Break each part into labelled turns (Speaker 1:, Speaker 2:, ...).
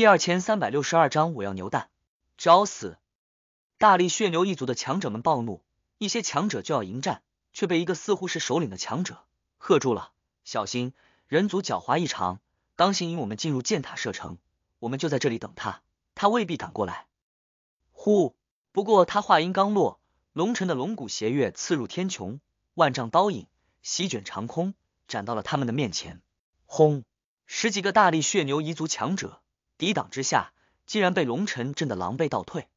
Speaker 1: 第二千三百六十二章，我要牛蛋，找死！大力血牛一族的强者们暴怒，一些强者就要迎战，却被一个似乎是首领的强者喝住了。小心，人族狡猾异常，当心引我们进入箭塔射程，我们就在这里等他，他未必敢过来。呼！不过他话音刚落，龙城的龙骨斜月刺入天穹，万丈刀影席卷长空，斩到了他们的面前。轰！十几个大力血牛彝族强者。抵挡之下，竟然被龙尘震得狼狈倒退。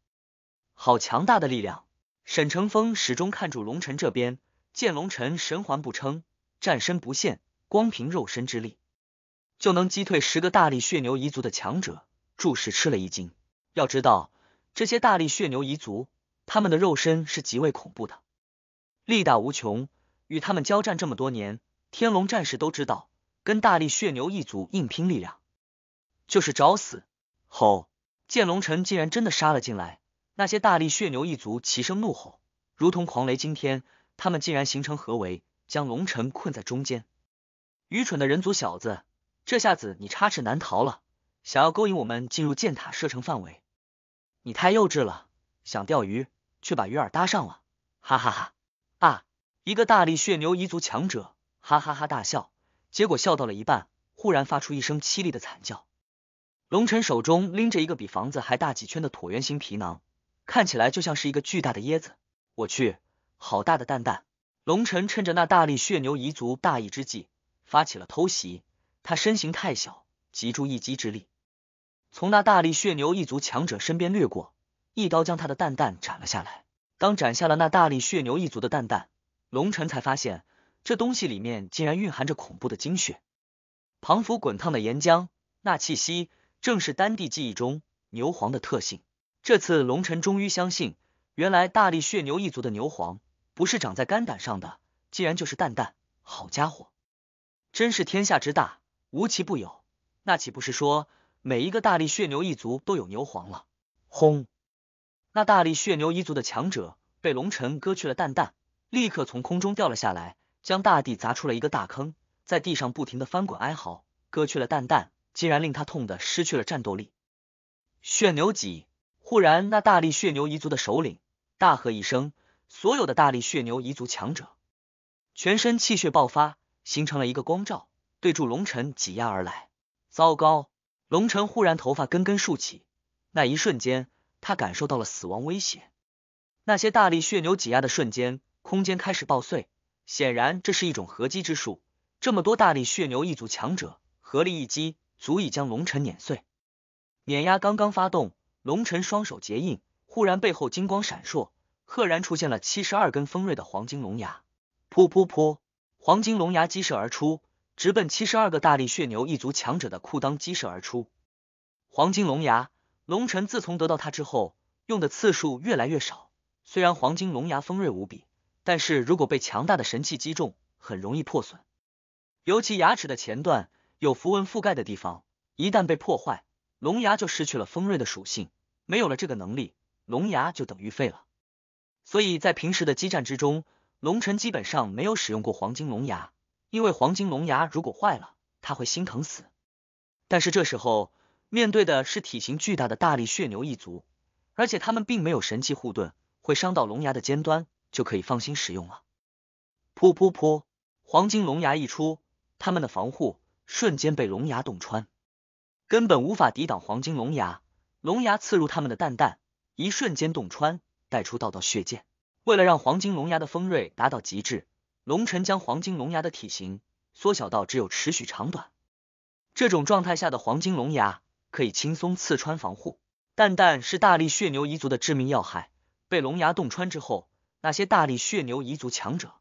Speaker 1: 好强大的力量！沈乘风始终看住龙尘这边，见龙尘神环不称，战身不现，光凭肉身之力就能击退十个大力血牛一族的强者，着实吃了一惊。要知道，这些大力血牛一族，他们的肉身是极为恐怖的，力大无穷。与他们交战这么多年，天龙战士都知道，跟大力血牛一族硬拼力量。就是找死！吼！剑龙尘竟然真的杀了进来，那些大力血牛一族齐声怒吼，如同狂雷惊天。他们竟然形成合围，将龙尘困在中间。愚蠢的人族小子，这下子你插翅难逃了！想要勾引我们进入箭塔射程范围，你太幼稚了！想钓鱼却把鱼饵搭上了，哈哈哈！啊！一个大力血牛一族强者哈哈哈大笑，结果笑到了一半，忽然发出一声凄厉的惨叫。龙晨手中拎着一个比房子还大几圈的椭圆形皮囊，看起来就像是一个巨大的椰子。我去，好大的蛋蛋！龙晨趁着那大力血牛彝族大意之际，发起了偷袭。他身形太小，集中一击之力，从那大力血牛一族强者身边掠过，一刀将他的蛋蛋斩了下来。当斩下了那大力血牛一族的蛋蛋，龙晨才发现这东西里面竟然蕴含着恐怖的精血，彷佛滚烫的岩浆，那气息。正是丹帝记忆中牛黄的特性。这次龙晨终于相信，原来大力血牛一族的牛黄不是长在肝胆上的，竟然就是蛋蛋。好家伙，真是天下之大，无奇不有。那岂不是说每一个大力血牛一族都有牛黄了？轰！那大力血牛一族的强者被龙晨割去了蛋蛋，立刻从空中掉了下来，将大地砸出了一个大坑，在地上不停的翻滚哀嚎。割去了蛋蛋。竟然令他痛得失去了战斗力。血牛脊，忽然，那大力血牛一族的首领大喝一声，所有的大力血牛一族强者全身气血爆发，形成了一个光照，对住龙尘挤压而来。糟糕！龙尘忽然头发根根竖起，那一瞬间，他感受到了死亡威胁。那些大力血牛挤压的瞬间，空间开始爆碎。显然，这是一种合击之术。这么多大力血牛一族强者合力一击。足以将龙尘碾碎，碾压刚刚发动，龙尘双手结印，忽然背后金光闪烁，赫然出现了七十二根锋锐的黄金龙牙。噗噗噗，黄金龙牙激射而出，直奔七十二个大力血牛一族强者的裤裆激射而出。黄金龙牙，龙尘自从得到它之后，用的次数越来越少。虽然黄金龙牙锋锐无比，但是如果被强大的神器击中，很容易破损，尤其牙齿的前段。有符文覆盖的地方，一旦被破坏，龙牙就失去了锋锐的属性，没有了这个能力，龙牙就等于废了。所以在平时的激战之中，龙尘基本上没有使用过黄金龙牙，因为黄金龙牙如果坏了，他会心疼死。但是这时候面对的是体型巨大的大力血牛一族，而且他们并没有神器护盾，会伤到龙牙的尖端，就可以放心使用了。噗噗噗！黄金龙牙一出，他们的防护。瞬间被龙牙洞穿，根本无法抵挡黄金龙牙。龙牙刺入他们的蛋蛋，一瞬间洞穿，带出道道血剑。为了让黄金龙牙的锋锐达到极致，龙尘将黄金龙牙的体型缩小到只有尺许长短。这种状态下的黄金龙牙可以轻松刺穿防护蛋蛋，是大力血牛一族的致命要害。被龙牙洞穿之后，那些大力血牛一族强者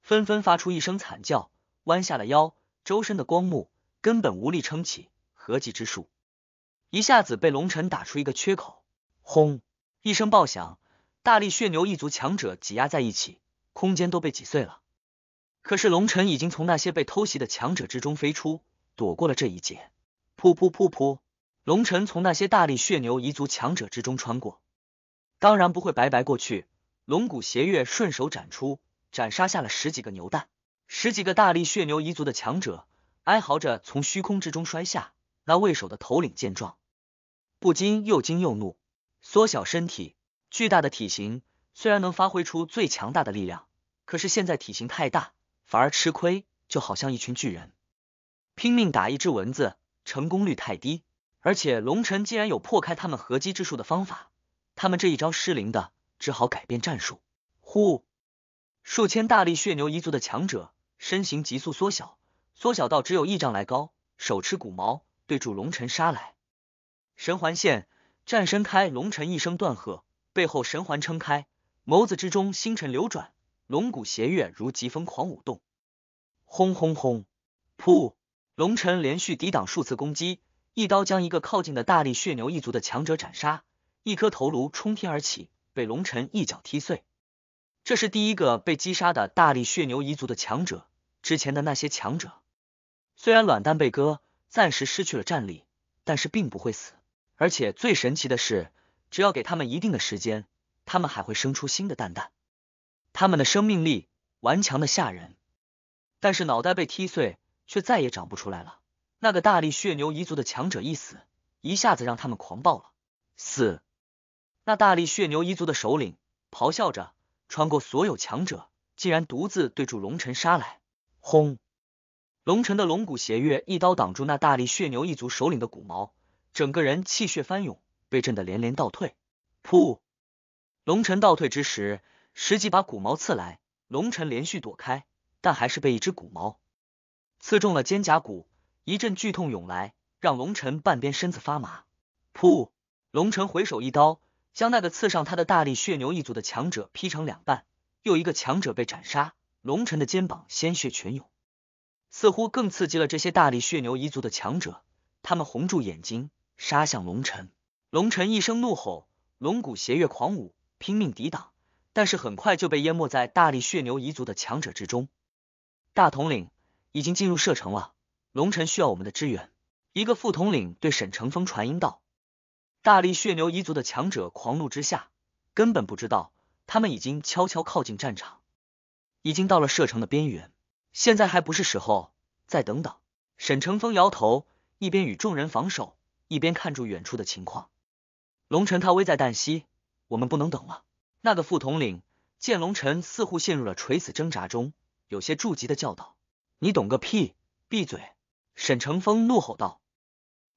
Speaker 1: 纷纷发出一声惨叫，弯下了腰。周身的光幕根本无力撑起，合击之术一下子被龙尘打出一个缺口，轰一声爆响，大力血牛一族强者挤压在一起，空间都被挤碎了。可是龙尘已经从那些被偷袭的强者之中飞出，躲过了这一劫。噗噗噗噗，龙尘从那些大力血牛彝族强者之中穿过，当然不会白白过去，龙骨斜月顺手斩出，斩杀下了十几个牛蛋。十几个大力血牛一族的强者哀嚎着从虚空之中摔下。那为首的头领见状，不禁又惊又怒，缩小身体。巨大的体型虽然能发挥出最强大的力量，可是现在体型太大，反而吃亏。就好像一群巨人拼命打一只蚊子，成功率太低。而且龙尘既然有破开他们合击之术的方法，他们这一招失灵的，只好改变战术。呼，数千大力血牛一族的强者。身形急速缩小，缩小到只有一丈来高，手持骨矛对住龙尘杀来。神环现，战身开，龙尘一声断喝，背后神环撑开，眸子之中星辰流转，龙骨斜月如疾风狂舞动。轰轰轰！噗！龙尘连续抵挡数次攻击，一刀将一个靠近的大力血牛一族的强者斩杀，一颗头颅冲天而起，被龙尘一脚踢碎。这是第一个被击杀的大力血牛一族的强者。之前的那些强者，虽然卵蛋被割，暂时失去了战力，但是并不会死。而且最神奇的是，只要给他们一定的时间，他们还会生出新的蛋蛋。他们的生命力顽强的吓人，但是脑袋被踢碎，却再也长不出来了。那个大力血牛一族的强者一死，一下子让他们狂暴了。四，那大力血牛一族的首领咆哮着穿过所有强者，竟然独自对住龙尘杀来。轰！龙尘的龙骨斜月一刀挡住那大力血牛一族首领的骨矛，整个人气血翻涌，被震得连连倒退。噗！龙尘倒退之时，十几把骨矛刺来，龙尘连续躲开，但还是被一只骨矛刺中了肩胛骨，一阵剧痛涌来，让龙尘半边身子发麻。噗！龙尘回首一刀，将那个刺上他的大力血牛一族的强者劈成两半，又一个强者被斩杀。龙晨的肩膀鲜血全涌，似乎更刺激了这些大力血牛一族的强者。他们红住眼睛，杀向龙晨。龙晨一声怒吼，龙骨斜月狂舞，拼命抵挡，但是很快就被淹没在大力血牛一族的强者之中。大统领已经进入射程了，龙晨需要我们的支援。一个副统领对沈乘风传音道：“大力血牛一族的强者狂怒之下，根本不知道他们已经悄悄靠近战场。”已经到了射程的边缘，现在还不是时候，再等等。沈乘风摇头，一边与众人防守，一边看住远处的情况。龙晨他危在旦夕，我们不能等了。那个副统领见龙晨似乎陷入了垂死挣扎中，有些着急的叫道：“你懂个屁！闭嘴！”沈乘风怒吼道：“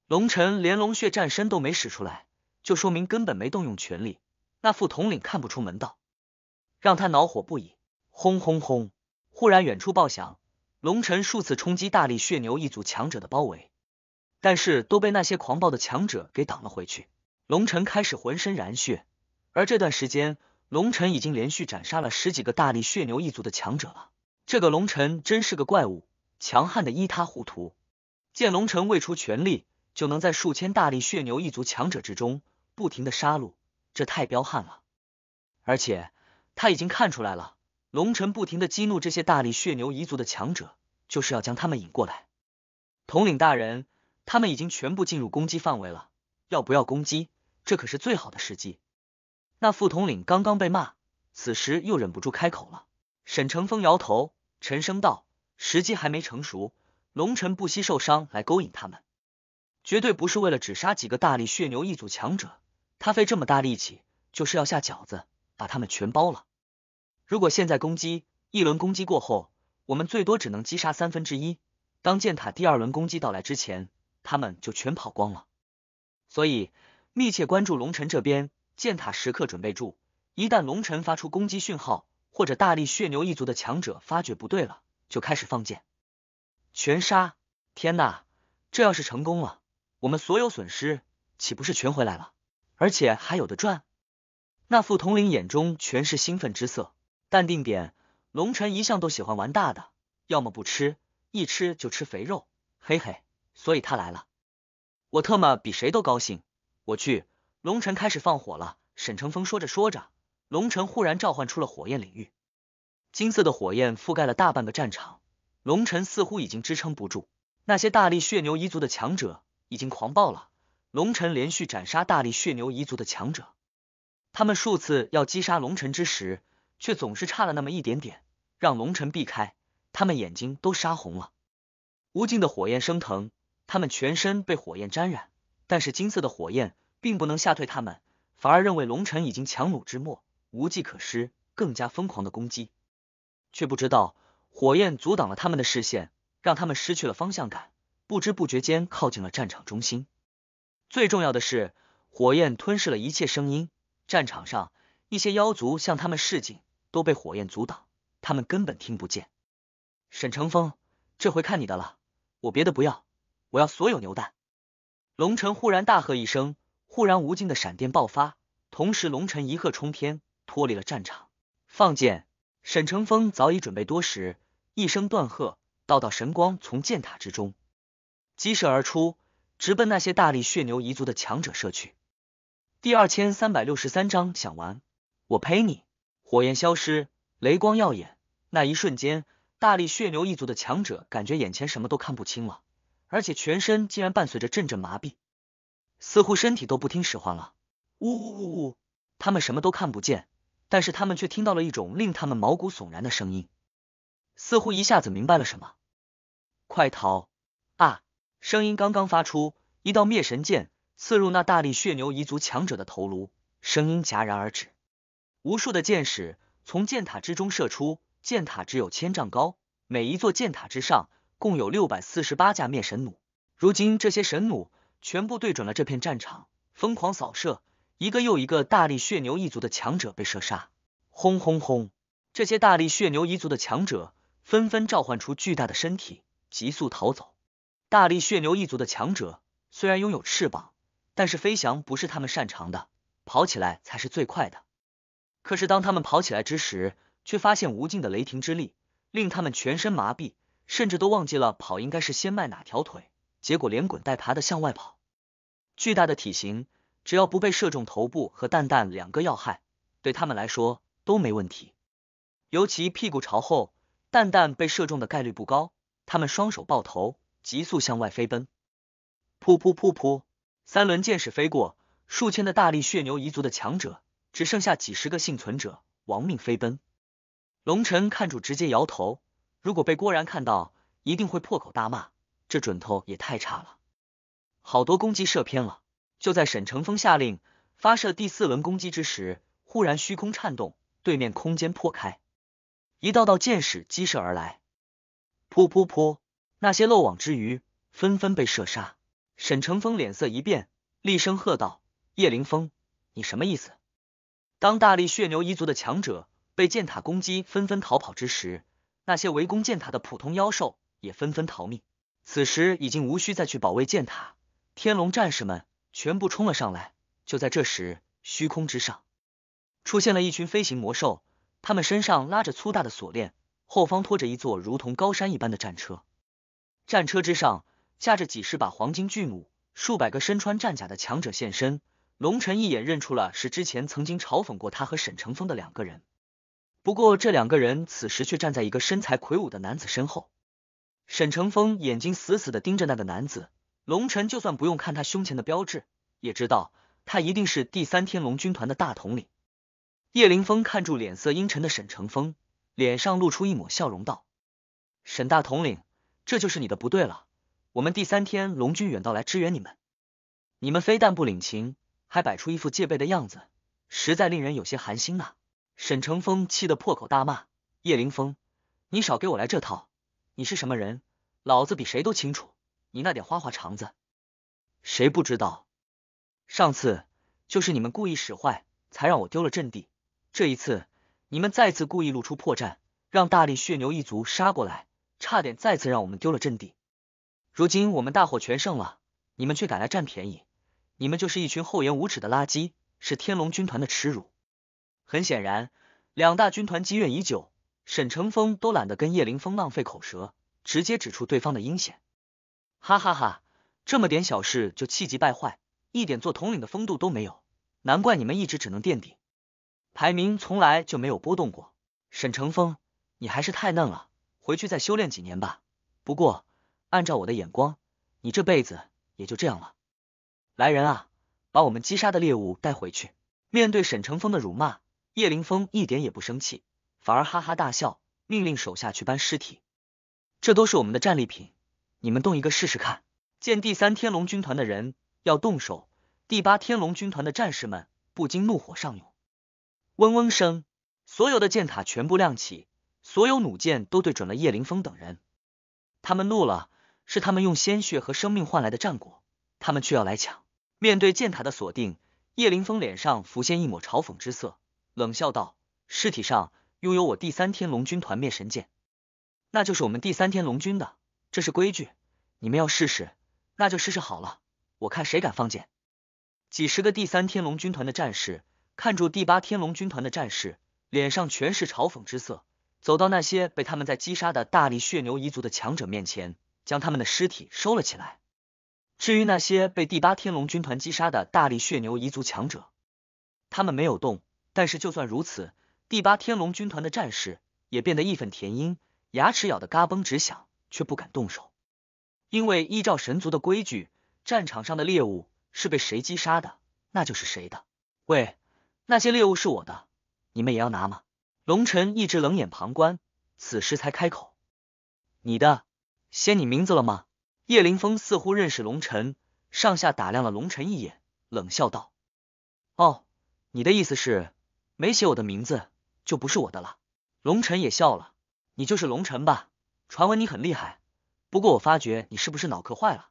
Speaker 1: 龙晨连龙血战身都没使出来，就说明根本没动用全力。那副统领看不出门道，让他恼火不已。”轰轰轰！忽然，远处爆响。龙尘数次冲击大力血牛一族强者的包围，但是都被那些狂暴的强者给挡了回去。龙晨开始浑身燃血，而这段时间，龙晨已经连续斩杀了十几个大力血牛一族的强者了。这个龙晨真是个怪物，强悍的一塌糊涂。见龙晨未出全力就能在数千大力血牛一族强者之中不停的杀戮，这太彪悍了。而且他已经看出来了。龙晨不停的激怒这些大力血牛一族的强者，就是要将他们引过来。统领大人，他们已经全部进入攻击范围了，要不要攻击？这可是最好的时机。那副统领刚刚被骂，此时又忍不住开口了。沈乘风摇头，沉声道：“时机还没成熟。龙晨不惜受伤来勾引他们，绝对不是为了只杀几个大力血牛一族强者。他费这么大力气，就是要下饺子，把他们全包了。”如果现在攻击，一轮攻击过后，我们最多只能击杀三分之一。当剑塔第二轮攻击到来之前，他们就全跑光了。所以密切关注龙尘这边，剑塔时刻准备住。一旦龙尘发出攻击讯号，或者大力血牛一族的强者发觉不对了，就开始放箭，全杀！天呐，这要是成功了，我们所有损失岂不是全回来了？而且还有的赚！那副统领眼中全是兴奋之色。淡定点，龙晨一向都喜欢玩大的，要么不吃，一吃就吃肥肉，嘿嘿，所以他来了，我特么比谁都高兴，我去，龙晨开始放火了。沈乘风说着说着，龙晨忽然召唤出了火焰领域，金色的火焰覆盖了大半个战场，龙晨似乎已经支撑不住，那些大力血牛一族的强者已经狂暴了，龙晨连续斩杀大力血牛一族的强者，他们数次要击杀龙晨之时。却总是差了那么一点点，让龙尘避开。他们眼睛都杀红了，无尽的火焰升腾，他们全身被火焰沾染。但是金色的火焰并不能吓退他们，反而认为龙尘已经强弩之末，无计可施，更加疯狂的攻击。却不知道火焰阻挡了他们的视线，让他们失去了方向感，不知不觉间靠近了战场中心。最重要的是，火焰吞噬了一切声音。战场上，一些妖族向他们示警。都被火焰阻挡，他们根本听不见。沈乘风，这回看你的了！我别的不要，我要所有牛蛋。龙晨忽然大喝一声，忽然无尽的闪电爆发，同时龙晨一鹤冲天，脱离了战场。放箭！沈乘风早已准备多时，一声断喝，道道神光从箭塔之中激射而出，直奔那些大力血牛一族的强者射去。第二千三百六十三章，想玩我陪你。火焰消失，雷光耀眼，那一瞬间，大力血牛一族的强者感觉眼前什么都看不清了，而且全身竟然伴随着阵阵麻痹，似乎身体都不听使唤了。呜呜呜呜，他们什么都看不见，但是他们却听到了一种令他们毛骨悚然的声音，似乎一下子明白了什么，快逃啊！声音刚刚发出，一道灭神剑刺入那大力血牛一族强者的头颅，声音戛然而止。无数的箭矢从箭塔之中射出，箭塔只有千丈高，每一座箭塔之上共有六百四十八架灭神弩。如今这些神弩全部对准了这片战场，疯狂扫射，一个又一个大力血牛一族的强者被射杀。轰轰轰！这些大力血牛一族的强者纷纷召唤出巨大的身体，急速逃走。大力血牛一族的强者虽然拥有翅膀，但是飞翔不是他们擅长的，跑起来才是最快的。可是，当他们跑起来之时，却发现无尽的雷霆之力令他们全身麻痹，甚至都忘记了跑，应该是先迈哪条腿。结果连滚带爬的向外跑。巨大的体型，只要不被射中头部和蛋蛋两个要害，对他们来说都没问题。尤其屁股朝后，蛋蛋被射中的概率不高。他们双手抱头，急速向外飞奔。噗噗噗噗，三轮箭矢飞过，数千的大力血牛一族的强者。只剩下几十个幸存者亡命飞奔，龙尘看住，直接摇头。如果被郭然看到，一定会破口大骂。这准头也太差了，好多攻击射偏了。就在沈乘风下令发射第四轮攻击之时，忽然虚空颤动，对面空间破开，一道道箭矢激射而来。噗噗噗！那些漏网之鱼纷纷被射杀。沈乘风脸色一变，厉声喝道：“叶凌风，你什么意思？”当大力血牛一族的强者被箭塔攻击，纷纷逃跑之时，那些围攻箭塔的普通妖兽也纷纷逃命。此时已经无需再去保卫箭塔，天龙战士们全部冲了上来。就在这时，虚空之上出现了一群飞行魔兽，他们身上拉着粗大的锁链，后方拖着一座如同高山一般的战车，战车之上架着几十把黄金巨弩，数百个身穿战甲的强者现身。龙晨一眼认出了是之前曾经嘲讽过他和沈成风的两个人，不过这两个人此时却站在一个身材魁梧的男子身后。沈成风眼睛死死的盯着那个男子，龙晨就算不用看他胸前的标志，也知道他一定是第三天龙军团的大统领。叶凌峰看住脸色阴沉的沈成风，脸上露出一抹笑容道：“沈大统领，这就是你的不对了。我们第三天龙军远道来支援你们，你们非但不领情。”还摆出一副戒备的样子，实在令人有些寒心呐！沈乘风气得破口大骂：“叶凌风，你少给我来这套！你是什么人？老子比谁都清楚，你那点花花肠子，谁不知道？上次就是你们故意使坏，才让我丢了阵地。这一次，你们再次故意露出破绽，让大力血牛一族杀过来，差点再次让我们丢了阵地。如今我们大获全胜了，你们却敢来占便宜。”你们就是一群厚颜无耻的垃圾，是天龙军团的耻辱。很显然，两大军团积怨已久，沈成风都懒得跟叶凌风浪费口舌，直接指出对方的阴险。哈哈哈，这么点小事就气急败坏，一点做统领的风度都没有，难怪你们一直只能垫底，排名从来就没有波动过。沈成风，你还是太嫩了，回去再修炼几年吧。不过，按照我的眼光，你这辈子也就这样了。来人啊，把我们击杀的猎物带回去！面对沈乘风的辱骂，叶凌峰一点也不生气，反而哈哈大笑，命令手下去搬尸体。这都是我们的战利品，你们动一个试试看！见第三天龙军团的人要动手，第八天龙军团的战士们不禁怒火上涌。嗡嗡声，所有的箭塔全部亮起，所有弩箭都对准了叶凌峰等人。他们怒了，是他们用鲜血和生命换来的战果，他们却要来抢！面对剑塔的锁定，叶凌峰脸上浮现一抹嘲讽之色，冷笑道：“尸体上拥有我第三天龙军团灭神剑，那就是我们第三天龙军的，这是规矩。你们要试试，那就试试好了，我看谁敢放箭。”几十个第三天龙军团的战士看住第八天龙军团的战士，脸上全是嘲讽之色，走到那些被他们在击杀的大力血牛一族的强者面前，将他们的尸体收了起来。至于那些被第八天龙军团击杀的大力血牛彝族强者，他们没有动，但是就算如此，第八天龙军团的战士也变得义愤填膺，牙齿咬得嘎嘣直响，却不敢动手。因为依照神族的规矩，战场上的猎物是被谁击杀的，那就是谁的。喂，那些猎物是我的，你们也要拿吗？龙晨一直冷眼旁观，此时才开口：“你的，写你名字了吗？”叶凌峰似乎认识龙尘，上下打量了龙尘一眼，冷笑道：“哦，你的意思是没写我的名字就不是我的了？”龙尘也笑了：“你就是龙尘吧？传闻你很厉害，不过我发觉你是不是脑壳坏了？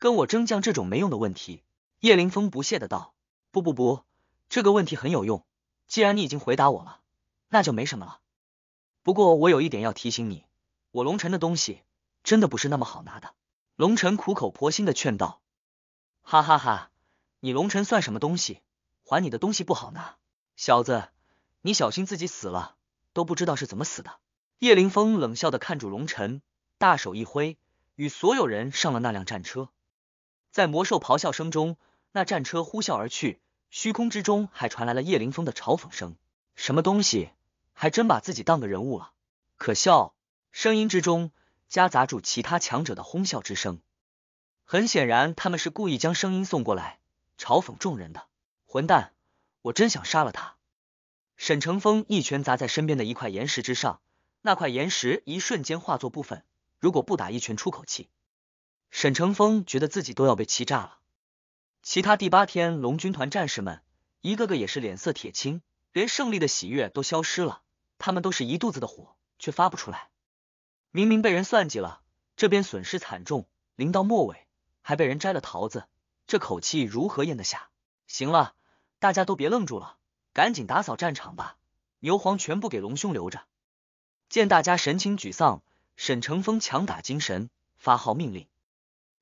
Speaker 1: 跟我争将这种没用的问题。”叶凌峰不屑的道：“不不不，这个问题很有用。既然你已经回答我了，那就没什么了。不过我有一点要提醒你，我龙辰的东西真的不是那么好拿的。”龙晨苦口婆心的劝道：“哈哈哈，你龙尘算什么东西？还你的东西不好拿，小子，你小心自己死了都不知道是怎么死的。”叶凌风冷笑的看住龙尘，大手一挥，与所有人上了那辆战车，在魔兽咆哮声中，那战车呼啸而去，虚空之中还传来了叶凌风的嘲讽声：“什么东西，还真把自己当个人物了，可笑！”声音之中。夹杂住其他强者的哄笑之声，很显然他们是故意将声音送过来嘲讽众人的。混蛋！我真想杀了他！沈乘风一拳砸在身边的一块岩石之上，那块岩石一瞬间化作部分。如果不打一拳出口气，沈乘风觉得自己都要被气炸了。其他第八天龙军团战士们一个个也是脸色铁青，连胜利的喜悦都消失了。他们都是一肚子的火，却发不出来。明明被人算计了，这边损失惨重，临到末尾还被人摘了桃子，这口气如何咽得下？行了，大家都别愣住了，赶紧打扫战场吧，牛黄全部给龙兄留着。见大家神情沮丧，沈乘风强打精神，发号命令。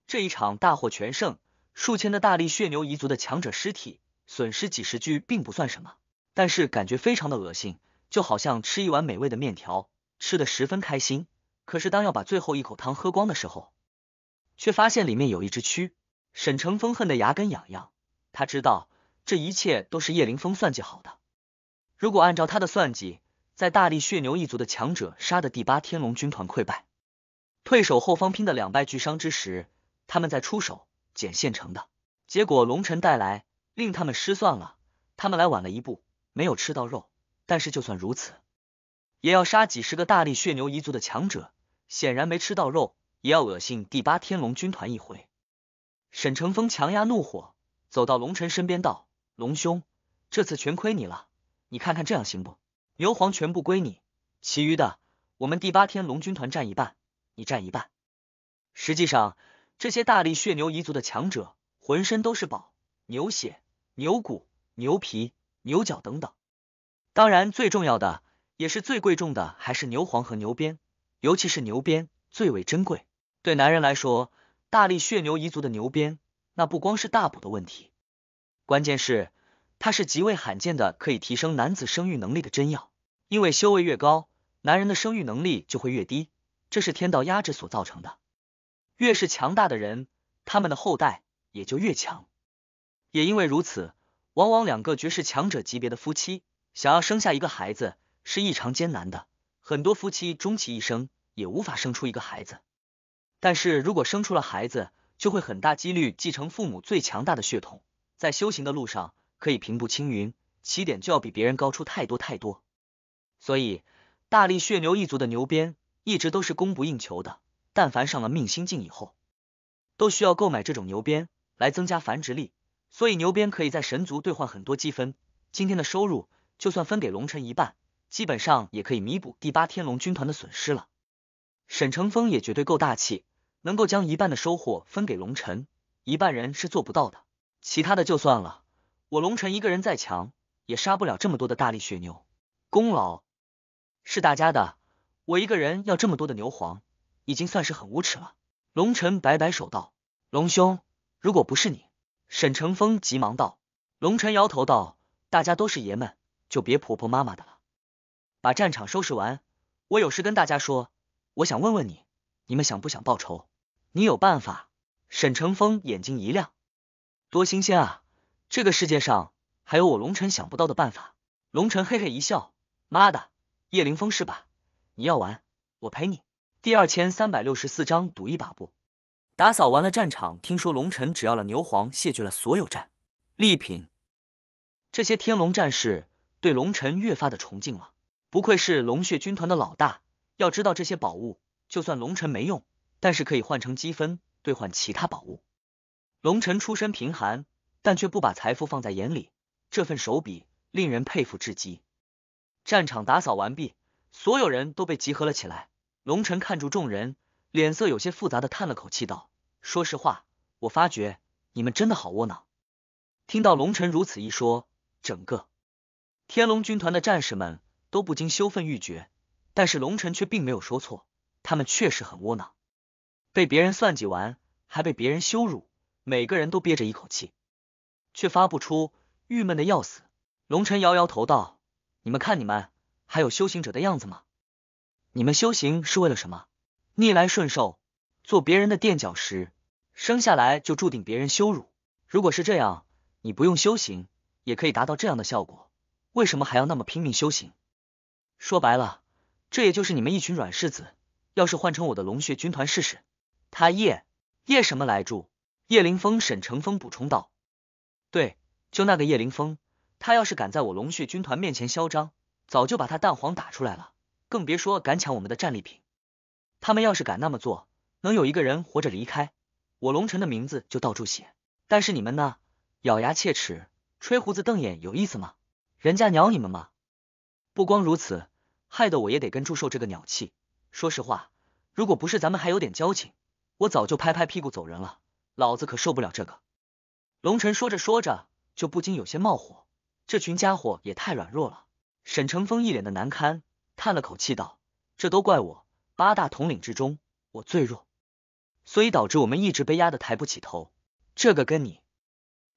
Speaker 1: 这一场大获全胜，数千的大力血牛一族的强者尸体损失几十具，并不算什么，但是感觉非常的恶心，就好像吃一碗美味的面条，吃得十分开心。可是当要把最后一口汤喝光的时候，却发现里面有一只蛆。沈乘风恨得牙根痒痒，他知道这一切都是叶凌峰算计好的。如果按照他的算计，在大力血牛一族的强者杀的第八天龙军团溃败，退守后方拼的两败俱伤之时，他们在出手捡现成的，结果龙尘带来令他们失算了，他们来晚了一步，没有吃到肉。但是就算如此。也要杀几十个大力血牛一族的强者，显然没吃到肉，也要恶心第八天龙军团一回。沈乘风强压怒火，走到龙晨身边道：“龙兄，这次全亏你了，你看看这样行不？牛皇全部归你，其余的我们第八天龙军团占一半，你占一半。实际上，这些大力血牛一族的强者浑身都是宝，牛血、牛骨、牛皮、牛角等等，当然最重要的。”也是最贵重的，还是牛黄和牛鞭，尤其是牛鞭最为珍贵。对男人来说，大力血牛一族的牛鞭，那不光是大补的问题，关键是它是极为罕见的，可以提升男子生育能力的珍药。因为修为越高，男人的生育能力就会越低，这是天道压制所造成的。越是强大的人，他们的后代也就越强。也因为如此，往往两个绝世强者级别的夫妻，想要生下一个孩子。是异常艰难的，很多夫妻终其一生也无法生出一个孩子。但是如果生出了孩子，就会很大几率继承父母最强大的血统，在修行的路上可以平步青云，起点就要比别人高出太多太多。所以，大力血牛一族的牛鞭一直都是供不应求的。但凡上了命星境以后，都需要购买这种牛鞭来增加繁殖力。所以，牛鞭可以在神族兑换很多积分。今天的收入就算分给龙晨一半。基本上也可以弥补第八天龙军团的损失了。沈乘风也绝对够大气，能够将一半的收获分给龙晨，一半人是做不到的。其他的就算了，我龙晨一个人再强，也杀不了这么多的大力血牛。功劳是大家的，我一个人要这么多的牛黄，已经算是很无耻了。龙晨摆摆手道：“龙兄，如果不是你……”沈乘风急忙道：“龙晨，摇头道，大家都是爷们，就别婆婆妈妈的了。”把战场收拾完，我有事跟大家说。我想问问你，你们想不想报仇？你有办法？沈乘风眼睛一亮，多新鲜啊！这个世界上还有我龙尘想不到的办法。龙尘嘿嘿一笑，妈的，叶凌峰是吧？你要玩，我陪你。第二千三百六十四章赌一把不？打扫完了战场，听说龙尘只要了牛黄，谢绝了所有战利品。这些天龙战士对龙尘越发的崇敬了。不愧是龙血军团的老大。要知道，这些宝物就算龙尘没用，但是可以换成积分兑换其他宝物。龙尘出身贫寒，但却不把财富放在眼里，这份手笔令人佩服至极。战场打扫完毕，所有人都被集合了起来。龙尘看住众人，脸色有些复杂的叹了口气道：“说实话，我发觉你们真的好窝囊。”听到龙辰如此一说，整个天龙军团的战士们。都不禁羞愤欲绝，但是龙尘却并没有说错，他们确实很窝囊，被别人算计完，还被别人羞辱，每个人都憋着一口气，却发不出，郁闷的要死。龙辰摇摇头道：“你们看，你们还有修行者的样子吗？你们修行是为了什么？逆来顺受，做别人的垫脚石，生下来就注定别人羞辱。如果是这样，你不用修行也可以达到这样的效果，为什么还要那么拼命修行？”说白了，这也就是你们一群软柿子。要是换成我的龙血军团试试，他叶叶什么来住？叶凌峰、沈成风补充道：“对，就那个叶凌峰，他要是敢在我龙血军团面前嚣张，早就把他蛋黄打出来了。更别说敢抢我们的战利品。他们要是敢那么做，能有一个人活着离开，我龙辰的名字就到处写。但是你们呢？咬牙切齿、吹胡子瞪眼，有意思吗？人家鸟你们吗？不光如此。”害得我也得跟猪受这个鸟气。说实话，如果不是咱们还有点交情，我早就拍拍屁股走人了。老子可受不了这个。龙晨说着说着就不禁有些冒火，这群家伙也太软弱了。沈乘风一脸的难堪，叹了口气道：“这都怪我，八大统领之中我最弱，所以导致我们一直被压的抬不起头。这个跟你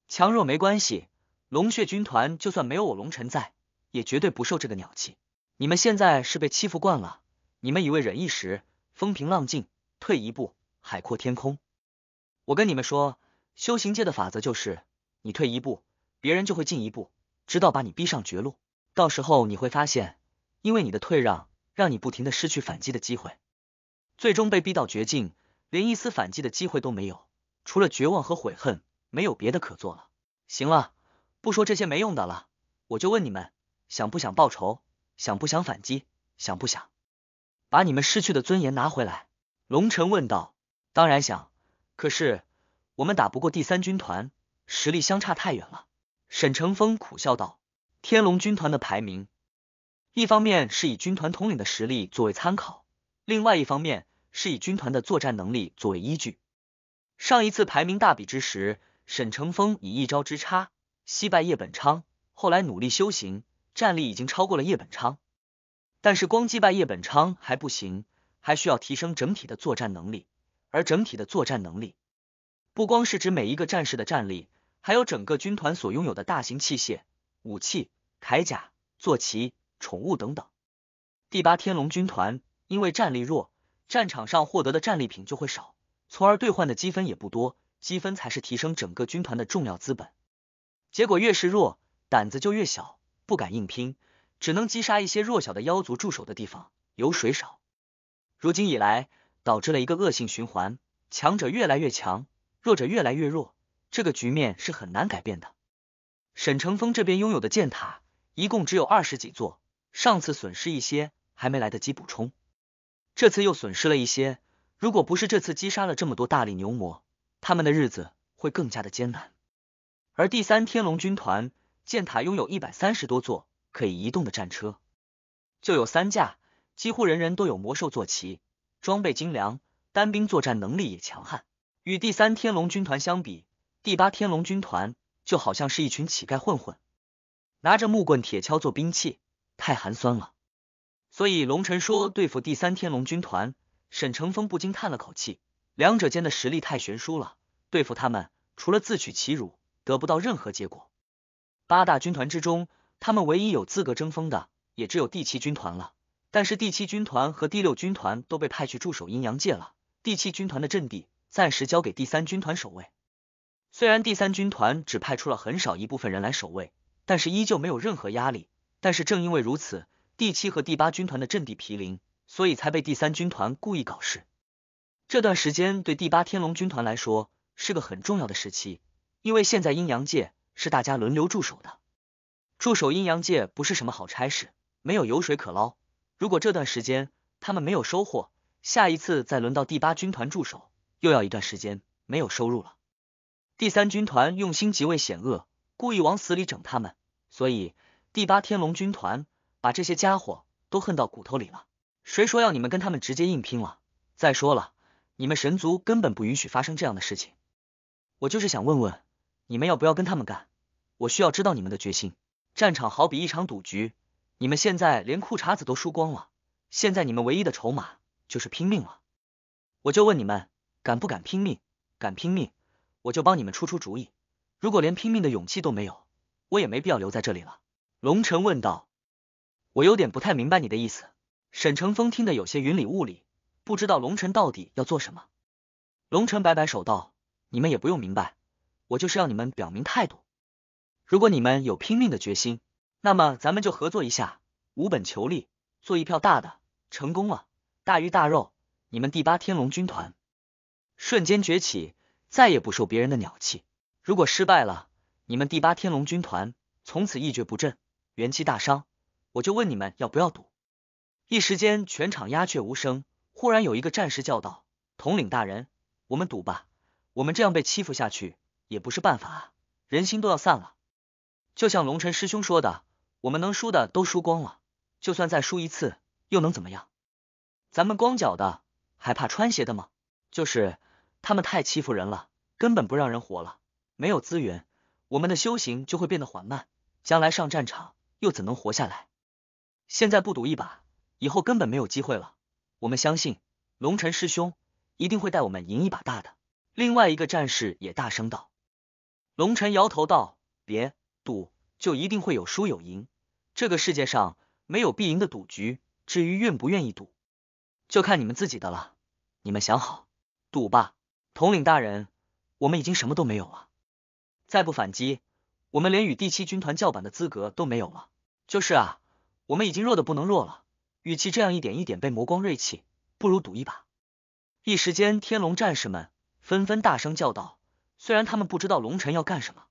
Speaker 1: 强弱没关系，龙血军团就算没有我龙辰在，也绝对不受这个鸟气。”你们现在是被欺负惯了，你们以为忍一时风平浪静，退一步海阔天空。我跟你们说，修行界的法则就是，你退一步，别人就会进一步，直到把你逼上绝路。到时候你会发现，因为你的退让，让你不停的失去反击的机会，最终被逼到绝境，连一丝反击的机会都没有，除了绝望和悔恨，没有别的可做了。行了，不说这些没用的了，我就问你们，想不想报仇？想不想反击？想不想把你们失去的尊严拿回来？龙晨问道。当然想，可是我们打不过第三军团，实力相差太远了。沈成风苦笑道。天龙军团的排名，一方面是以军团统领的实力作为参考，另外一方面是以军团的作战能力作为依据。上一次排名大比之时，沈成风以一招之差惜败叶本昌，后来努力修行。战力已经超过了叶本昌，但是光击败叶本昌还不行，还需要提升整体的作战能力。而整体的作战能力，不光是指每一个战士的战力，还有整个军团所拥有的大型器械、武器、铠甲、坐骑、宠物等等。第八天龙军团因为战力弱，战场上获得的战利品就会少，从而兑换的积分也不多。积分才是提升整个军团的重要资本。结果越是弱，胆子就越小。不敢硬拼，只能击杀一些弱小的妖族驻守的地方，油水少。如今以来，导致了一个恶性循环：强者越来越强，弱者越来越弱。这个局面是很难改变的。沈乘风这边拥有的剑塔一共只有二十几座，上次损失一些，还没来得及补充，这次又损失了一些。如果不是这次击杀了这么多大力牛魔，他们的日子会更加的艰难。而第三天龙军团。建塔拥有一百三十多座可以移动的战车，就有三架，几乎人人都有魔兽坐骑，装备精良，单兵作战能力也强悍。与第三天龙军团相比，第八天龙军团就好像是一群乞丐混混，拿着木棍、铁锹做兵器，太寒酸了。所以龙晨说：“对付第三天龙军团。”沈乘风不禁叹了口气，两者间的实力太悬殊了，对付他们除了自取其辱，得不到任何结果。八大军团之中，他们唯一有资格争锋的也只有第七军团了。但是第七军团和第六军团都被派去驻守阴阳界了，第七军团的阵地暂时交给第三军团守卫。虽然第三军团只派出了很少一部分人来守卫，但是依旧没有任何压力。但是正因为如此，第七和第八军团的阵地毗邻，所以才被第三军团故意搞事。这段时间对第八天龙军团来说是个很重要的时期，因为现在阴阳界。是大家轮流驻守的，驻守阴阳界不是什么好差事，没有油水可捞。如果这段时间他们没有收获，下一次再轮到第八军团驻守，又要一段时间没有收入了。第三军团用心极为险恶，故意往死里整他们，所以第八天龙军团把这些家伙都恨到骨头里了。谁说要你们跟他们直接硬拼了？再说了，你们神族根本不允许发生这样的事情。我就是想问问。你们要不要跟他们干？我需要知道你们的决心。战场好比一场赌局，你们现在连裤衩子都输光了，现在你们唯一的筹码就是拼命了。我就问你们，敢不敢拼命？敢拼命，我就帮你们出出主意。如果连拼命的勇气都没有，我也没必要留在这里了。龙晨问道：“我有点不太明白你的意思。”沈乘风听得有些云里雾里，不知道龙晨到底要做什么。龙晨摆摆手道：“你们也不用明白。”我就是要你们表明态度，如果你们有拼命的决心，那么咱们就合作一下，无本求利，做一票大的，成功了，大鱼大肉，你们第八天龙军团瞬间崛起，再也不受别人的鸟气；如果失败了，你们第八天龙军团从此一蹶不振，元气大伤。我就问你们要不要赌？一时间全场鸦雀无声。忽然有一个战士叫道：“统领大人，我们赌吧，我们这样被欺负下去。”也不是办法啊，人心都要散了。就像龙尘师兄说的，我们能输的都输光了，就算再输一次，又能怎么样？咱们光脚的还怕穿鞋的吗？就是他们太欺负人了，根本不让人活了。没有资源，我们的修行就会变得缓慢，将来上战场又怎能活下来？现在不赌一把，以后根本没有机会了。我们相信龙辰师兄一定会带我们赢一把大的。另外一个战士也大声道。龙晨摇头道：“别赌，就一定会有输有赢。这个世界上没有必赢的赌局。至于愿不愿意赌，就看你们自己的了。你们想好赌吧，统领大人，我们已经什么都没有了，再不反击，我们连与第七军团叫板的资格都没有了。就是啊，我们已经弱的不能弱了，与其这样一点一点被磨光锐气，不如赌一把。”一时间，天龙战士们纷纷大声叫道。虽然他们不知道龙尘要干什么，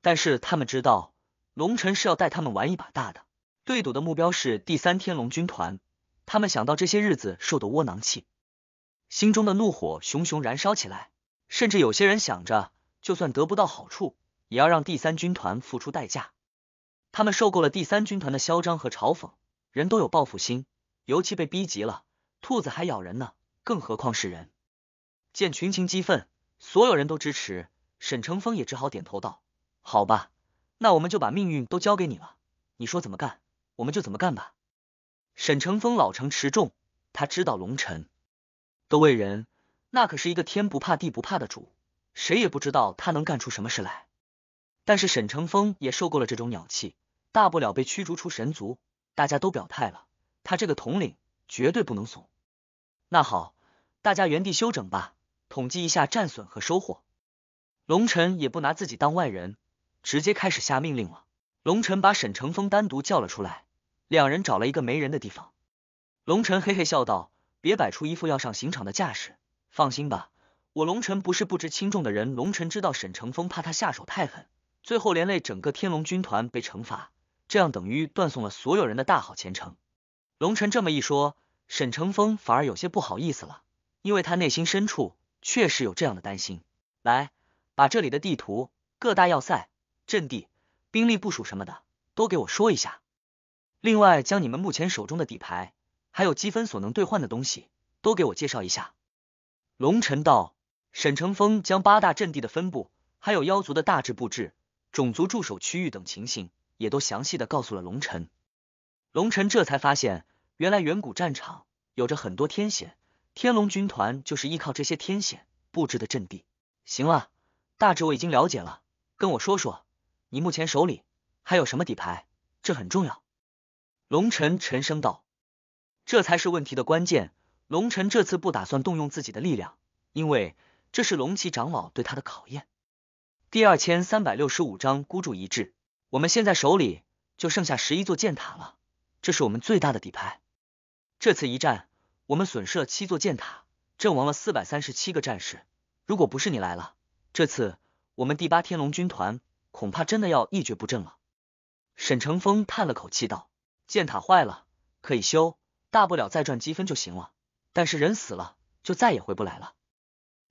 Speaker 1: 但是他们知道龙尘是要带他们玩一把大的。对赌的目标是第三天龙军团。他们想到这些日子受的窝囊气，心中的怒火熊熊燃烧起来。甚至有些人想着，就算得不到好处，也要让第三军团付出代价。他们受够了第三军团的嚣张和嘲讽。人都有报复心，尤其被逼急了，兔子还咬人呢，更何况是人？见群情激愤。所有人都支持，沈乘风也只好点头道：“好吧，那我们就把命运都交给你了，你说怎么干，我们就怎么干吧。”沈乘风老成持重，他知道龙晨的为人，那可是一个天不怕地不怕的主，谁也不知道他能干出什么事来。但是沈乘风也受够了这种鸟气，大不了被驱逐出神族。大家都表态了，他这个统领绝对不能怂。那好，大家原地休整吧。统计一下战损和收获，龙晨也不拿自己当外人，直接开始下命令了。龙晨把沈乘风单独叫了出来，两人找了一个没人的地方。龙晨嘿嘿笑道：“别摆出一副要上刑场的架势，放心吧，我龙晨不是不知轻重的人。”龙晨知道沈乘风怕他下手太狠，最后连累整个天龙军团被惩罚，这样等于断送了所有人的大好前程。龙晨这么一说，沈乘风反而有些不好意思了，因为他内心深处。确实有这样的担心，来，把这里的地图、各大要塞、阵地、兵力部署什么的都给我说一下。另外，将你们目前手中的底牌，还有积分所能兑换的东西，都给我介绍一下。龙晨道，沈乘风将八大阵地的分布，还有妖族的大致布置、种族驻守区域等情形，也都详细的告诉了龙晨。龙晨这才发现，原来远古战场有着很多天险。天龙军团就是依靠这些天险布置的阵地。行了，大致我已经了解了，跟我说说，你目前手里还有什么底牌？这很重要。龙晨沉声道：“这才是问题的关键。”龙晨这次不打算动用自己的力量，因为这是龙骑长老对他的考验。第二千三百六十五章孤注一掷。我们现在手里就剩下十一座剑塔了，这是我们最大的底牌。这次一战。我们损失了七座剑塔，阵亡了四百三十七个战士。如果不是你来了，这次我们第八天龙军团恐怕真的要一蹶不振了。沈乘风叹了口气道：“剑塔坏了可以修，大不了再赚积分就行了。但是人死了就再也回不来了。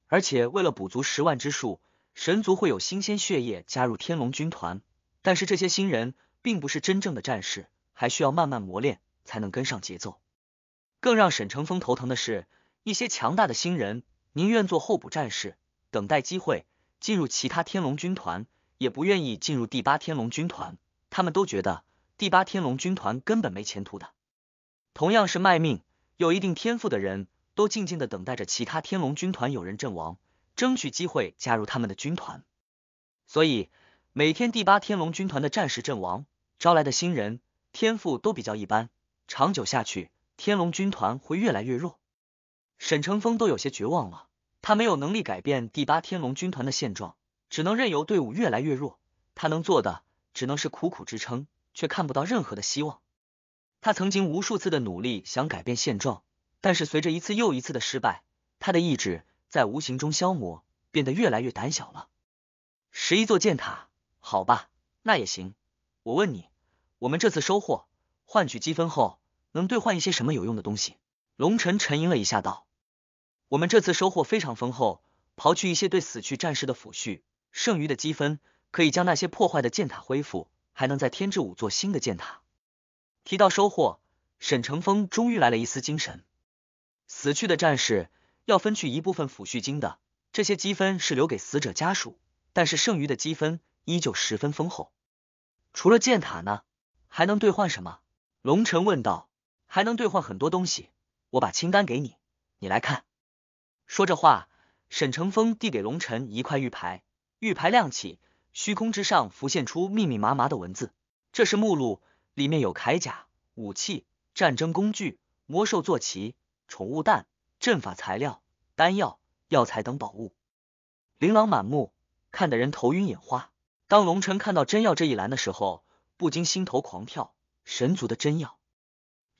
Speaker 1: 而且为了补足十万之数，神族会有新鲜血液加入天龙军团，但是这些新人并不是真正的战士，还需要慢慢磨练才能跟上节奏。”更让沈乘风头疼的是，一些强大的新人宁愿做候补战士，等待机会进入其他天龙军团，也不愿意进入第八天龙军团。他们都觉得第八天龙军团根本没前途的。同样是卖命，有一定天赋的人都静静的等待着其他天龙军团有人阵亡，争取机会加入他们的军团。所以，每天第八天龙军团的战士阵亡，招来的新人天赋都比较一般，长久下去。天龙军团会越来越弱，沈乘风都有些绝望了。他没有能力改变第八天龙军团的现状，只能任由队伍越来越弱。他能做的，只能是苦苦支撑，却看不到任何的希望。他曾经无数次的努力想改变现状，但是随着一次又一次的失败，他的意志在无形中消磨，变得越来越胆小了。十一座剑塔，好吧，那也行。我问你，我们这次收获换取积分后？能兑换一些什么有用的东西？龙晨沉吟了一下，道：“我们这次收获非常丰厚，刨去一些对死去战士的抚恤，剩余的积分可以将那些破坏的剑塔恢复，还能再添置五座新的剑塔。”提到收获，沈乘风终于来了一丝精神。死去的战士要分去一部分抚恤金的，这些积分是留给死者家属，但是剩余的积分依旧十分丰厚。除了剑塔呢，还能兑换什么？龙晨问道。还能兑换很多东西，我把清单给你，你来看。说着话，沈乘风递给龙晨一块玉牌，玉牌亮起，虚空之上浮现出密密麻麻的文字，这是目录，里面有铠甲、武器、战争工具、魔兽坐骑、宠物蛋、阵法材料、丹药、药材等宝物，琳琅满目，看得人头晕眼花。当龙晨看到真药这一栏的时候，不禁心头狂跳，神族的真药。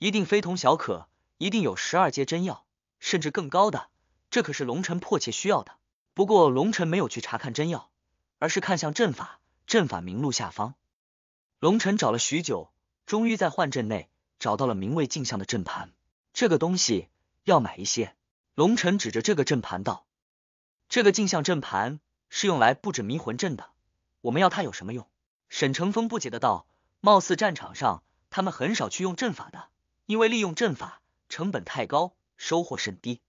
Speaker 1: 一定非同小可，一定有十二阶真药，甚至更高的。这可是龙尘迫切需要的。不过龙尘没有去查看真药，而是看向阵法。阵法名录下方，龙臣找了许久，终于在幻阵内找到了名为镜像的阵盘。这个东西要买一些。龙辰指着这个阵盘道：“这个镜像阵盘是用来布置迷魂阵的，我们要它有什么用？”沈乘风不解的道：“貌似战场上他们很少去用阵法的。”因为利用阵法成本太高，收获甚低。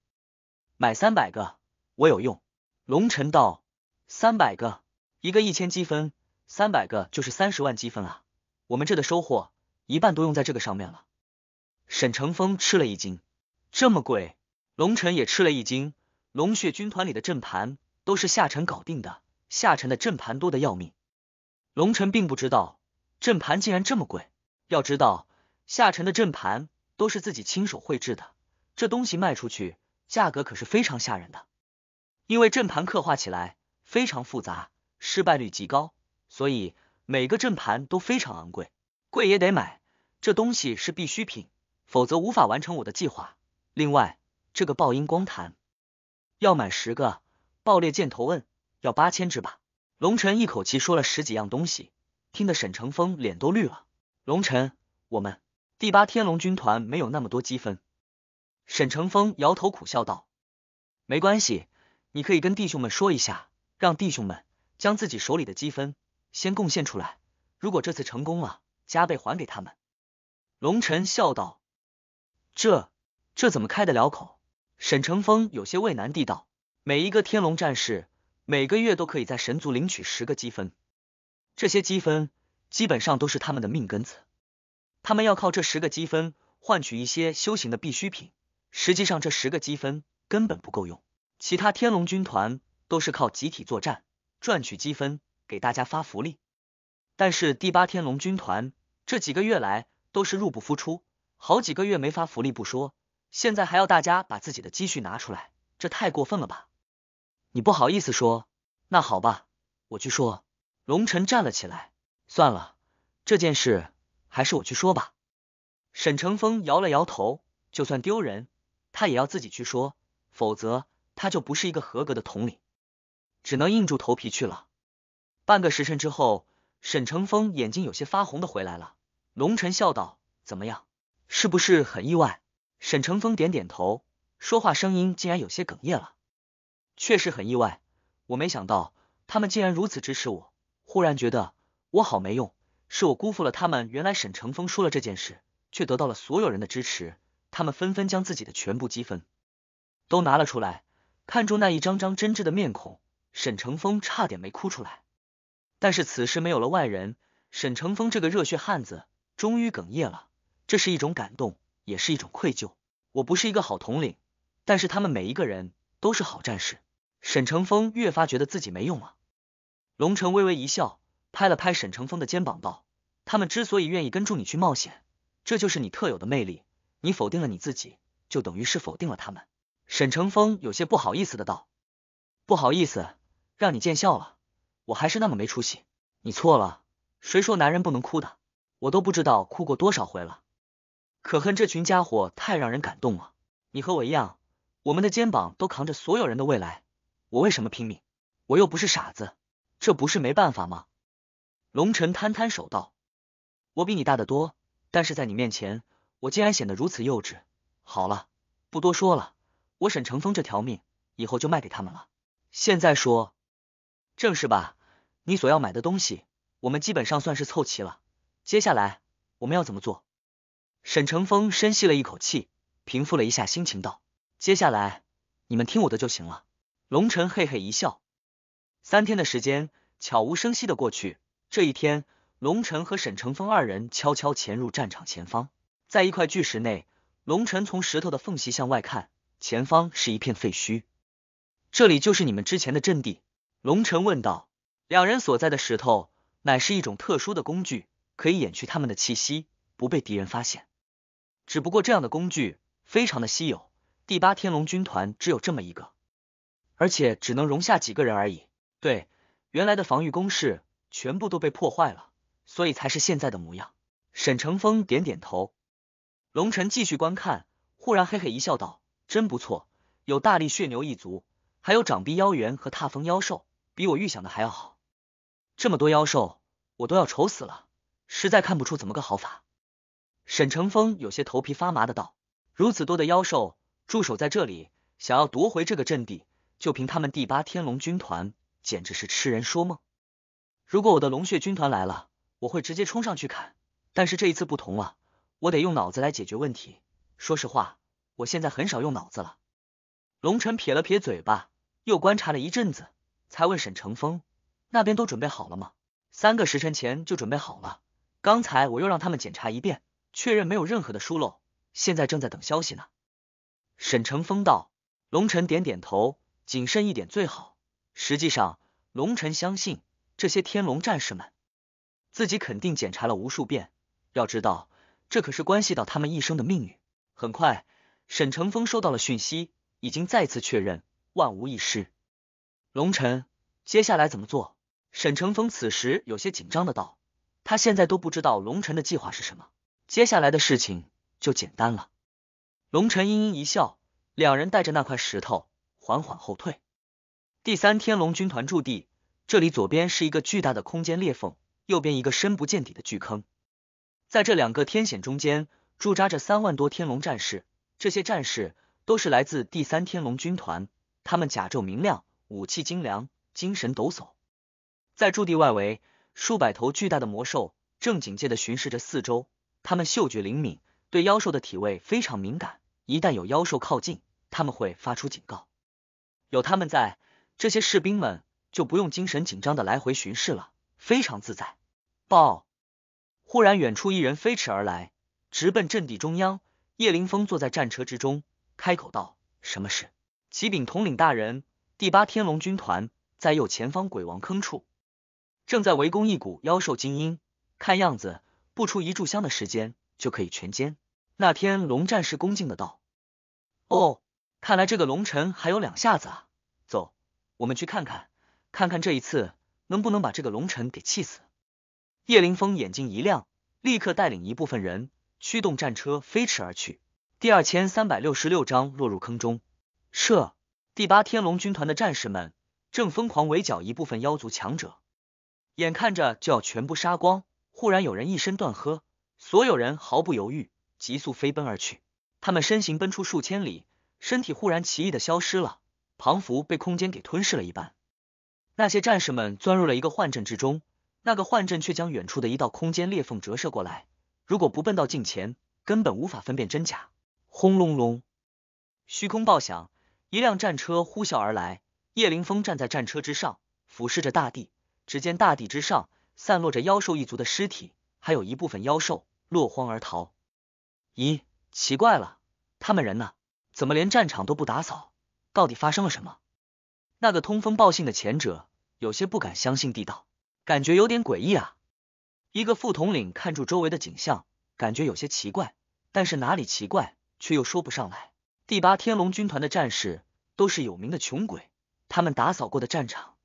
Speaker 1: 买三百个，我有用。龙尘道：“三百个，一个一千积分，三百个就是三十万积分啊！我们这的收获一半都用在这个上面了。”沈乘风吃了一惊，这么贵？龙辰也吃了一惊。龙血军团里的阵盘都是夏晨搞定的，夏晨的阵盘多的要命。龙辰并不知道阵盘竟然这么贵，要知道。下沉的阵盘都是自己亲手绘制的，这东西卖出去价格可是非常吓人的。因为阵盘刻画起来非常复杂，失败率极高，所以每个阵盘都非常昂贵，贵也得买。这东西是必需品，否则无法完成我的计划。另外，这个暴音光弹要买十个，爆裂箭头问要八千支吧。龙晨一口气说了十几样东西，听得沈乘风脸都绿了。龙晨，我们。第八天龙军团没有那么多积分，沈成风摇头苦笑道：“没关系，你可以跟弟兄们说一下，让弟兄们将自己手里的积分先贡献出来。如果这次成功了，加倍还给他们。”龙晨笑道：“这这怎么开得了口？”沈成风有些为难地道：“每一个天龙战士每个月都可以在神族领取十个积分，这些积分基本上都是他们的命根子。”他们要靠这十个积分换取一些修行的必需品，实际上这十个积分根本不够用。其他天龙军团都是靠集体作战赚取积分，给大家发福利。但是第八天龙军团这几个月来都是入不敷出，好几个月没发福利不说，现在还要大家把自己的积蓄拿出来，这太过分了吧？你不好意思说，那好吧，我去说。龙晨站了起来，算了，这件事。还是我去说吧。沈乘风摇了摇头，就算丢人，他也要自己去说，否则他就不是一个合格的统领，只能硬住头皮去了。半个时辰之后，沈乘风眼睛有些发红的回来了。龙晨笑道：“怎么样？是不是很意外？”沈乘风点点头，说话声音竟然有些哽咽了。确实很意外，我没想到他们竟然如此支持我，忽然觉得我好没用。是我辜负了他们。原来沈成风说了这件事，却得到了所有人的支持。他们纷纷将自己的全部积分都拿了出来，看住那一张张真挚的面孔，沈成风差点没哭出来。但是此时没有了外人，沈成风这个热血汉子终于哽咽了。这是一种感动，也是一种愧疚。我不是一个好统领，但是他们每一个人都是好战士。沈成风越发觉得自己没用了。龙城微微一笑。拍了拍沈乘风的肩膀道：“他们之所以愿意跟住你去冒险，这就是你特有的魅力。你否定了你自己，就等于是否定了他们。”沈乘风有些不好意思的道：“不好意思，让你见笑了，我还是那么没出息。”你错了，谁说男人不能哭的？我都不知道哭过多少回了。可恨这群家伙太让人感动了。你和我一样，我们的肩膀都扛着所有人的未来。我为什么拼命？我又不是傻子，这不是没办法吗？龙晨摊摊手道：“我比你大得多，但是在你面前，我竟然显得如此幼稚。好了，不多说了，我沈乘风这条命以后就卖给他们了。现在说，正是吧？你所要买的东西，我们基本上算是凑齐了。接下来我们要怎么做？”沈乘风深吸了一口气，平复了一下心情道：“接下来你们听我的就行了。”龙晨嘿嘿一笑。三天的时间悄无声息的过去。这一天，龙晨和沈乘风二人悄悄潜入战场前方，在一块巨石内，龙晨从石头的缝隙向外看，前方是一片废墟，这里就是你们之前的阵地。龙晨问道：“两人所在的石头乃是一种特殊的工具，可以掩去他们的气息，不被敌人发现。只不过这样的工具非常的稀有，第八天龙军团只有这么一个，而且只能容下几个人而已。”对，原来的防御工事。全部都被破坏了，所以才是现在的模样。沈乘风点点头，龙晨继续观看，忽然嘿嘿一笑，道：“真不错，有大力血牛一族，还有长臂妖猿和踏风妖兽，比我预想的还要好。这么多妖兽，我都要愁死了，实在看不出怎么个好法。”沈乘风有些头皮发麻的道：“如此多的妖兽驻守在这里，想要夺回这个阵地，就凭他们第八天龙军团，简直是痴人说梦。”如果我的龙血军团来了，我会直接冲上去砍。但是这一次不同了，我得用脑子来解决问题。说实话，我现在很少用脑子了。龙晨撇了撇嘴巴，又观察了一阵子，才问沈成风：“那边都准备好了吗？”三个时辰前就准备好了，刚才我又让他们检查一遍，确认没有任何的疏漏。现在正在等消息呢。沈成风道。龙晨点点头，谨慎一点最好。实际上，龙晨相信。这些天龙战士们，自己肯定检查了无数遍，要知道这可是关系到他们一生的命运。很快，沈乘风收到了讯息，已经再次确认万无一失。龙晨，接下来怎么做？沈乘风此时有些紧张的道，他现在都不知道龙晨的计划是什么。接下来的事情就简单了。龙晨阴阴一笑，两人带着那块石头缓缓后退。第三天龙军团驻地。这里左边是一个巨大的空间裂缝，右边一个深不见底的巨坑。在这两个天险中间驻扎着三万多天龙战士，这些战士都是来自第三天龙军团，他们甲胄明亮，武器精良，精神抖擞。在驻地外围，数百头巨大的魔兽正警戒的巡视着四周，他们嗅觉灵敏，对妖兽的体味非常敏感，一旦有妖兽靠近，他们会发出警告。有他们在，这些士兵们。就不用精神紧张的来回巡视了，非常自在。报！忽然，远处一人飞驰而来，直奔阵地中央。叶凌峰坐在战车之中，开口道：“什么事？”“启禀统领大人，第八天龙军团在右前方鬼王坑处，正在围攻一股妖兽精英，看样子不出一炷香的时间就可以全歼。”那天龙战士恭敬的道：“哦，看来这个龙臣还有两下子啊。走，我们去看看。”看看这一次能不能把这个龙臣给气死！叶凌峰眼睛一亮，立刻带领一部分人驱动战车飞驰而去。第二千三百六十六章落入坑中。射第八天龙军团的战士们正疯狂围剿一部分妖族强者，眼看着就要全部杀光，忽然有人一声断喝，所有人毫不犹豫，急速飞奔而去。他们身形奔出数千里，身体忽然奇异的消失了，庞佛被空间给吞噬了一般。那些战士们钻入了一个幻阵之中，那个幻阵却将远处的一道空间裂缝折射过来。如果不奔到近前，根本无法分辨真假。轰隆隆，虚空爆响，一辆战车呼啸而来。叶凌风站在战车之上，俯视着大地，只见大地之上散落着妖兽一族的尸体，还有一部分妖兽落荒而逃。咦，奇怪了，他们人呢？怎么连战场都不打扫？到底发生了什么？那个通风报信的前者有些不敢相信地道，感觉有点诡异啊！一个副统领看住周围的景象，感觉有些奇怪，但是哪里奇怪却又说不上来。第八天龙军团的战士都是有名的穷鬼，他们打扫过的战场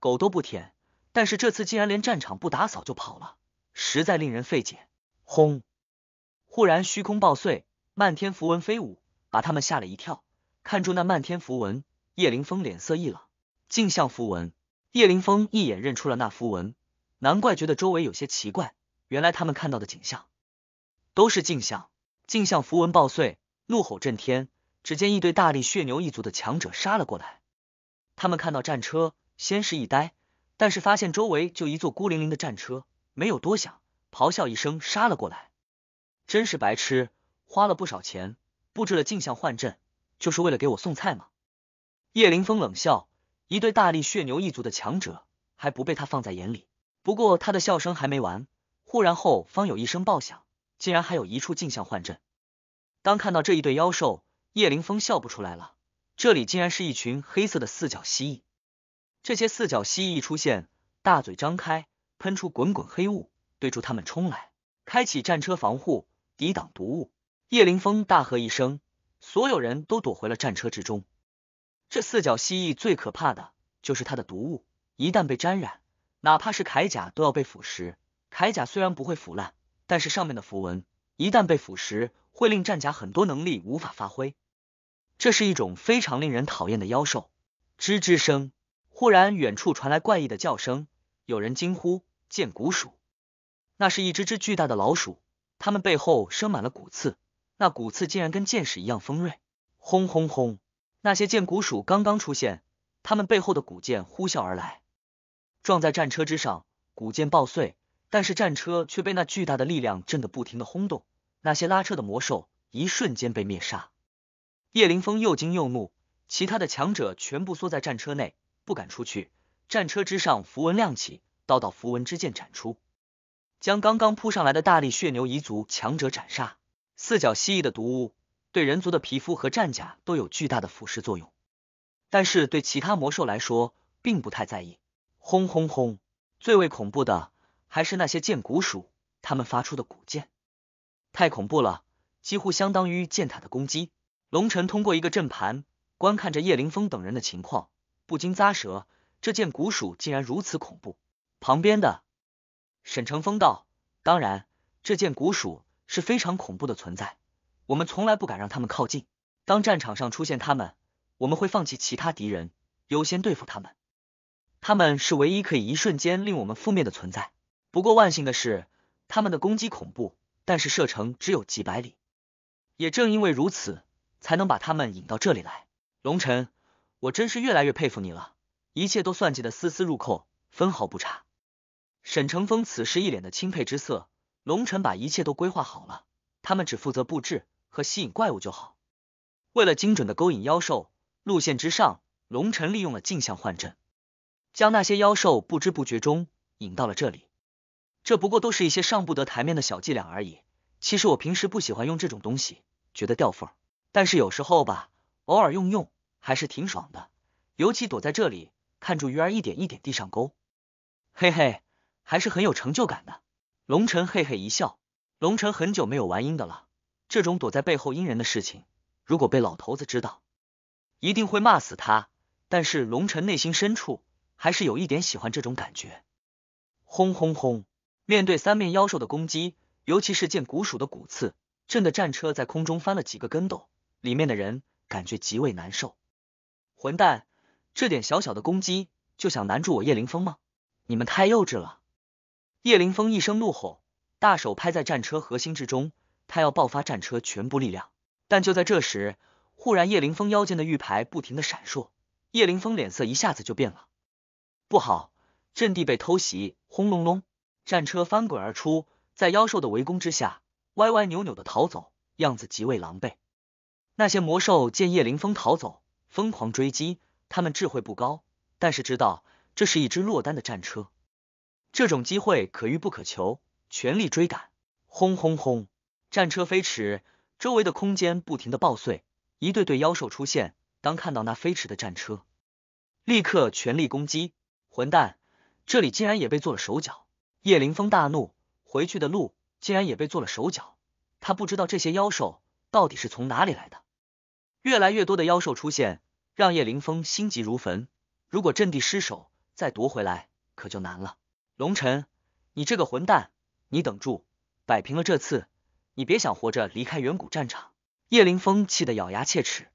Speaker 1: 狗都不舔，但是这次竟然连战场不打扫就跑了，实在令人费解。轰！忽然虚空爆碎，漫天符文飞舞，把他们吓了一跳。看住那漫天符文。叶凌峰脸色一冷，镜像符文。叶凌峰一眼认出了那符文，难怪觉得周围有些奇怪。原来他们看到的景象都是镜像。镜像符文爆碎，怒吼震天。只见一堆大力血牛一族的强者杀了过来。他们看到战车，先是一呆，但是发现周围就一座孤零零的战车，没有多想，咆哮一声杀了过来。真是白痴，花了不少钱布置了镜像幻阵，就是为了给我送菜吗？叶凌风冷笑，一对大力血牛一族的强者还不被他放在眼里。不过他的笑声还没完，忽然后方有一声爆响，竟然还有一处镜像幻阵。当看到这一对妖兽，叶凌风笑不出来了。这里竟然是一群黑色的四角蜥蜴。这些四角蜥蜴一出现，大嘴张开，喷出滚滚黑雾，对住他们冲来。开启战车防护，抵挡毒雾。叶凌风大喝一声，所有人都躲回了战车之中。这四角蜥蜴最可怕的就是它的毒物，一旦被沾染，哪怕是铠甲都要被腐蚀。铠甲虽然不会腐烂，但是上面的符文一旦被腐蚀，会令战甲很多能力无法发挥。这是一种非常令人讨厌的妖兽。吱吱声，忽然远处传来怪异的叫声，有人惊呼：“见古鼠！”那是一只只巨大的老鼠，它们背后生满了骨刺，那骨刺竟然跟箭矢一样锋锐。轰轰轰！那些剑骨鼠刚刚出现，他们背后的古剑呼啸而来，撞在战车之上，古剑爆碎，但是战车却被那巨大的力量震得不停的轰动。那些拉车的魔兽一瞬间被灭杀。叶凌风又惊又怒，其他的强者全部缩在战车内，不敢出去。战车之上符文亮起，道道符文之剑斩出，将刚刚扑上来的大力血牛一族强者斩杀。四角蜥蜴的毒物。对人族的皮肤和战甲都有巨大的腐蚀作用，但是对其他魔兽来说并不太在意。轰轰轰！最为恐怖的还是那些剑骨鼠，他们发出的骨剑太恐怖了，几乎相当于剑塔的攻击。龙尘通过一个阵盘观看着叶凌风等人的情况，不禁咂舌：这剑骨鼠竟然如此恐怖。旁边的沈乘风道：“当然，这剑骨鼠是非常恐怖的存在。”我们从来不敢让他们靠近。当战场上出现他们，我们会放弃其他敌人，优先对付他们。他们是唯一可以一瞬间令我们覆灭的存在。不过万幸的是，他们的攻击恐怖，但是射程只有几百里。也正因为如此，才能把他们引到这里来。龙晨，我真是越来越佩服你了，一切都算计的丝丝入扣，分毫不差。沈乘风此时一脸的钦佩之色。龙晨把一切都规划好了，他们只负责布置。和吸引怪物就好。为了精准的勾引妖兽，路线之上，龙尘利用了镜像幻阵，将那些妖兽不知不觉中引到了这里。这不过都是一些上不得台面的小伎俩而已。其实我平时不喜欢用这种东西，觉得掉份儿。但是有时候吧，偶尔用用还是挺爽的。尤其躲在这里，看住鱼儿一点一点地上钩，嘿嘿，还是很有成就感的。龙辰嘿嘿一笑。龙辰很久没有玩阴的了。这种躲在背后阴人的事情，如果被老头子知道，一定会骂死他。但是龙尘内心深处还是有一点喜欢这种感觉。轰轰轰！面对三面妖兽的攻击，尤其是见古鼠的骨刺，震的战车在空中翻了几个跟斗，里面的人感觉极为难受。混蛋！这点小小的攻击就想难住我叶凌风吗？你们太幼稚了！叶凌风一声怒吼，大手拍在战车核心之中。他要爆发战车全部力量，但就在这时，忽然叶凌峰腰间的玉牌不停的闪烁，叶凌峰脸色一下子就变了，不好，阵地被偷袭！轰隆隆，战车翻滚而出，在妖兽的围攻之下，歪歪扭扭的逃走，样子极为狼狈。那些魔兽见叶凌峰逃走，疯狂追击。他们智慧不高，但是知道这是一只落单的战车，这种机会可遇不可求，全力追赶！轰轰轰！战车飞驰，周围的空间不停的爆碎，一对对妖兽出现。当看到那飞驰的战车，立刻全力攻击。混蛋，这里竟然也被做了手脚！叶凌风大怒，回去的路竟然也被做了手脚。他不知道这些妖兽到底是从哪里来的。越来越多的妖兽出现，让叶凌风心急如焚。如果阵地失守，再夺回来可就难了。龙尘，你这个混蛋，你等住，摆平了这次。你别想活着离开远古战场！叶凌风气得咬牙切齿。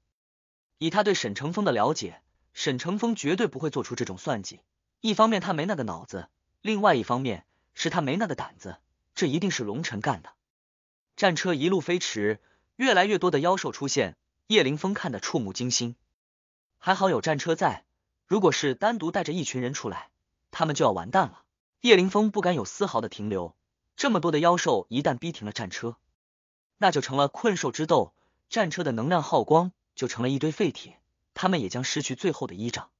Speaker 1: 以他对沈乘风的了解，沈乘风绝对不会做出这种算计。一方面他没那个脑子，另外一方面是他没那个胆子。这一定是龙晨干的。战车一路飞驰，越来越多的妖兽出现，叶凌风看得触目惊心。还好有战车在，如果是单独带着一群人出来，他们就要完蛋了。叶凌风不敢有丝毫的停留，这么多的妖兽一旦逼停了战车。那就成了困兽之斗，战车的能量耗光，就成了一堆废铁，他们也将失去最后的依仗。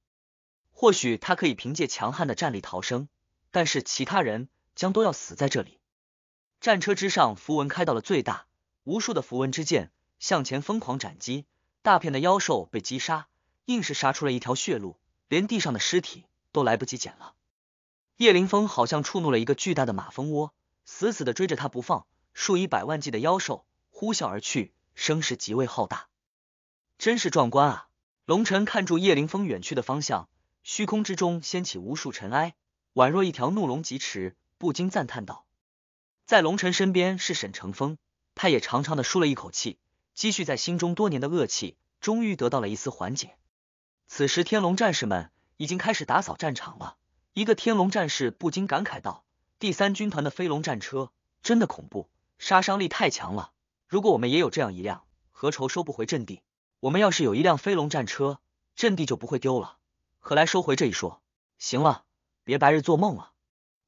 Speaker 1: 或许他可以凭借强悍的战力逃生，但是其他人将都要死在这里。战车之上，符文开到了最大，无数的符文之剑向前疯狂斩击，大片的妖兽被击杀，硬是杀出了一条血路，连地上的尸体都来不及捡了。叶凌风好像触怒了一个巨大的马蜂窝，死死的追着他不放。数以百万计的妖兽呼啸而去，声势极为浩大，真是壮观啊！龙晨看住叶凌风远去的方向，虚空之中掀起无数尘埃，宛若一条怒龙疾驰，不禁赞叹道：“在龙晨身边是沈乘风，他也长长的舒了一口气，积蓄在心中多年的恶气终于得到了一丝缓解。”此时，天龙战士们已经开始打扫战场了。一个天龙战士不禁感慨道：“第三军团的飞龙战车真的恐怖。”杀伤力太强了！如果我们也有这样一辆，何愁收不回阵地？我们要是有一辆飞龙战车，阵地就不会丢了，何来收回这一说？行了，别白日做梦了。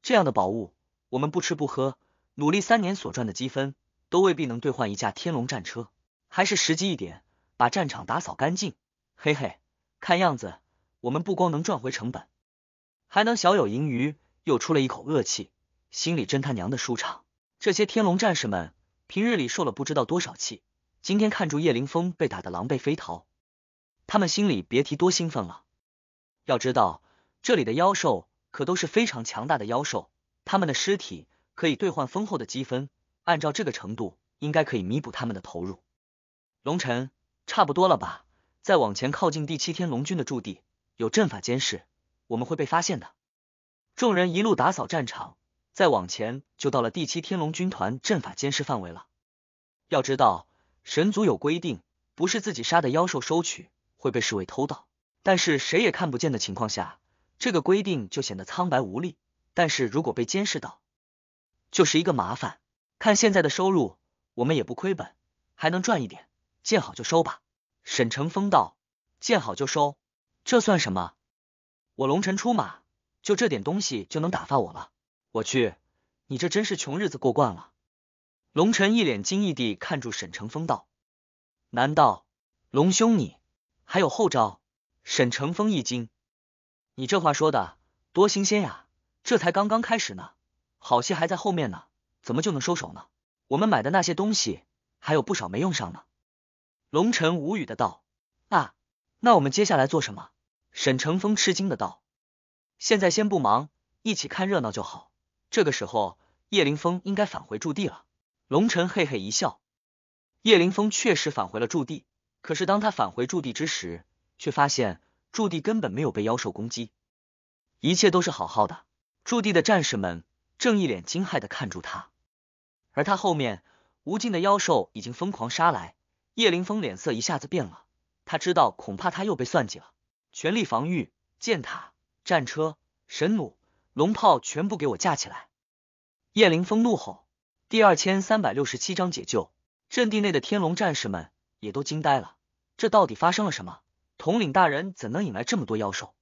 Speaker 1: 这样的宝物，我们不吃不喝，努力三年所赚的积分，都未必能兑换一架天龙战车。还是实际一点，把战场打扫干净。嘿嘿，看样子我们不光能赚回成本，还能小有盈余，又出了一口恶气，心里真他娘的舒畅。这些天龙战士们平日里受了不知道多少气，今天看住叶凌风被打的狼狈飞逃，他们心里别提多兴奋了。要知道这里的妖兽可都是非常强大的妖兽，他们的尸体可以兑换丰厚的积分，按照这个程度，应该可以弥补他们的投入。龙尘，差不多了吧？再往前靠近第七天龙军的驻地，有阵法监视，我们会被发现的。众人一路打扫战场。再往前就到了第七天龙军团阵法监视范围了。要知道，神族有规定，不是自己杀的妖兽收取会被视为偷盗，但是谁也看不见的情况下，这个规定就显得苍白无力。但是如果被监视到，就是一个麻烦。看现在的收入，我们也不亏本，还能赚一点，见好就收吧。沈成风道：“见好就收，这算什么？我龙辰出马，就这点东西就能打发我了？”我去，你这真是穷日子过惯了。龙晨一脸惊异地看住沈乘风道：“难道龙兄你还有后招？”沈乘风一惊：“你这话说的多新鲜呀！这才刚刚开始呢，好戏还在后面呢，怎么就能收手呢？我们买的那些东西还有不少没用上呢。”龙晨无语的道：“啊，那我们接下来做什么？”沈乘风吃惊的道：“现在先不忙，一起看热闹就好。”这个时候，叶凌峰应该返回驻地了。龙晨嘿嘿一笑。叶凌峰确实返回了驻地，可是当他返回驻地之时，却发现驻地根本没有被妖兽攻击，一切都是好好的。驻地的战士们正一脸惊骇的看住他，而他后面无尽的妖兽已经疯狂杀来。叶凌峰脸色一下子变了，他知道恐怕他又被算计了。全力防御，剑塔、战车、神弩。龙炮全部给我架起来！叶凌风怒吼。第二千三百六十七章解救。阵地内的天龙战士们也都惊呆了，这到底发生了什么？统领大人怎能引来这么多妖兽？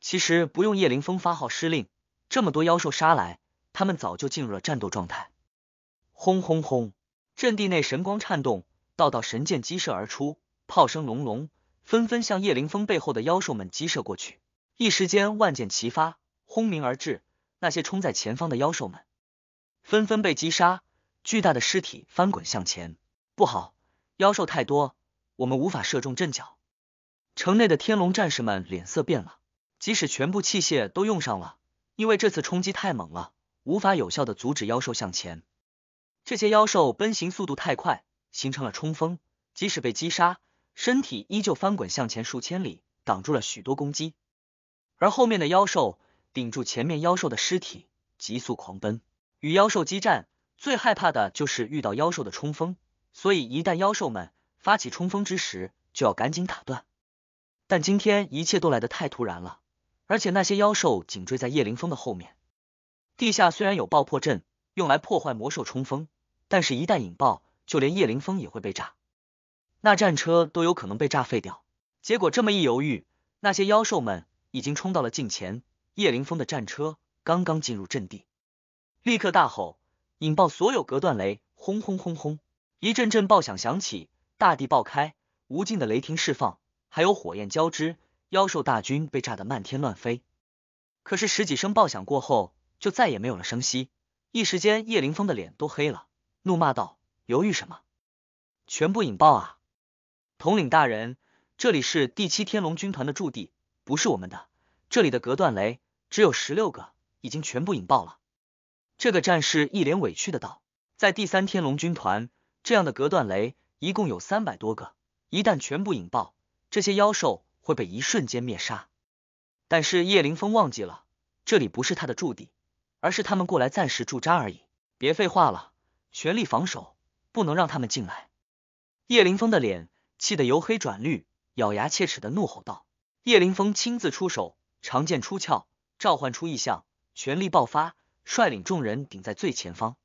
Speaker 1: 其实不用叶凌风发号施令，这么多妖兽杀来，他们早就进入了战斗状态。轰轰轰！阵地内神光颤动，道道神剑激射而出，炮声隆隆，纷纷向叶凌风背后的妖兽们激射过去。一时间，万箭齐发。轰鸣而至，那些冲在前方的妖兽们纷纷被击杀，巨大的尸体翻滚向前。不好，妖兽太多，我们无法射中阵脚。城内的天龙战士们脸色变了，即使全部器械都用上了，因为这次冲击太猛了，无法有效的阻止妖兽向前。这些妖兽奔行速度太快，形成了冲锋，即使被击杀，身体依旧翻滚向前数千里，挡住了许多攻击。而后面的妖兽。顶住前面妖兽的尸体，急速狂奔，与妖兽激战。最害怕的就是遇到妖兽的冲锋，所以一旦妖兽们发起冲锋之时，就要赶紧打断。但今天一切都来得太突然了，而且那些妖兽紧追在叶凌风的后面。地下虽然有爆破阵，用来破坏魔兽冲锋，但是一旦引爆，就连叶凌风也会被炸，那战车都有可能被炸废掉。结果这么一犹豫，那些妖兽们已经冲到了近前。叶凌峰的战车刚刚进入阵地，立刻大吼，引爆所有隔断雷，轰轰轰轰，一阵阵爆响响起，大地爆开，无尽的雷霆释放，还有火焰交织，妖兽大军被炸得漫天乱飞。可是十几声爆响过后，就再也没有了声息。一时间，叶凌峰的脸都黑了，怒骂道：“犹豫什么？全部引爆啊！统领大人，这里是第七天龙军团的驻地，不是我们的，这里的隔断雷。”只有十六个，已经全部引爆了。这个战士一脸委屈的道：“在第三天龙军团，这样的隔断雷一共有三百多个，一旦全部引爆，这些妖兽会被一瞬间灭杀。”但是叶凌风忘记了，这里不是他的驻地，而是他们过来暂时驻扎而已。别废话了，全力防守，不能让他们进来！叶凌风的脸气得由黑转绿，咬牙切齿的怒吼道：“叶凌风亲自出手，长剑出鞘。”召唤出异象，全力爆发，率领众人顶在最前方。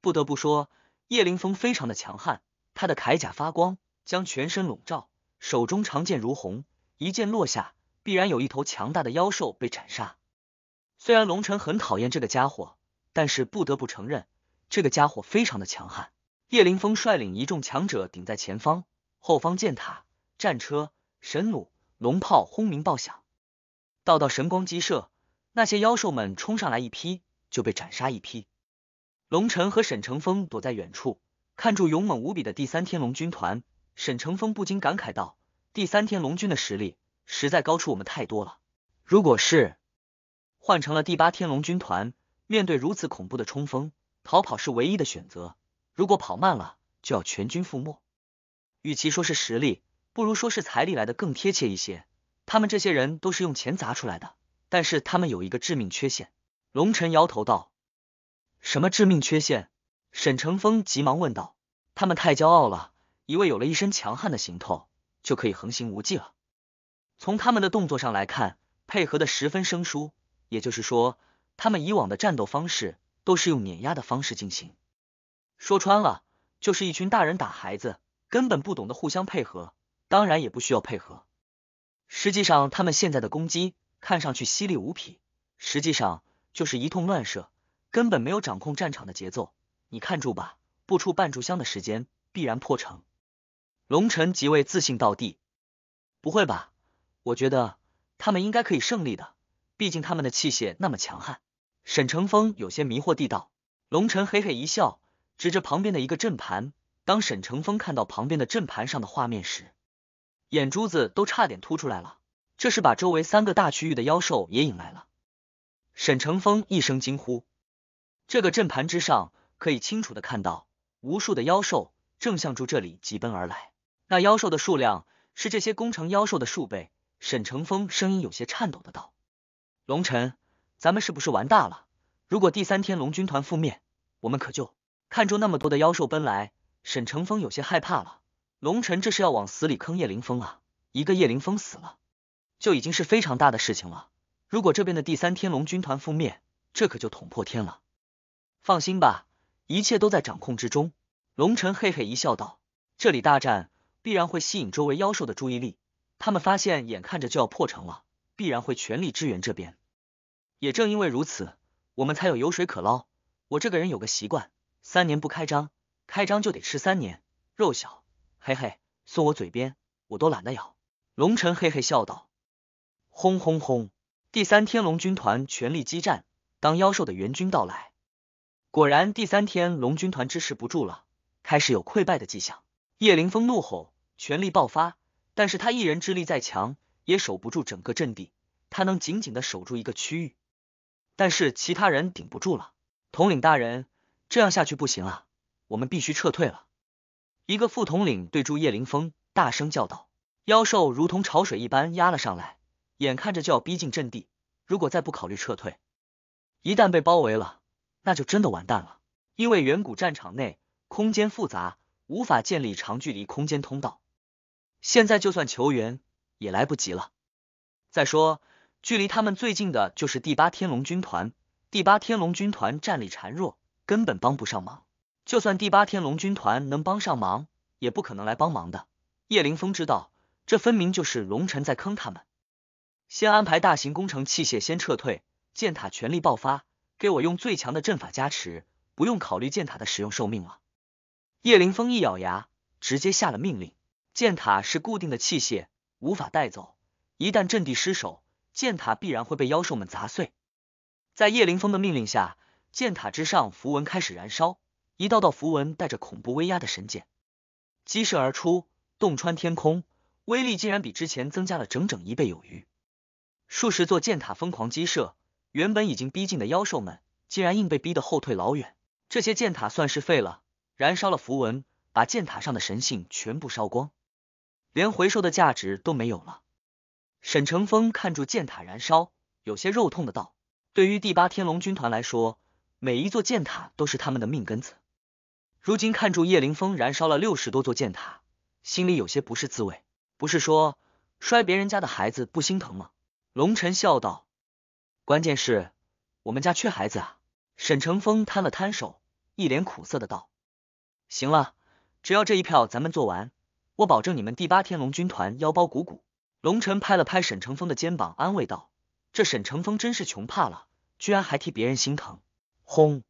Speaker 1: 不得不说，叶凌峰非常的强悍，他的铠甲发光，将全身笼罩，手中长剑如虹，一剑落下，必然有一头强大的妖兽被斩杀。虽然龙尘很讨厌这个家伙，但是不得不承认，这个家伙非常的强悍。叶凌峰率领一众强者顶在前方，后方箭塔、战车、神弩、龙炮轰鸣爆响，道道神光激射。那些妖兽们冲上来一批，就被斩杀一批。龙晨和沈乘风躲在远处，看住勇猛无比的第三天龙军团。沈乘风不禁感慨道：“第三天龙军的实力实在高出我们太多了。如果是换成了第八天龙军团，面对如此恐怖的冲锋，逃跑是唯一的选择。如果跑慢了，就要全军覆没。与其说是实力，不如说是财力来的更贴切一些。他们这些人都是用钱砸出来的。”但是他们有一个致命缺陷，龙晨摇头道：“什么致命缺陷？”沈乘风急忙问道：“他们太骄傲了，以为有了一身强悍的行头就可以横行无忌了。从他们的动作上来看，配合的十分生疏。也就是说，他们以往的战斗方式都是用碾压的方式进行，说穿了就是一群大人打孩子，根本不懂得互相配合，当然也不需要配合。实际上，他们现在的攻击。”看上去犀利无匹，实际上就是一通乱射，根本没有掌控战场的节奏。你看住吧，不出半炷香的时间，必然破城。龙晨极为自信到地，不会吧？我觉得他们应该可以胜利的，毕竟他们的器械那么强悍。沈乘风有些迷惑地道。龙晨嘿嘿一笑，指着旁边的一个阵盘。当沈乘风看到旁边的阵盘上的画面时，眼珠子都差点凸出来了。这是把周围三个大区域的妖兽也引来了。沈乘风一声惊呼，这个阵盘之上可以清楚的看到无数的妖兽正向住这里疾奔而来。那妖兽的数量是这些攻城妖兽的数倍。沈乘风声音有些颤抖的道：“龙晨，咱们是不是玩大了？如果第三天龙军团覆灭，我们可就看住那么多的妖兽奔来。”沈乘风有些害怕了。龙晨这是要往死里坑叶凌风啊！一个叶凌风死了。就已经是非常大的事情了。如果这边的第三天龙军团覆灭，这可就捅破天了。放心吧，一切都在掌控之中。龙晨嘿嘿一笑道：“这里大战必然会吸引周围妖兽的注意力，他们发现眼看着就要破城了，必然会全力支援这边。也正因为如此，我们才有油水可捞。我这个人有个习惯，三年不开张，开张就得吃三年肉。小，嘿嘿，送我嘴边，我都懒得咬。”龙晨嘿嘿笑道。轰轰轰！第三天龙军团全力激战，当妖兽的援军到来，果然第三天龙军团支持不住了，开始有溃败的迹象。叶凌风怒吼，全力爆发，但是他一人之力再强，也守不住整个阵地。他能紧紧的守住一个区域，但是其他人顶不住了。统领大人，这样下去不行啊，我们必须撤退了。一个副统领对住叶凌风大声叫道：“妖兽如同潮水一般压了上来。”眼看着就要逼近阵地，如果再不考虑撤退，一旦被包围了，那就真的完蛋了。因为远古战场内空间复杂，无法建立长距离空间通道。现在就算求援也来不及了。再说，距离他们最近的就是第八天龙军团，第八天龙军团战力孱弱，根本帮不上忙。就算第八天龙军团能帮上忙，也不可能来帮忙的。叶凌峰知道，这分明就是龙尘在坑他们。先安排大型工程器械先撤退，剑塔全力爆发，给我用最强的阵法加持，不用考虑剑塔的使用寿命了。叶凌峰一咬牙，直接下了命令。剑塔是固定的器械，无法带走。一旦阵地失守，剑塔必然会被妖兽们砸碎。在叶凌峰的命令下，剑塔之上符文开始燃烧，一道道符文带着恐怖威压的神剑激射而出，洞穿天空，威力竟然比之前增加了整整一倍有余。数十座箭塔疯狂击射，原本已经逼近的妖兽们竟然硬被逼得后退老远。这些箭塔算是废了，燃烧了符文，把箭塔上的神性全部烧光，连回收的价值都没有了。沈乘风看住箭塔燃烧，有些肉痛的道：“对于第八天龙军团来说，每一座箭塔都是他们的命根子。如今看住叶凌峰燃烧了六十多座箭塔，心里有些不是滋味。不是说摔别人家的孩子不心疼吗？”龙晨笑道：“关键是，我们家缺孩子啊。”沈成风摊了摊手，一脸苦涩的道：“行了，只要这一票咱们做完，我保证你们第八天龙军团腰包鼓鼓。”龙晨拍了拍沈成风的肩膀，安慰道：“这沈成风真是穷怕了，居然还替别人心疼。”轰！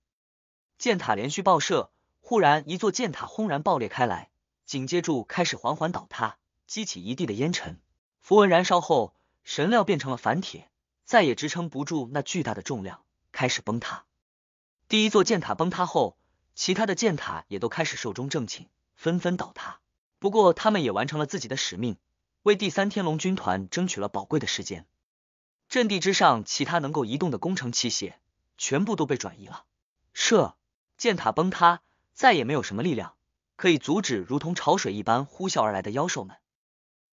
Speaker 1: 箭塔连续爆射，忽然一座箭塔轰然爆裂开来，紧接着开始缓缓倒塌，激起一地的烟尘。符文燃烧后。神料变成了凡铁，再也支撑不住那巨大的重量，开始崩塌。第一座箭塔崩塌后，其他的箭塔也都开始寿终正寝，纷纷倒塌。不过他们也完成了自己的使命，为第三天龙军团争取了宝贵的时间。阵地之上，其他能够移动的工程器械全部都被转移了。射箭塔崩塌，再也没有什么力量可以阻止，如同潮水一般呼啸而来的妖兽们。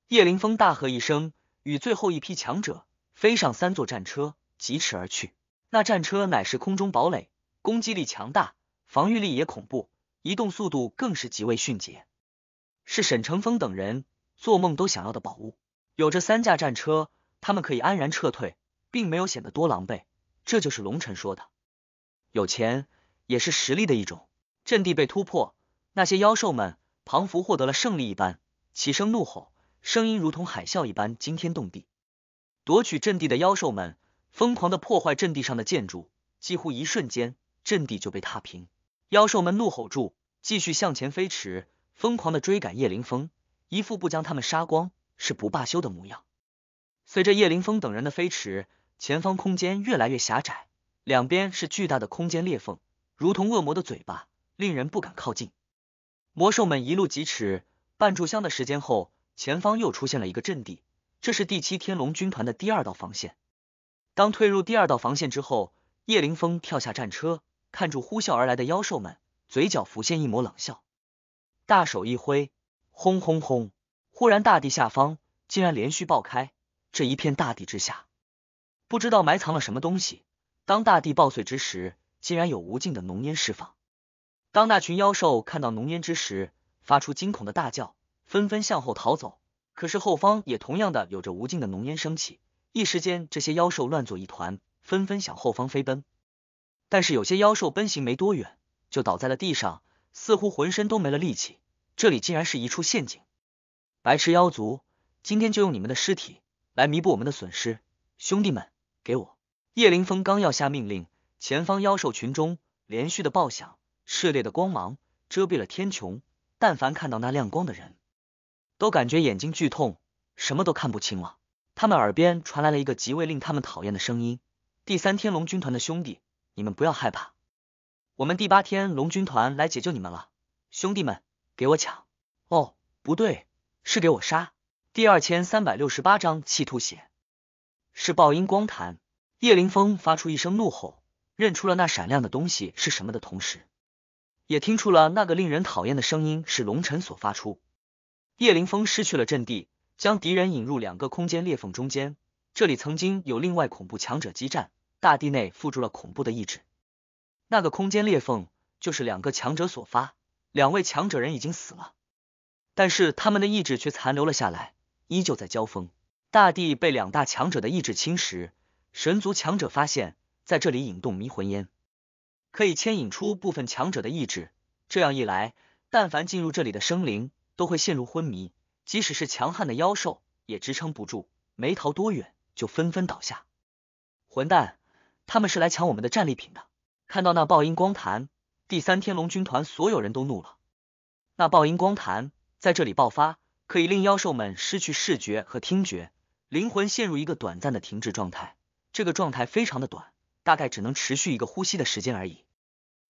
Speaker 1: 叶凌风大喝一声。与最后一批强者飞上三座战车，疾驰而去。那战车乃是空中堡垒，攻击力强大，防御力也恐怖，移动速度更是极为迅捷，是沈乘风等人做梦都想要的宝物。有这三架战车，他们可以安然撤退，并没有显得多狼狈。这就是龙晨说的，有钱也是实力的一种。阵地被突破，那些妖兽们彷佛获得了胜利一般，齐声怒吼。声音如同海啸一般惊天动地，夺取阵地的妖兽们疯狂的破坏阵地上的建筑，几乎一瞬间，阵地就被踏平。妖兽们怒吼住，继续向前飞驰，疯狂的追赶叶凌风，一副不将他们杀光是不罢休的模样。随着叶凌风等人的飞驰，前方空间越来越狭窄，两边是巨大的空间裂缝，如同恶魔的嘴巴，令人不敢靠近。魔兽们一路疾驰，半炷香的时间后。前方又出现了一个阵地，这是第七天龙军团的第二道防线。当退入第二道防线之后，叶凌峰跳下战车，看住呼啸而来的妖兽们，嘴角浮现一抹冷笑，大手一挥，轰轰轰！忽然大地下方竟然连续爆开，这一片大地之下不知道埋藏了什么东西。当大地爆碎之时，竟然有无尽的浓烟释放。当那群妖兽看到浓烟之时，发出惊恐的大叫。纷纷向后逃走，可是后方也同样的有着无尽的浓烟升起，一时间这些妖兽乱作一团，纷纷向后方飞奔。但是有些妖兽奔行没多远，就倒在了地上，似乎浑身都没了力气。这里竟然是一处陷阱！白痴妖族，今天就用你们的尸体来弥补我们的损失！兄弟们，给我！叶凌峰刚要下命令，前方妖兽群中连续的爆响，炽烈的光芒遮蔽了天穹，但凡看到那亮光的人。都感觉眼睛剧痛，什么都看不清了。他们耳边传来了一个极为令他们讨厌的声音：“第三天龙军团的兄弟，你们不要害怕，我们第八天龙军团来解救你们了，兄弟们，给我抢！哦，不对，是给我杀！”第二千三百六十八章气吐血，是暴音光弹。叶凌风发出一声怒吼，认出了那闪亮的东西是什么的同时，也听出了那个令人讨厌的声音是龙晨所发出。叶凌峰失去了阵地，将敌人引入两个空间裂缝中间。这里曾经有另外恐怖强者激战，大地内附住了恐怖的意志。那个空间裂缝就是两个强者所发，两位强者人已经死了，但是他们的意志却残留了下来，依旧在交锋。大地被两大强者的意志侵蚀。神族强者发现，在这里引动迷魂烟，可以牵引出部分强者的意志。这样一来，但凡进入这里的生灵。都会陷入昏迷，即使是强悍的妖兽也支撑不住，没逃多远就纷纷倒下。混蛋，他们是来抢我们的战利品的！看到那暴音光弹，第三天龙军团所有人都怒了。那暴音光弹在这里爆发，可以令妖兽们失去视觉和听觉，灵魂陷入一个短暂的停滞状态。这个状态非常的短，大概只能持续一个呼吸的时间而已。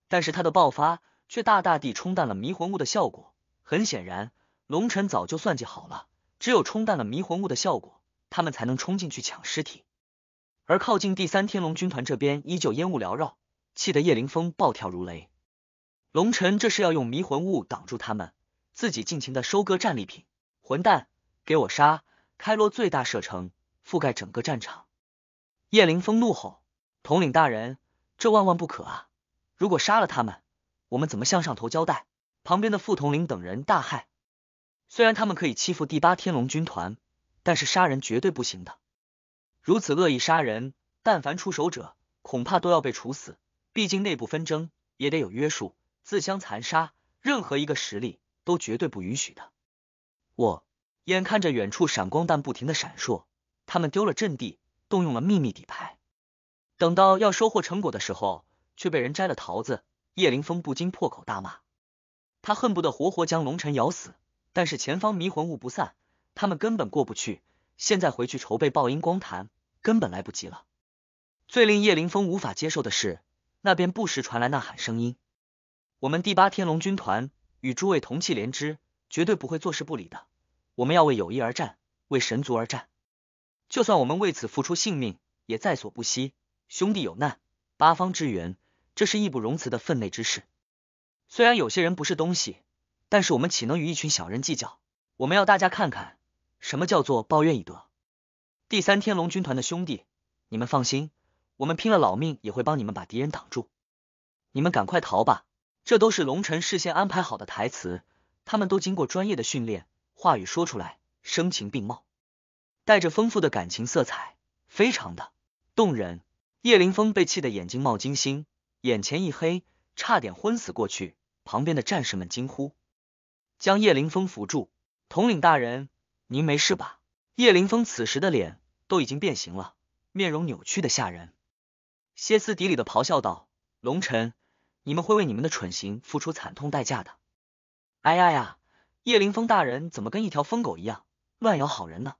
Speaker 1: 但是它的爆发却大大地冲淡了迷魂雾的效果。很显然。龙晨早就算计好了，只有冲淡了迷魂雾的效果，他们才能冲进去抢尸体。而靠近第三天龙军团这边依旧烟雾缭绕，气得叶凌风暴跳如雷。龙晨这是要用迷魂雾挡住他们，自己尽情的收割战利品。混蛋，给我杀！开罗最大射程，覆盖整个战场。叶凌风怒吼：“统领大人，这万万不可啊！如果杀了他们，我们怎么向上头交代？”旁边的副统领等人大骇。虽然他们可以欺负第八天龙军团，但是杀人绝对不行的。如此恶意杀人，但凡出手者，恐怕都要被处死。毕竟内部纷争也得有约束，自相残杀，任何一个实力都绝对不允许的。我眼看着远处闪光弹不停的闪烁，他们丢了阵地，动用了秘密底牌。等到要收获成果的时候，却被人摘了桃子。叶凌风不禁破口大骂，他恨不得活活将龙尘咬死。但是前方迷魂雾不散，他们根本过不去。现在回去筹备暴阴光坛，根本来不及了。最令叶凌风无法接受的是，那边不时传来呐喊声音。我们第八天龙军团与诸位同气连枝，绝对不会坐视不理的。我们要为友谊而战，为神族而战。就算我们为此付出性命，也在所不惜。兄弟有难，八方支援，这是义不容辞的分内之事。虽然有些人不是东西。但是我们岂能与一群小人计较？我们要大家看看什么叫做抱怨以德。第三天龙军团的兄弟，你们放心，我们拼了老命也会帮你们把敌人挡住。你们赶快逃吧，这都是龙辰事先安排好的台词，他们都经过专业的训练，话语说出来声情并茂，带着丰富的感情色彩，非常的动人。叶凌峰被气得眼睛冒金星，眼前一黑，差点昏死过去。旁边的战士们惊呼。将叶凌风扶住，统领大人，您没事吧？叶凌风此时的脸都已经变形了，面容扭曲的吓人，歇斯底里的咆哮道：“龙尘，你们会为你们的蠢行付出惨痛代价的！”哎呀呀，叶凌风大人怎么跟一条疯狗一样，乱咬好人呢？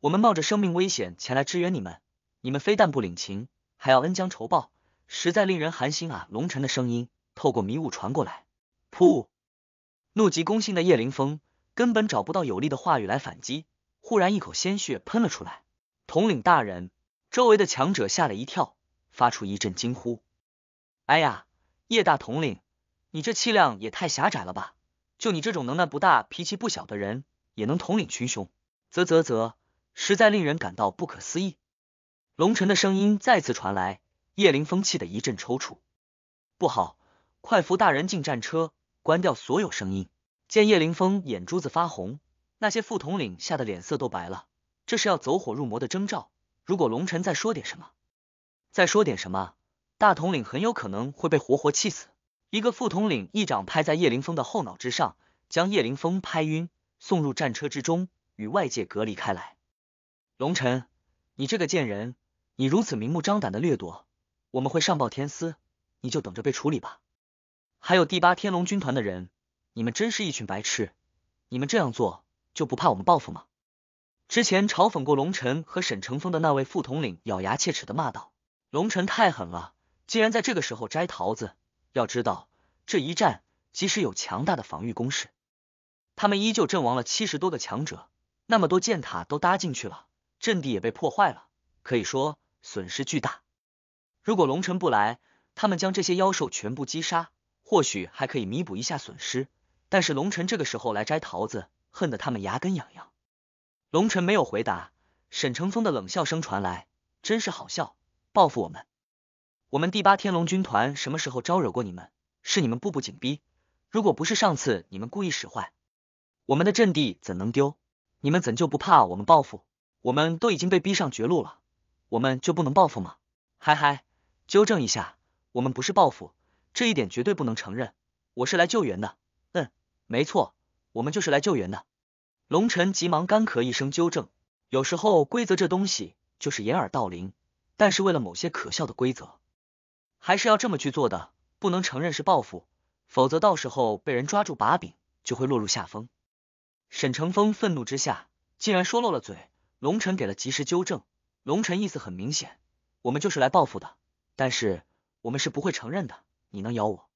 Speaker 1: 我们冒着生命危险前来支援你们，你们非但不领情，还要恩将仇报，实在令人寒心啊！龙尘的声音透过迷雾传过来，噗。怒极攻心的叶凌风根本找不到有力的话语来反击，忽然一口鲜血喷了出来。统领大人周围的强者吓了一跳，发出一阵惊呼：“哎呀，叶大统领，你这气量也太狭窄了吧！就你这种能耐不大、脾气不小的人，也能统领群雄？啧啧啧，实在令人感到不可思议。”龙晨的声音再次传来，叶凌风气得一阵抽搐。不好，快扶大人进战车。关掉所有声音。见叶凌峰眼珠子发红，那些副统领吓得脸色都白了，这是要走火入魔的征兆。如果龙晨再说点什么，再说点什么，大统领很有可能会被活活气死。一个副统领一掌拍在叶凌峰的后脑之上，将叶凌峰拍晕，送入战车之中，与外界隔离开来。龙晨，你这个贱人，你如此明目张胆的掠夺，我们会上报天司，你就等着被处理吧。还有第八天龙军团的人，你们真是一群白痴！你们这样做就不怕我们报复吗？之前嘲讽过龙晨和沈成风的那位副统领咬牙切齿的骂道：“龙晨太狠了，竟然在这个时候摘桃子！要知道这一战，即使有强大的防御工事，他们依旧阵亡了七十多个强者，那么多箭塔都搭进去了，阵地也被破坏了，可以说损失巨大。如果龙晨不来，他们将这些妖兽全部击杀。”或许还可以弥补一下损失，但是龙晨这个时候来摘桃子，恨得他们牙根痒痒。龙晨没有回答，沈成峰的冷笑声传来，真是好笑，报复我们？我们第八天龙军团什么时候招惹过你们？是你们步步紧逼。如果不是上次你们故意使坏，我们的阵地怎能丢？你们怎就不怕我们报复？我们都已经被逼上绝路了，我们就不能报复吗？嗨嗨，纠正一下，我们不是报复。这一点绝对不能承认，我是来救援的。嗯，没错，我们就是来救援的。龙晨急忙干咳一声纠正，有时候规则这东西就是掩耳盗铃，但是为了某些可笑的规则，还是要这么去做的，不能承认是报复，否则到时候被人抓住把柄，就会落入下风。沈乘风愤怒之下竟然说漏了嘴，龙晨给了及时纠正。龙晨意思很明显，我们就是来报复的，但是我们是不会承认的。你能咬我？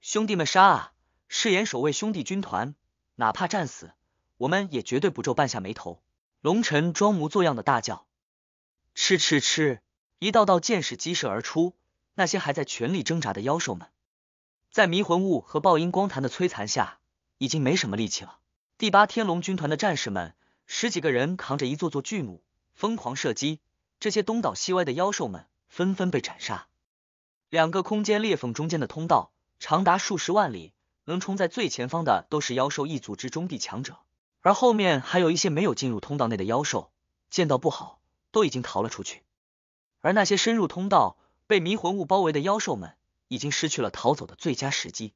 Speaker 1: 兄弟们杀啊！誓言守卫兄弟军团，哪怕战死，我们也绝对不皱半下眉头。龙晨装模作样的大叫：“吃吃吃！”一道道箭矢激射而出，那些还在全力挣扎的妖兽们，在迷魂雾和暴音光弹的摧残下，已经没什么力气了。第八天龙军团的战士们，十几个人扛着一座座巨木，疯狂射击，这些东倒西歪的妖兽们纷纷被斩杀。两个空间裂缝中间的通道长达数十万里，能冲在最前方的都是妖兽一族之中的强者，而后面还有一些没有进入通道内的妖兽，见到不好，都已经逃了出去。而那些深入通道、被迷魂物包围的妖兽们，已经失去了逃走的最佳时机，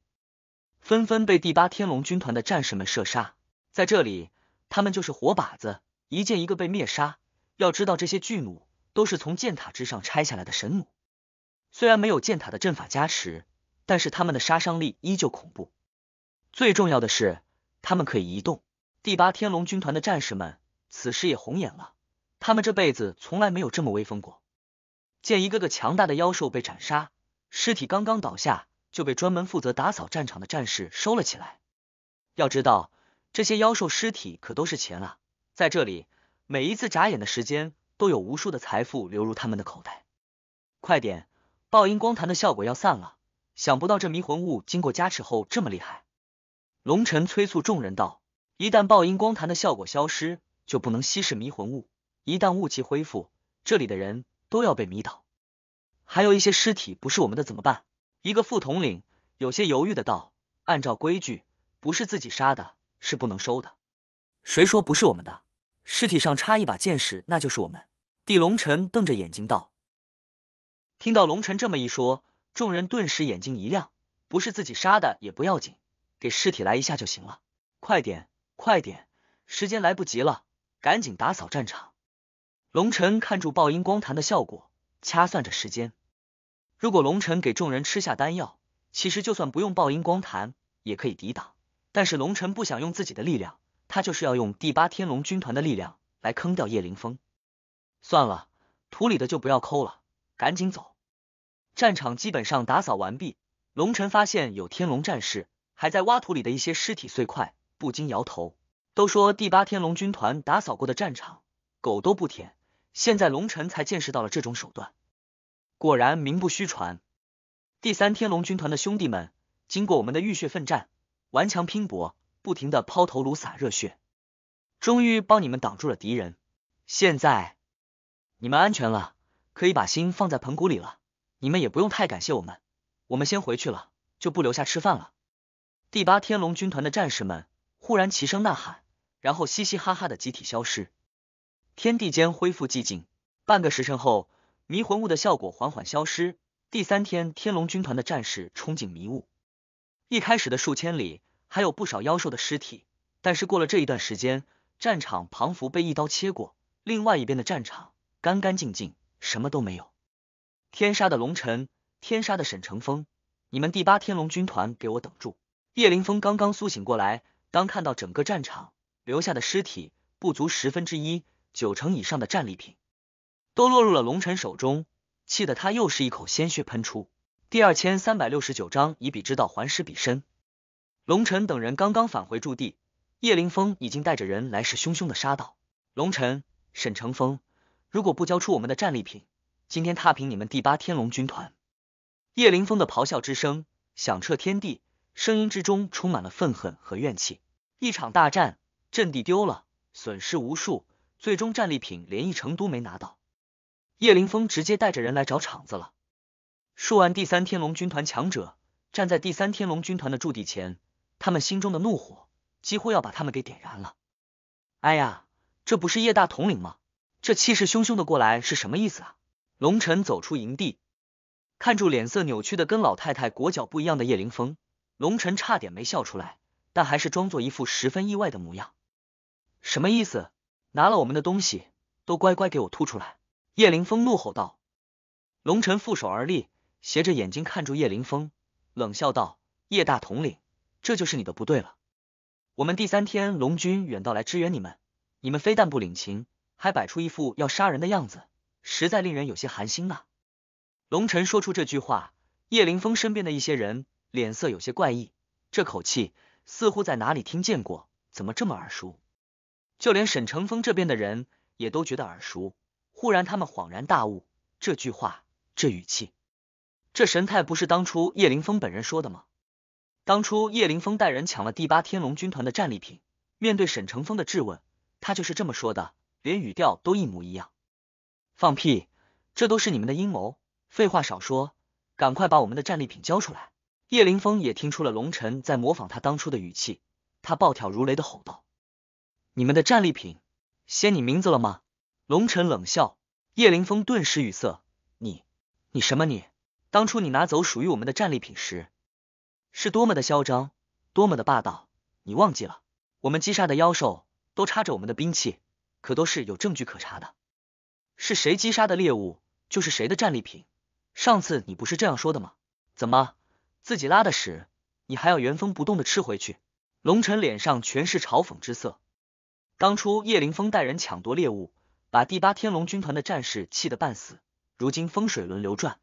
Speaker 1: 纷纷被第八天龙军团的战士们射杀。在这里，他们就是活靶子，一箭一个被灭杀。要知道，这些巨弩都是从箭塔之上拆下来的神弩。虽然没有箭塔的阵法加持，但是他们的杀伤力依旧恐怖。最重要的是，他们可以移动。第八天龙军团的战士们此时也红眼了，他们这辈子从来没有这么威风过。见一个个强大的妖兽被斩杀，尸体刚刚倒下就被专门负责打扫战场的战士收了起来。要知道，这些妖兽尸体可都是钱啊！在这里，每一次眨眼的时间都有无数的财富流入他们的口袋。快点！暴音光弹的效果要散了，想不到这迷魂雾经过加持后这么厉害。龙晨催促众人道：“一旦暴音光弹的效果消失，就不能稀释迷魂雾。一旦雾气恢复，这里的人都要被迷倒。还有一些尸体不是我们的，怎么办？”一个副统领有些犹豫的道：“按照规矩，不是自己杀的，是不能收的。”“谁说不是我们的？尸体上插一把剑矢，那就是我们。”帝龙晨瞪着眼睛道。听到龙晨这么一说，众人顿时眼睛一亮，不是自己杀的也不要紧，给尸体来一下就行了。快点，快点，时间来不及了，赶紧打扫战场。龙晨看住暴音光弹的效果，掐算着时间。如果龙晨给众人吃下丹药，其实就算不用暴音光弹也可以抵挡。但是龙晨不想用自己的力量，他就是要用第八天龙军团的力量来坑掉叶凌风。算了，土里的就不要抠了。赶紧走！战场基本上打扫完毕。龙尘发现有天龙战士还在挖土里的一些尸体碎块，不禁摇头。都说第八天龙军团打扫过的战场，狗都不舔。现在龙辰才见识到了这种手段，果然名不虚传。第三天龙军团的兄弟们，经过我们的浴血奋战、顽强拼搏、不停的抛头颅洒热血，终于帮你们挡住了敌人。现在你们安全了。可以把心放在盆骨里了，你们也不用太感谢我们，我们先回去了，就不留下吃饭了。第八天龙军团的战士们忽然齐声呐喊，然后嘻嘻哈哈的集体消失，天地间恢复寂静。半个时辰后，迷魂雾的效果缓缓消失。第三天天龙军团的战士冲进迷雾，一开始的数千里还有不少妖兽的尸体，但是过了这一段时间，战场庞幅被一刀切过，另外一边的战场干干净净。什么都没有。天杀的龙尘，天杀的沈乘风，你们第八天龙军团给我等住！叶凌峰刚刚苏醒过来，当看到整个战场留下的尸体不足十分之一，九成以上的战利品都落入了龙尘手中，气得他又是一口鲜血喷出。第二千三百六十九章以彼之道还施彼身。龙尘等人刚刚返回驻地，叶凌峰已经带着人来势汹汹的杀到。龙尘、沈乘风。如果不交出我们的战利品，今天踏平你们第八天龙军团！叶凌风的咆哮之声响彻天地，声音之中充满了愤恨和怨气。一场大战，阵地丢了，损失无数，最终战利品连一成都没拿到，叶凌风直接带着人来找场子了。数万第三天龙军团强者站在第三天龙军团的驻地前，他们心中的怒火几乎要把他们给点燃了。哎呀，这不是叶大统领吗？这气势汹汹的过来是什么意思啊？龙晨走出营地，看住脸色扭曲的跟老太太裹脚不一样的叶凌风，龙晨差点没笑出来，但还是装作一副十分意外的模样。什么意思？拿了我们的东西，都乖乖给我吐出来！叶凌风怒吼道。龙晨负手而立，斜着眼睛看住叶凌风，冷笑道：“叶大统领，这就是你的不对了。我们第三天龙军远道来支援你们，你们非但不领情。”还摆出一副要杀人的样子，实在令人有些寒心呐。龙晨说出这句话，叶凌峰身边的一些人脸色有些怪异，这口气似乎在哪里听见过，怎么这么耳熟？就连沈乘风这边的人也都觉得耳熟。忽然，他们恍然大悟：这句话，这语气，这神态，不是当初叶凌峰本人说的吗？当初叶凌峰带人抢了第八天龙军团的战利品，面对沈乘风的质问，他就是这么说的。连语调都一模一样，放屁！这都是你们的阴谋。废话少说，赶快把我们的战利品交出来！叶凌峰也听出了龙尘在模仿他当初的语气，他暴跳如雷的吼道：“你们的战利品，写你名字了吗？”龙尘冷笑，叶凌峰顿时语塞：“你、你什么你？当初你拿走属于我们的战利品时，是多么的嚣张，多么的霸道！你忘记了，我们击杀的妖兽都插着我们的兵器。”可都是有证据可查的，是谁击杀的猎物，就是谁的战利品。上次你不是这样说的吗？怎么自己拉的屎，你还要原封不动的吃回去？龙晨脸上全是嘲讽之色。当初叶凌峰带人抢夺猎物，把第八天龙军团的战士气得半死。如今风水轮流转，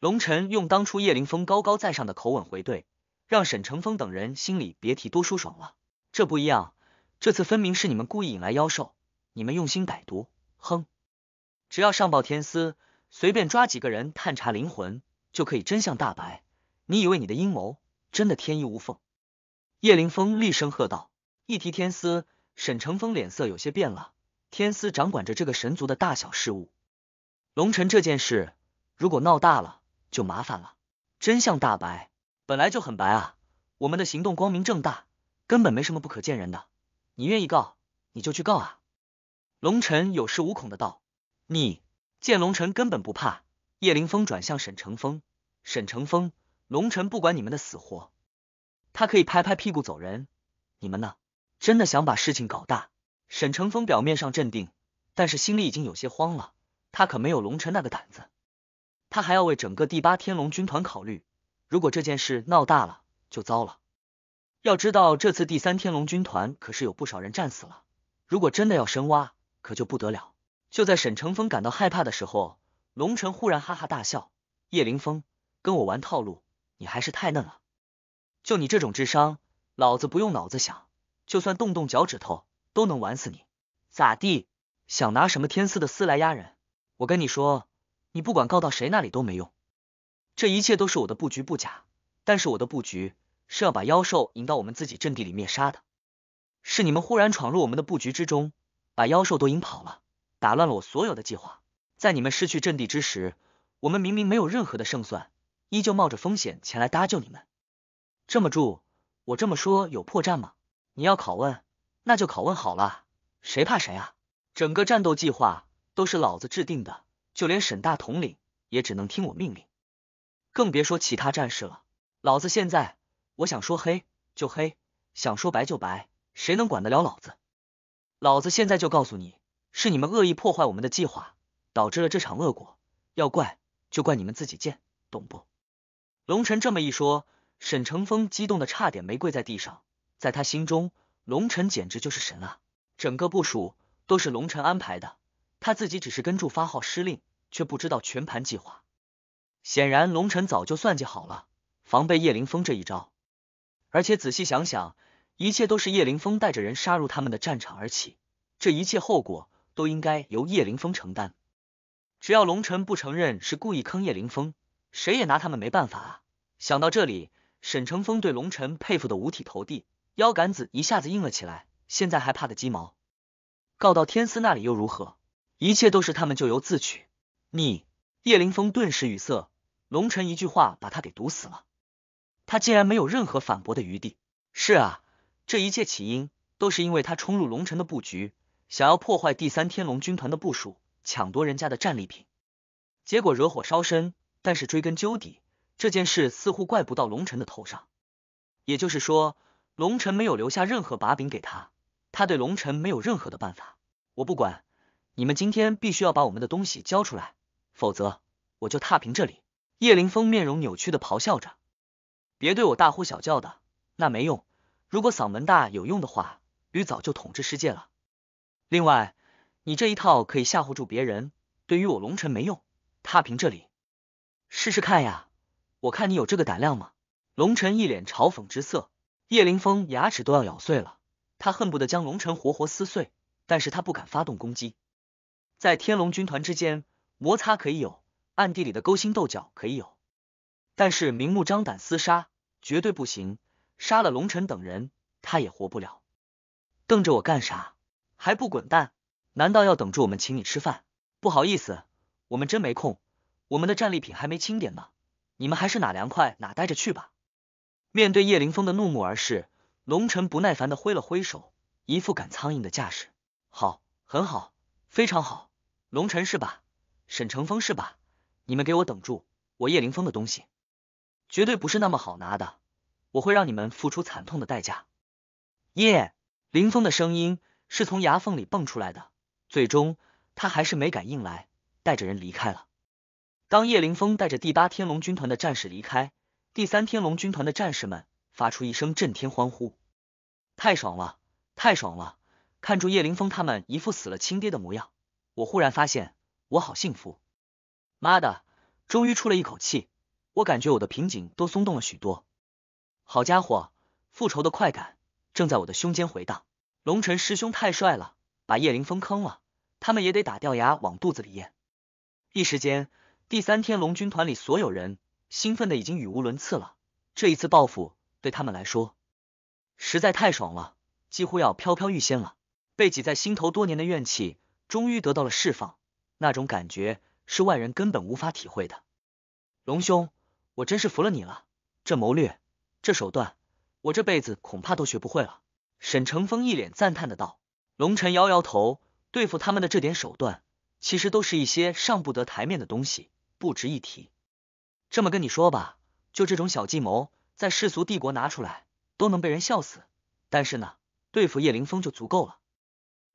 Speaker 1: 龙晨用当初叶凌峰高高在上的口吻回怼，让沈乘风等人心里别提多舒爽了。这不一样，这次分明是你们故意引来妖兽。你们用心歹毒，哼！只要上报天司，随便抓几个人探查灵魂，就可以真相大白。你以为你的阴谋真的天衣无缝？叶凌峰厉声喝道。一提天司，沈乘风脸色有些变了。天司掌管着这个神族的大小事务，龙辰这件事如果闹大了，就麻烦了。真相大白，本来就很白啊！我们的行动光明正大，根本没什么不可见人的。你愿意告，你就去告啊！龙尘有恃无恐的道：“你见龙尘根本不怕。”叶凌峰转向沈成风：“沈成风，龙尘不管你们的死活，他可以拍拍屁股走人。你们呢？真的想把事情搞大？”沈成风表面上镇定，但是心里已经有些慌了。他可没有龙臣那个胆子，他还要为整个第八天龙军团考虑。如果这件事闹大了，就糟了。要知道，这次第三天龙军团可是有不少人战死了。如果真的要深挖，可就不得了！就在沈乘风感到害怕的时候，龙晨忽然哈哈大笑：“叶凌风，跟我玩套路，你还是太嫩了。就你这种智商，老子不用脑子想，就算动动脚趾头都能玩死你。咋地？想拿什么天赐的丝来压人？我跟你说，你不管告到谁那里都没用。这一切都是我的布局不假，但是我的布局是要把妖兽引到我们自己阵地里灭杀的，是你们忽然闯入我们的布局之中。”把妖兽都引跑了，打乱了我所有的计划。在你们失去阵地之时，我们明明没有任何的胜算，依旧冒着风险前来搭救你们。这么住，我这么说有破绽吗？你要拷问，那就拷问好了，谁怕谁啊？整个战斗计划都是老子制定的，就连沈大统领也只能听我命令，更别说其他战士了。老子现在，我想说黑就黑，想说白就白，谁能管得了老子？老子现在就告诉你，是你们恶意破坏我们的计划，导致了这场恶果，要怪就怪你们自己贱，懂不？龙尘这么一说，沈乘风激动的差点没跪在地上，在他心中，龙尘简直就是神啊，整个部署都是龙尘安排的，他自己只是跟住发号施令，却不知道全盘计划。显然，龙辰早就算计好了，防备叶凌风这一招，而且仔细想想。一切都是叶凌峰带着人杀入他们的战场而起，这一切后果都应该由叶凌峰承担。只要龙尘不承认是故意坑叶凌峰，谁也拿他们没办法啊！想到这里，沈乘风对龙尘佩服的五体投地，腰杆子一下子硬了起来。现在还怕个鸡毛？告到天司那里又如何？一切都是他们咎由自取。你叶凌峰顿时语塞，龙臣一句话把他给堵死了，他竟然没有任何反驳的余地。是啊。这一切起因都是因为他冲入龙城的布局，想要破坏第三天龙军团的部署，抢夺人家的战利品，结果惹火烧身。但是追根究底，这件事似乎怪不到龙城的头上，也就是说，龙城没有留下任何把柄给他，他对龙城没有任何的办法。我不管，你们今天必须要把我们的东西交出来，否则我就踏平这里！叶凌风面容扭曲的咆哮着：“别对我大呼小叫的，那没用。”如果嗓门大有用的话，驴早就统治世界了。另外，你这一套可以吓唬住别人，对于我龙尘没用。踏平这里，试试看呀！我看你有这个胆量吗？龙尘一脸嘲讽之色，叶凌峰牙齿都要咬碎了，他恨不得将龙尘活活撕碎，但是他不敢发动攻击。在天龙军团之间，摩擦可以有，暗地里的勾心斗角可以有，但是明目张胆厮杀绝对不行。杀了龙尘等人，他也活不了。瞪着我干啥？还不滚蛋？难道要等着我们请你吃饭？不好意思，我们真没空。我们的战利品还没清点呢，你们还是哪凉快哪待着去吧。面对叶凌峰的怒目而视，龙辰不耐烦的挥了挥手，一副赶苍蝇的架势。好，很好，非常好。龙辰是吧？沈乘风是吧？你们给我等住！我叶凌峰的东西，绝对不是那么好拿的。我会让你们付出惨痛的代价！耶！林峰的声音是从牙缝里蹦出来的，最终他还是没敢硬来，带着人离开了。当叶凌峰带着第八天龙军团的战士离开，第三天龙军团的战士们发出一声震天欢呼：“太爽了！太爽了！”看住叶凌峰他们一副死了亲爹的模样，我忽然发现我好幸福。妈的，终于出了一口气，我感觉我的瓶颈都松动了许多。好家伙！复仇的快感正在我的胸间回荡。龙辰师兄太帅了，把叶凌风坑了，他们也得打掉牙往肚子里咽。一时间，第三天龙军团里所有人兴奋的已经语无伦次了。这一次报复对他们来说实在太爽了，几乎要飘飘欲仙了。被挤在心头多年的怨气终于得到了释放，那种感觉是外人根本无法体会的。龙兄，我真是服了你了，这谋略。这手段，我这辈子恐怕都学不会了。沈乘风一脸赞叹的道。龙晨摇摇头，对付他们的这点手段，其实都是一些上不得台面的东西，不值一提。这么跟你说吧，就这种小计谋，在世俗帝国拿出来，都能被人笑死。但是呢，对付叶凌峰就足够了。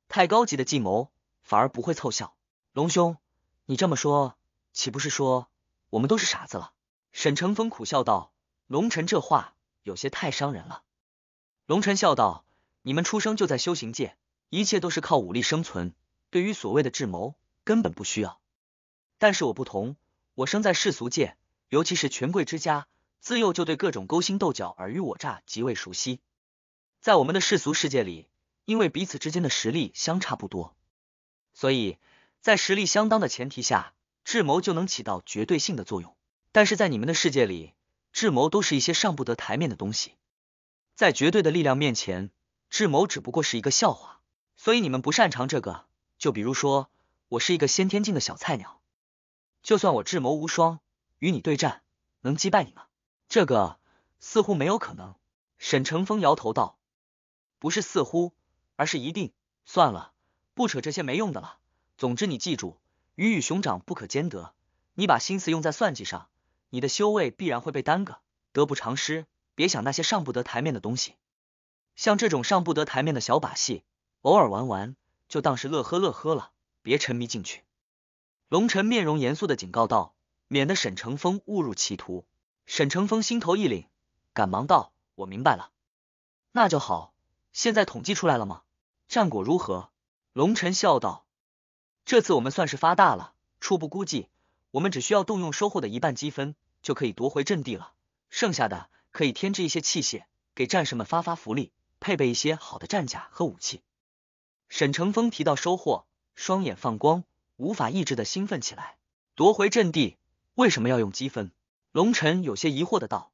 Speaker 1: 太高级的计谋，反而不会凑效。龙兄，你这么说，岂不是说我们都是傻子了？沈乘风苦笑道。龙晨这话。有些太伤人了，龙尘笑道：“你们出生就在修行界，一切都是靠武力生存，对于所谓的智谋根本不需要。但是我不同，我生在世俗界，尤其是权贵之家，自幼就对各种勾心斗角、尔虞我诈极为熟悉。在我们的世俗世界里，因为彼此之间的实力相差不多，所以在实力相当的前提下，智谋就能起到绝对性的作用。但是在你们的世界里……”智谋都是一些上不得台面的东西，在绝对的力量面前，智谋只不过是一个笑话。所以你们不擅长这个。就比如说，我是一个先天境的小菜鸟，就算我智谋无双，与你对战，能击败你吗？这个似乎没有可能。沈乘风摇头道：“不是似乎，而是一定。”算了，不扯这些没用的了。总之，你记住，鱼与熊掌不可兼得。你把心思用在算计上。你的修为必然会被耽搁，得不偿失。别想那些上不得台面的东西，像这种上不得台面的小把戏，偶尔玩玩就当是乐呵乐呵了，别沉迷进去。龙尘面容严肃的警告道，免得沈乘风误入歧途。沈乘风心头一凛，赶忙道：“我明白了，那就好。现在统计出来了吗？战果如何？”龙尘笑道：“这次我们算是发大了。初步估计，我们只需要动用收获的一半积分。”就可以夺回阵地了，剩下的可以添置一些器械，给战士们发发福利，配备一些好的战甲和武器。沈乘风提到收获，双眼放光，无法抑制的兴奋起来。夺回阵地，为什么要用积分？龙晨有些疑惑的道：“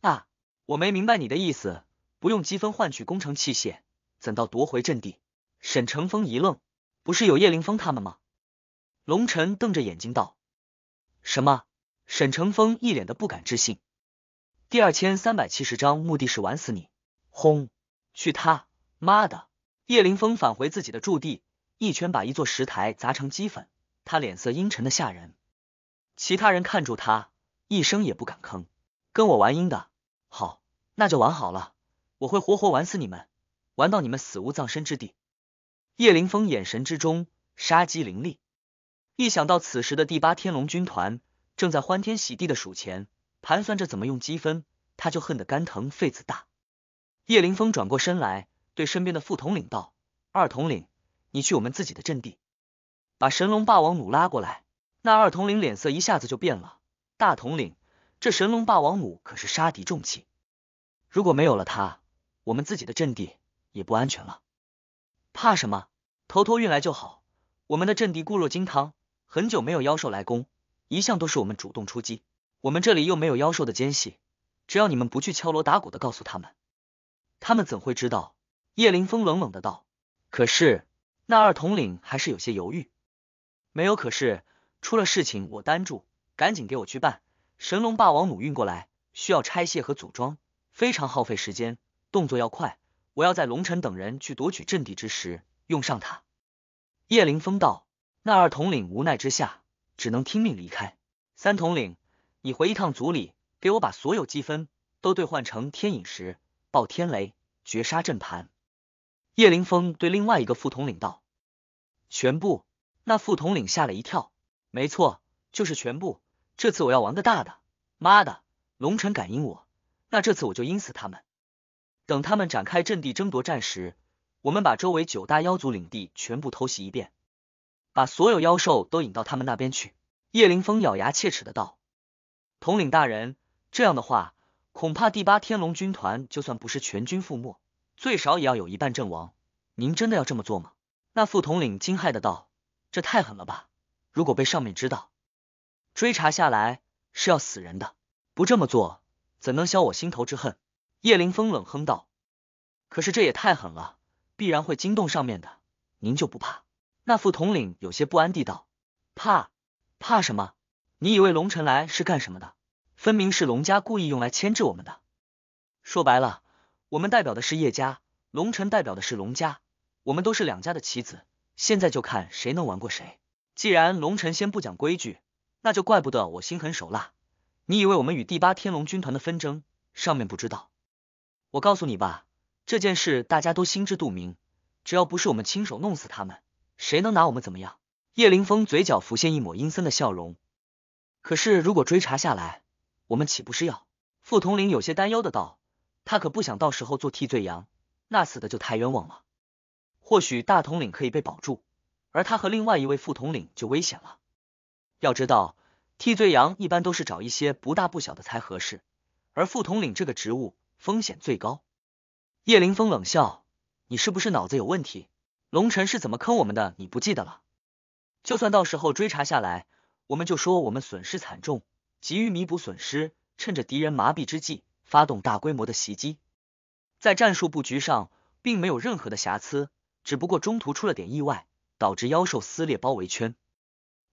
Speaker 1: 啊，我没明白你的意思，不用积分换取工程器械，怎到夺回阵地？”沈乘风一愣：“不是有叶凌峰他们吗？”龙晨瞪着眼睛道：“什么？”沈乘风一脸的不敢置信。第二千三百七十章，目的是玩死你！轰！去他妈的！叶凌峰返回自己的驻地，一拳把一座石台砸成齑粉。他脸色阴沉的吓人，其他人看住他，一声也不敢吭。跟我玩阴的，好，那就玩好了，我会活活玩死你们，玩到你们死无葬身之地。叶凌峰眼神之中杀机凌厉，一想到此时的第八天龙军团。正在欢天喜地的数钱，盘算着怎么用积分，他就恨得肝疼肺子大。叶凌峰转过身来，对身边的副统领道：“二统领，你去我们自己的阵地，把神龙霸王弩拉过来。”那二统领脸色一下子就变了。大统领，这神龙霸王弩可是杀敌重器，如果没有了它，我们自己的阵地也不安全了。怕什么？偷偷运来就好。我们的阵地固若金汤，很久没有妖兽来攻。一向都是我们主动出击，我们这里又没有妖兽的奸细，只要你们不去敲锣打鼓的告诉他们，他们怎会知道？叶凌峰冷冷的道。可是，那二统领还是有些犹豫。没有，可是出了事情我担住，赶紧给我去办。神龙霸王弩运过来，需要拆卸和组装，非常耗费时间，动作要快。我要在龙晨等人去夺取阵地之时用上它。叶凌风道。那二统领无奈之下。只能听命离开。三统领，你回一趟组里，给我把所有积分都兑换成天陨石、爆天雷、绝杀阵盘。叶凌峰对另外一个副统领道：“全部。”那副统领吓了一跳。没错，就是全部。这次我要玩个大的。妈的，龙城敢阴我，那这次我就阴死他们。等他们展开阵地争夺战时，我们把周围九大妖族领地全部偷袭一遍。把所有妖兽都引到他们那边去！叶凌峰咬牙切齿的道：“统领大人，这样的话，恐怕第八天龙军团就算不是全军覆没，最少也要有一半阵亡。您真的要这么做吗？”那副统领惊骇的道：“这太狠了吧！如果被上面知道，追查下来是要死人的。不这么做，怎能消我心头之恨？”叶凌峰冷哼道：“可是这也太狠了，必然会惊动上面的。您就不怕？”那副统领有些不安地道：“怕？怕什么？你以为龙尘来是干什么的？分明是龙家故意用来牵制我们的。说白了，我们代表的是叶家，龙尘代表的是龙家，我们都是两家的棋子。现在就看谁能玩过谁。既然龙辰先不讲规矩，那就怪不得我心狠手辣。你以为我们与第八天龙军团的纷争上面不知道？我告诉你吧，这件事大家都心知肚明。只要不是我们亲手弄死他们。”谁能拿我们怎么样？叶凌峰嘴角浮现一抹阴森的笑容。可是如果追查下来，我们岂不是要？副统领有些担忧的道，他可不想到时候做替罪羊，那死的就太冤枉了。或许大统领可以被保住，而他和另外一位副统领就危险了。要知道，替罪羊一般都是找一些不大不小的才合适，而副统领这个职务风险最高。叶凌峰冷笑：“你是不是脑子有问题？”龙尘是怎么坑我们的？你不记得了？就算到时候追查下来，我们就说我们损失惨重，急于弥补损失，趁着敌人麻痹之际发动大规模的袭击，在战术布局上并没有任何的瑕疵，只不过中途出了点意外，导致妖兽撕裂包围圈，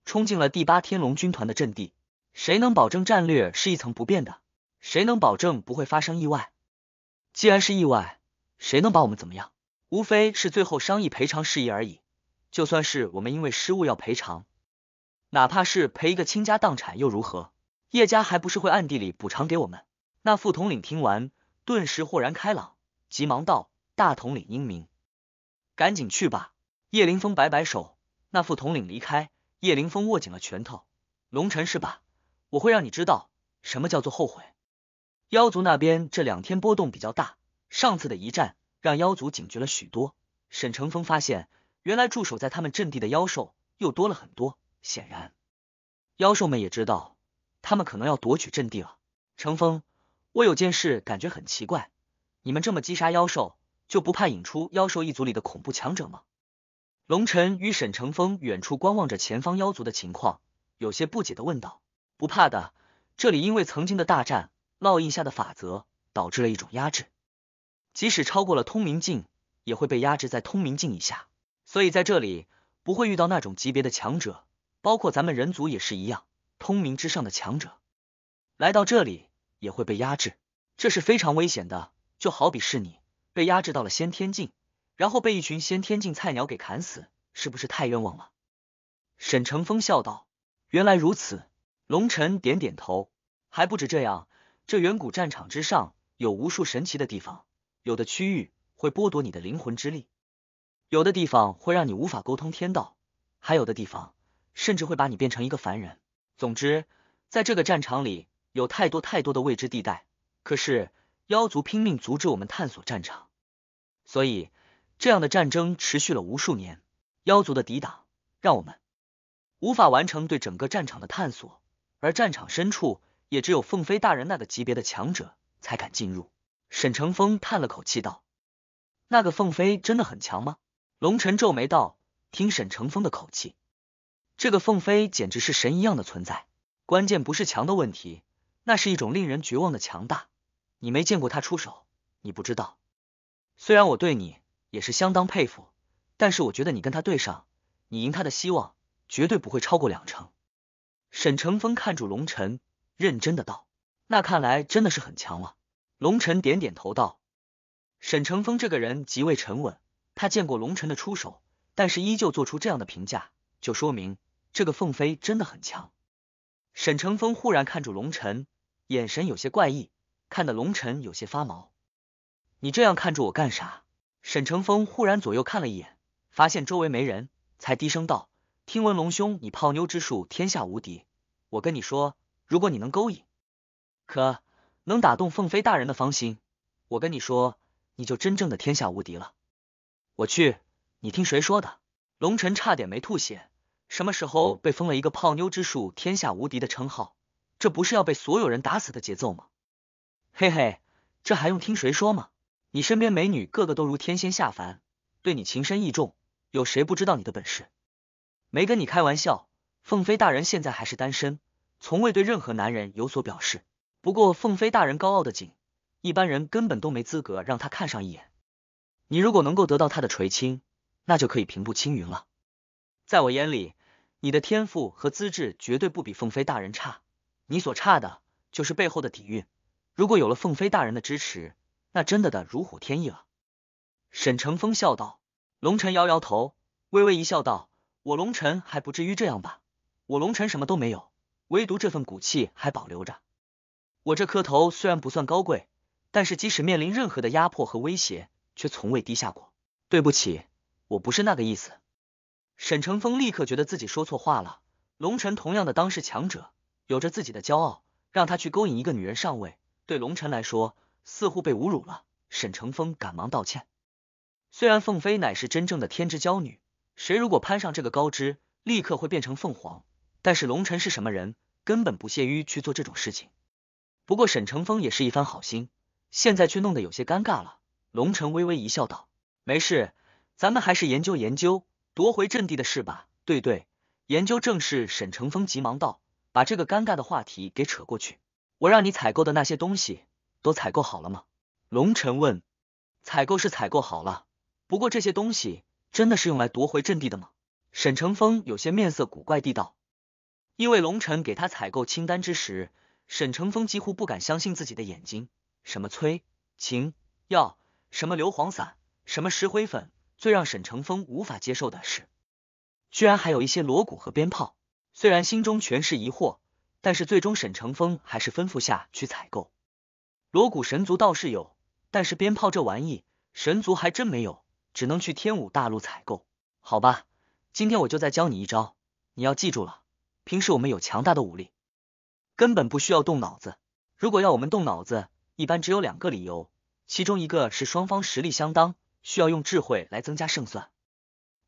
Speaker 1: 冲进了第八天龙军团的阵地。谁能保证战略是一成不变的？谁能保证不会发生意外？既然是意外，谁能把我们怎么样？无非是最后商议赔偿事宜而已。就算是我们因为失误要赔偿，哪怕是赔一个倾家荡产又如何？叶家还不是会暗地里补偿给我们？那副统领听完，顿时豁然开朗，急忙道：“大统领英明，赶紧去吧。”叶凌峰摆摆手，那副统领离开。叶凌峰握紧了拳头：“龙晨是吧？我会让你知道什么叫做后悔。”妖族那边这两天波动比较大，上次的一战。让妖族警觉了许多。沈乘风发现，原来驻守在他们阵地的妖兽又多了很多。显然，妖兽们也知道他们可能要夺取阵地了。乘风，我有件事感觉很奇怪，你们这么击杀妖兽，就不怕引出妖兽一族里的恐怖强者吗？龙晨与沈乘风远处观望着前方妖族的情况，有些不解的问道：“不怕的，这里因为曾经的大战烙印下的法则，导致了一种压制。”即使超过了通明境，也会被压制在通明境以下。所以在这里不会遇到那种级别的强者，包括咱们人族也是一样。通明之上的强者来到这里也会被压制，这是非常危险的。就好比是你被压制到了先天境，然后被一群先天境菜鸟给砍死，是不是太冤枉了？沈乘风笑道：“原来如此。”龙晨点点头。还不止这样，这远古战场之上有无数神奇的地方。有的区域会剥夺你的灵魂之力，有的地方会让你无法沟通天道，还有的地方甚至会把你变成一个凡人。总之，在这个战场里有太多太多的未知地带。可是妖族拼命阻止我们探索战场，所以这样的战争持续了无数年。妖族的抵挡让我们无法完成对整个战场的探索，而战场深处也只有凤飞大人那个级别的强者才敢进入。沈乘风叹了口气道：“那个凤飞真的很强吗？”龙晨皱眉道：“听沈乘风的口气，这个凤飞简直是神一样的存在。关键不是强的问题，那是一种令人绝望的强大。你没见过他出手，你不知道。虽然我对你也是相当佩服，但是我觉得你跟他对上，你赢他的希望绝对不会超过两成。”沈乘风看住龙晨，认真的道：“那看来真的是很强了。”龙晨点点头道：“沈乘风这个人极为沉稳，他见过龙尘的出手，但是依旧做出这样的评价，就说明这个凤飞真的很强。”沈乘风忽然看住龙尘，眼神有些怪异，看得龙尘有些发毛。“你这样看住我干啥？”沈乘风忽然左右看了一眼，发现周围没人，才低声道：“听闻龙兄你泡妞之术天下无敌，我跟你说，如果你能勾引，可……”能打动凤飞大人的芳心，我跟你说，你就真正的天下无敌了。我去，你听谁说的？龙尘差点没吐血。什么时候被封了一个泡妞之术天下无敌的称号？这不是要被所有人打死的节奏吗？嘿嘿，这还用听谁说吗？你身边美女个个都如天仙下凡，对你情深意重，有谁不知道你的本事？没跟你开玩笑，凤飞大人现在还是单身，从未对任何男人有所表示。不过凤飞大人高傲的紧，一般人根本都没资格让他看上一眼。你如果能够得到他的垂青，那就可以平步青云了。在我眼里，你的天赋和资质绝对不比凤飞大人差，你所差的就是背后的底蕴。如果有了凤飞大人的支持，那真的的如虎添翼了。沈乘风笑道，龙尘摇摇头，微微一笑道：“我龙辰还不至于这样吧？我龙辰什么都没有，唯独这份骨气还保留着。”我这磕头虽然不算高贵，但是即使面临任何的压迫和威胁，却从未低下过。对不起，我不是那个意思。沈乘风立刻觉得自己说错话了。龙晨同样的当世强者，有着自己的骄傲，让他去勾引一个女人上位，对龙晨来说似乎被侮辱了。沈乘风赶忙道歉。虽然凤飞乃是真正的天之娇女，谁如果攀上这个高枝，立刻会变成凤凰。但是龙晨是什么人，根本不屑于去做这种事情。不过沈成风也是一番好心，现在却弄得有些尴尬了。龙晨微微一笑，道：“没事，咱们还是研究研究夺回阵地的事吧。”对对，研究正是沈成风急忙道，把这个尴尬的话题给扯过去。我让你采购的那些东西都采购好了吗？龙晨问。采购是采购好了，不过这些东西真的是用来夺回阵地的吗？沈成风有些面色古怪地道。因为龙晨给他采购清单之时。沈乘风几乎不敢相信自己的眼睛，什么催情药，什么硫磺散，什么石灰粉，最让沈乘风无法接受的是，居然还有一些锣鼓和鞭炮。虽然心中全是疑惑，但是最终沈乘风还是吩咐下去采购。锣鼓神族倒是有，但是鞭炮这玩意，神族还真没有，只能去天武大陆采购。好吧，今天我就再教你一招，你要记住了，平时我们有强大的武力。根本不需要动脑子。如果要我们动脑子，一般只有两个理由，其中一个是双方实力相当，需要用智慧来增加胜算；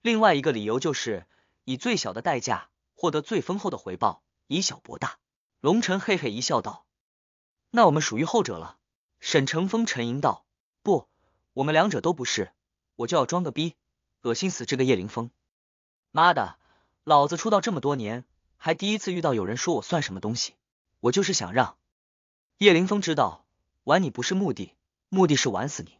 Speaker 1: 另外一个理由就是以最小的代价获得最丰厚的回报，以小博大。龙晨嘿嘿一笑道：“那我们属于后者了。”沈乘风沉吟道：“不，我们两者都不是。我就要装个逼，恶心死这个叶凌风！妈的，老子出道这么多年，还第一次遇到有人说我算什么东西。”我就是想让叶凌峰知道，玩你不是目的，目的是玩死你。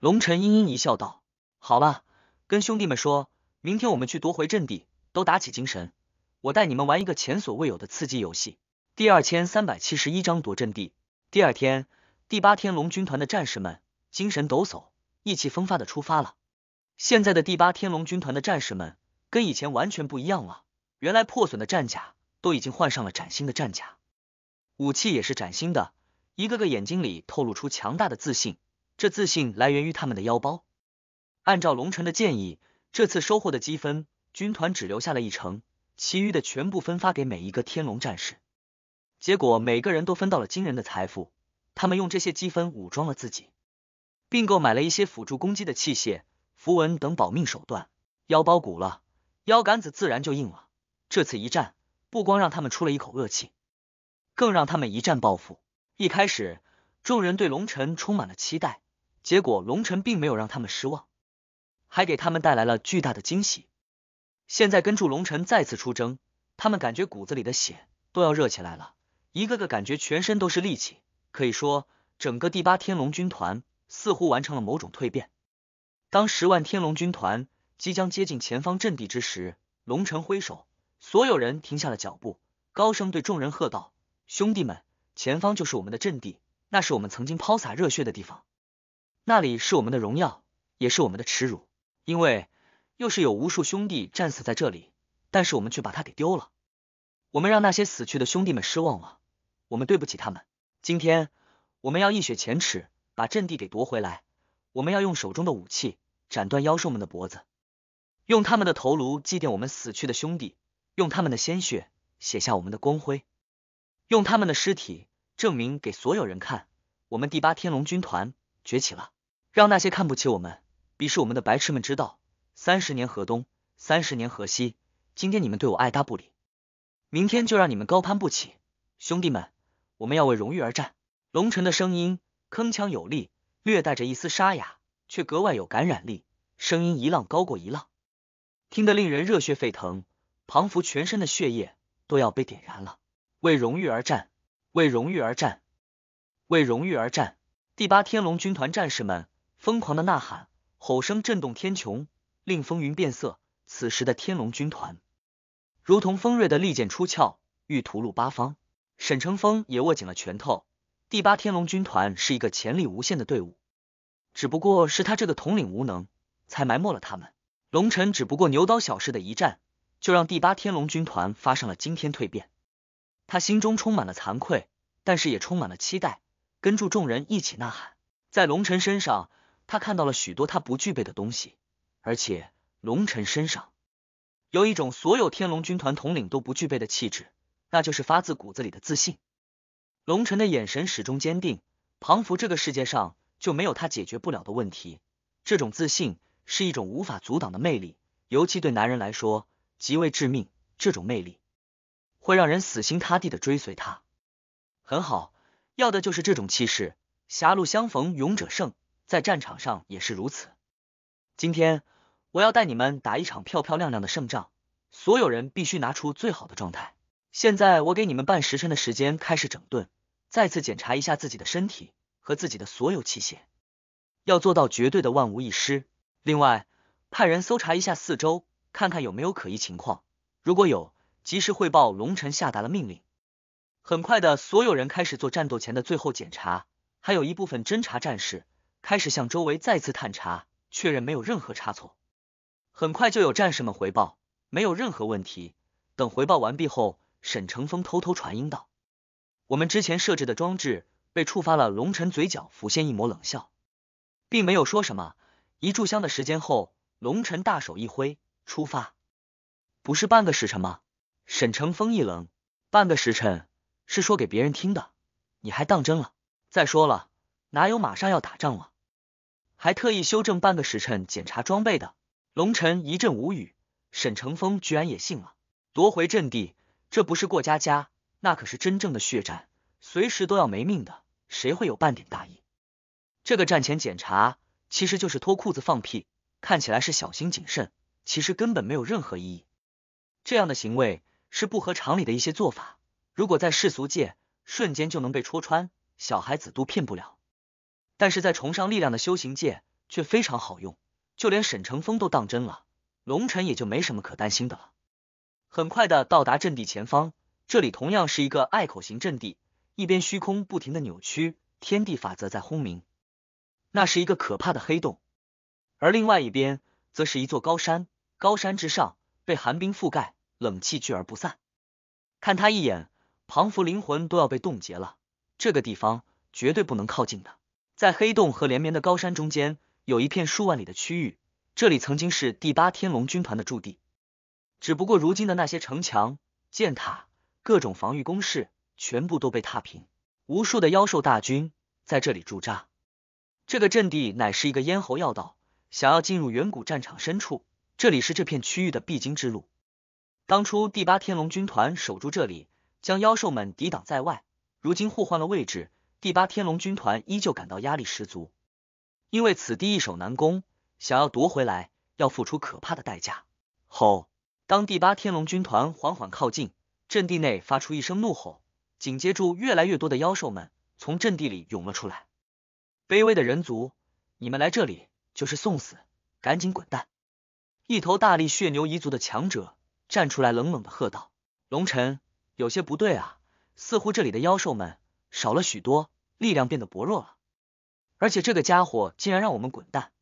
Speaker 1: 龙尘阴阴一笑，道：“好了，跟兄弟们说，明天我们去夺回阵地，都打起精神，我带你们玩一个前所未有的刺激游戏。”第二千三百七十一章夺阵地。第二天，第八天龙军团的战士们精神抖擞、意气风发的出发了。现在的第八天龙军团的战士们跟以前完全不一样了，原来破损的战甲都已经换上了崭新的战甲。武器也是崭新的，一个个眼睛里透露出强大的自信。这自信来源于他们的腰包。按照龙晨的建议，这次收获的积分，军团只留下了一成，其余的全部分发给每一个天龙战士。结果每个人都分到了惊人的财富，他们用这些积分武装了自己，并购买了一些辅助攻击的器械、符文等保命手段。腰包鼓了，腰杆子自然就硬了。这次一战，不光让他们出了一口恶气。更让他们一战暴富。一开始，众人对龙臣充满了期待，结果龙臣并没有让他们失望，还给他们带来了巨大的惊喜。现在跟住龙臣再次出征，他们感觉骨子里的血都要热起来了，一个个感觉全身都是力气。可以说，整个第八天龙军团似乎完成了某种蜕变。当十万天龙军团即将接近前方阵地之时，龙臣挥手，所有人停下了脚步，高声对众人喝道。兄弟们，前方就是我们的阵地，那是我们曾经抛洒热血的地方，那里是我们的荣耀，也是我们的耻辱，因为又是有无数兄弟战死在这里，但是我们却把它给丢了，我们让那些死去的兄弟们失望了，我们对不起他们。今天我们要一雪前耻，把阵地给夺回来，我们要用手中的武器斩断妖兽们的脖子，用他们的头颅祭奠我们死去的兄弟，用他们的鲜血写下我们的光辉。用他们的尸体证明给所有人看，我们第八天龙军团崛起了！让那些看不起我们、鄙视我们的白痴们知道，三十年河东，三十年河西。今天你们对我爱搭不理，明天就让你们高攀不起！兄弟们，我们要为荣誉而战！龙晨的声音铿锵有力，略带着一丝沙哑，却格外有感染力，声音一浪高过一浪，听得令人热血沸腾，庞福全身的血液都要被点燃了。为荣誉而战，为荣誉而战，为荣誉而战！第八天龙军团战士们疯狂的呐喊，吼声震动天穹，令风云变色。此时的天龙军团如同锋锐的利剑出鞘，欲屠戮八方。沈乘风也握紧了拳头。第八天龙军团是一个潜力无限的队伍，只不过是他这个统领无能，才埋没了他们。龙晨只不过牛刀小试的一战，就让第八天龙军团发生了惊天蜕变。他心中充满了惭愧，但是也充满了期待，跟住众人一起呐喊。在龙尘身上，他看到了许多他不具备的东西，而且龙尘身上有一种所有天龙军团统领都不具备的气质，那就是发自骨子里的自信。龙辰的眼神始终坚定，庞福这个世界上就没有他解决不了的问题。这种自信是一种无法阻挡的魅力，尤其对男人来说极为致命。这种魅力。会让人死心塌地的追随他，很好，要的就是这种气势。狭路相逢勇者胜，在战场上也是如此。今天我要带你们打一场漂漂亮亮的胜仗，所有人必须拿出最好的状态。现在我给你们半时辰的时间开始整顿，再次检查一下自己的身体和自己的所有器械，要做到绝对的万无一失。另外，派人搜查一下四周，看看有没有可疑情况，如果有。及时汇报，龙晨下达了命令。很快的，所有人开始做战斗前的最后检查，还有一部分侦察战士开始向周围再次探查，确认没有任何差错。很快就有战士们回报，没有任何问题。等回报完毕后，沈乘风偷偷传音道：“我们之前设置的装置被触发了。”龙晨嘴角浮现一抹冷笑，并没有说什么。一炷香的时间后，龙晨大手一挥，出发。不是半个时辰吗？沈成风一冷，半个时辰是说给别人听的，你还当真了？再说了，哪有马上要打仗了，还特意修正半个时辰检查装备的？龙晨一阵无语，沈成风居然也信了。夺回阵地，这不是过家家，那可是真正的血战，随时都要没命的，谁会有半点大意？这个战前检查其实就是脱裤子放屁，看起来是小心谨慎，其实根本没有任何意义。这样的行为。是不合常理的一些做法，如果在世俗界瞬间就能被戳穿，小孩子都骗不了；但是在崇尚力量的修行界却非常好用，就连沈乘风都当真了，龙尘也就没什么可担心的了。很快的到达阵地前方，这里同样是一个隘口型阵地，一边虚空不停的扭曲，天地法则在轰鸣，那是一个可怕的黑洞；而另外一边则是一座高山，高山之上被寒冰覆盖。冷气聚而不散，看他一眼，庞福灵魂都要被冻结了。这个地方绝对不能靠近的。在黑洞和连绵的高山中间，有一片数万里的区域，这里曾经是第八天龙军团的驻地，只不过如今的那些城墙、箭塔、各种防御工事全部都被踏平。无数的妖兽大军在这里驻扎，这个阵地乃是一个咽喉要道，想要进入远古战场深处，这里是这片区域的必经之路。当初第八天龙军团守住这里，将妖兽们抵挡在外。如今互换了位置，第八天龙军团依旧感到压力十足，因为此地易守难攻，想要夺回来要付出可怕的代价。吼！当第八天龙军团缓缓靠近阵地内，发出一声怒吼，紧接住越来越多的妖兽们从阵地里涌了出来。卑微的人族，你们来这里就是送死，赶紧滚蛋！一头大力血牛一族的强者。站出来，冷冷的喝道：“龙晨，有些不对啊，似乎这里的妖兽们少了许多，力量变得薄弱了。而且这个家伙竟然让我们滚蛋，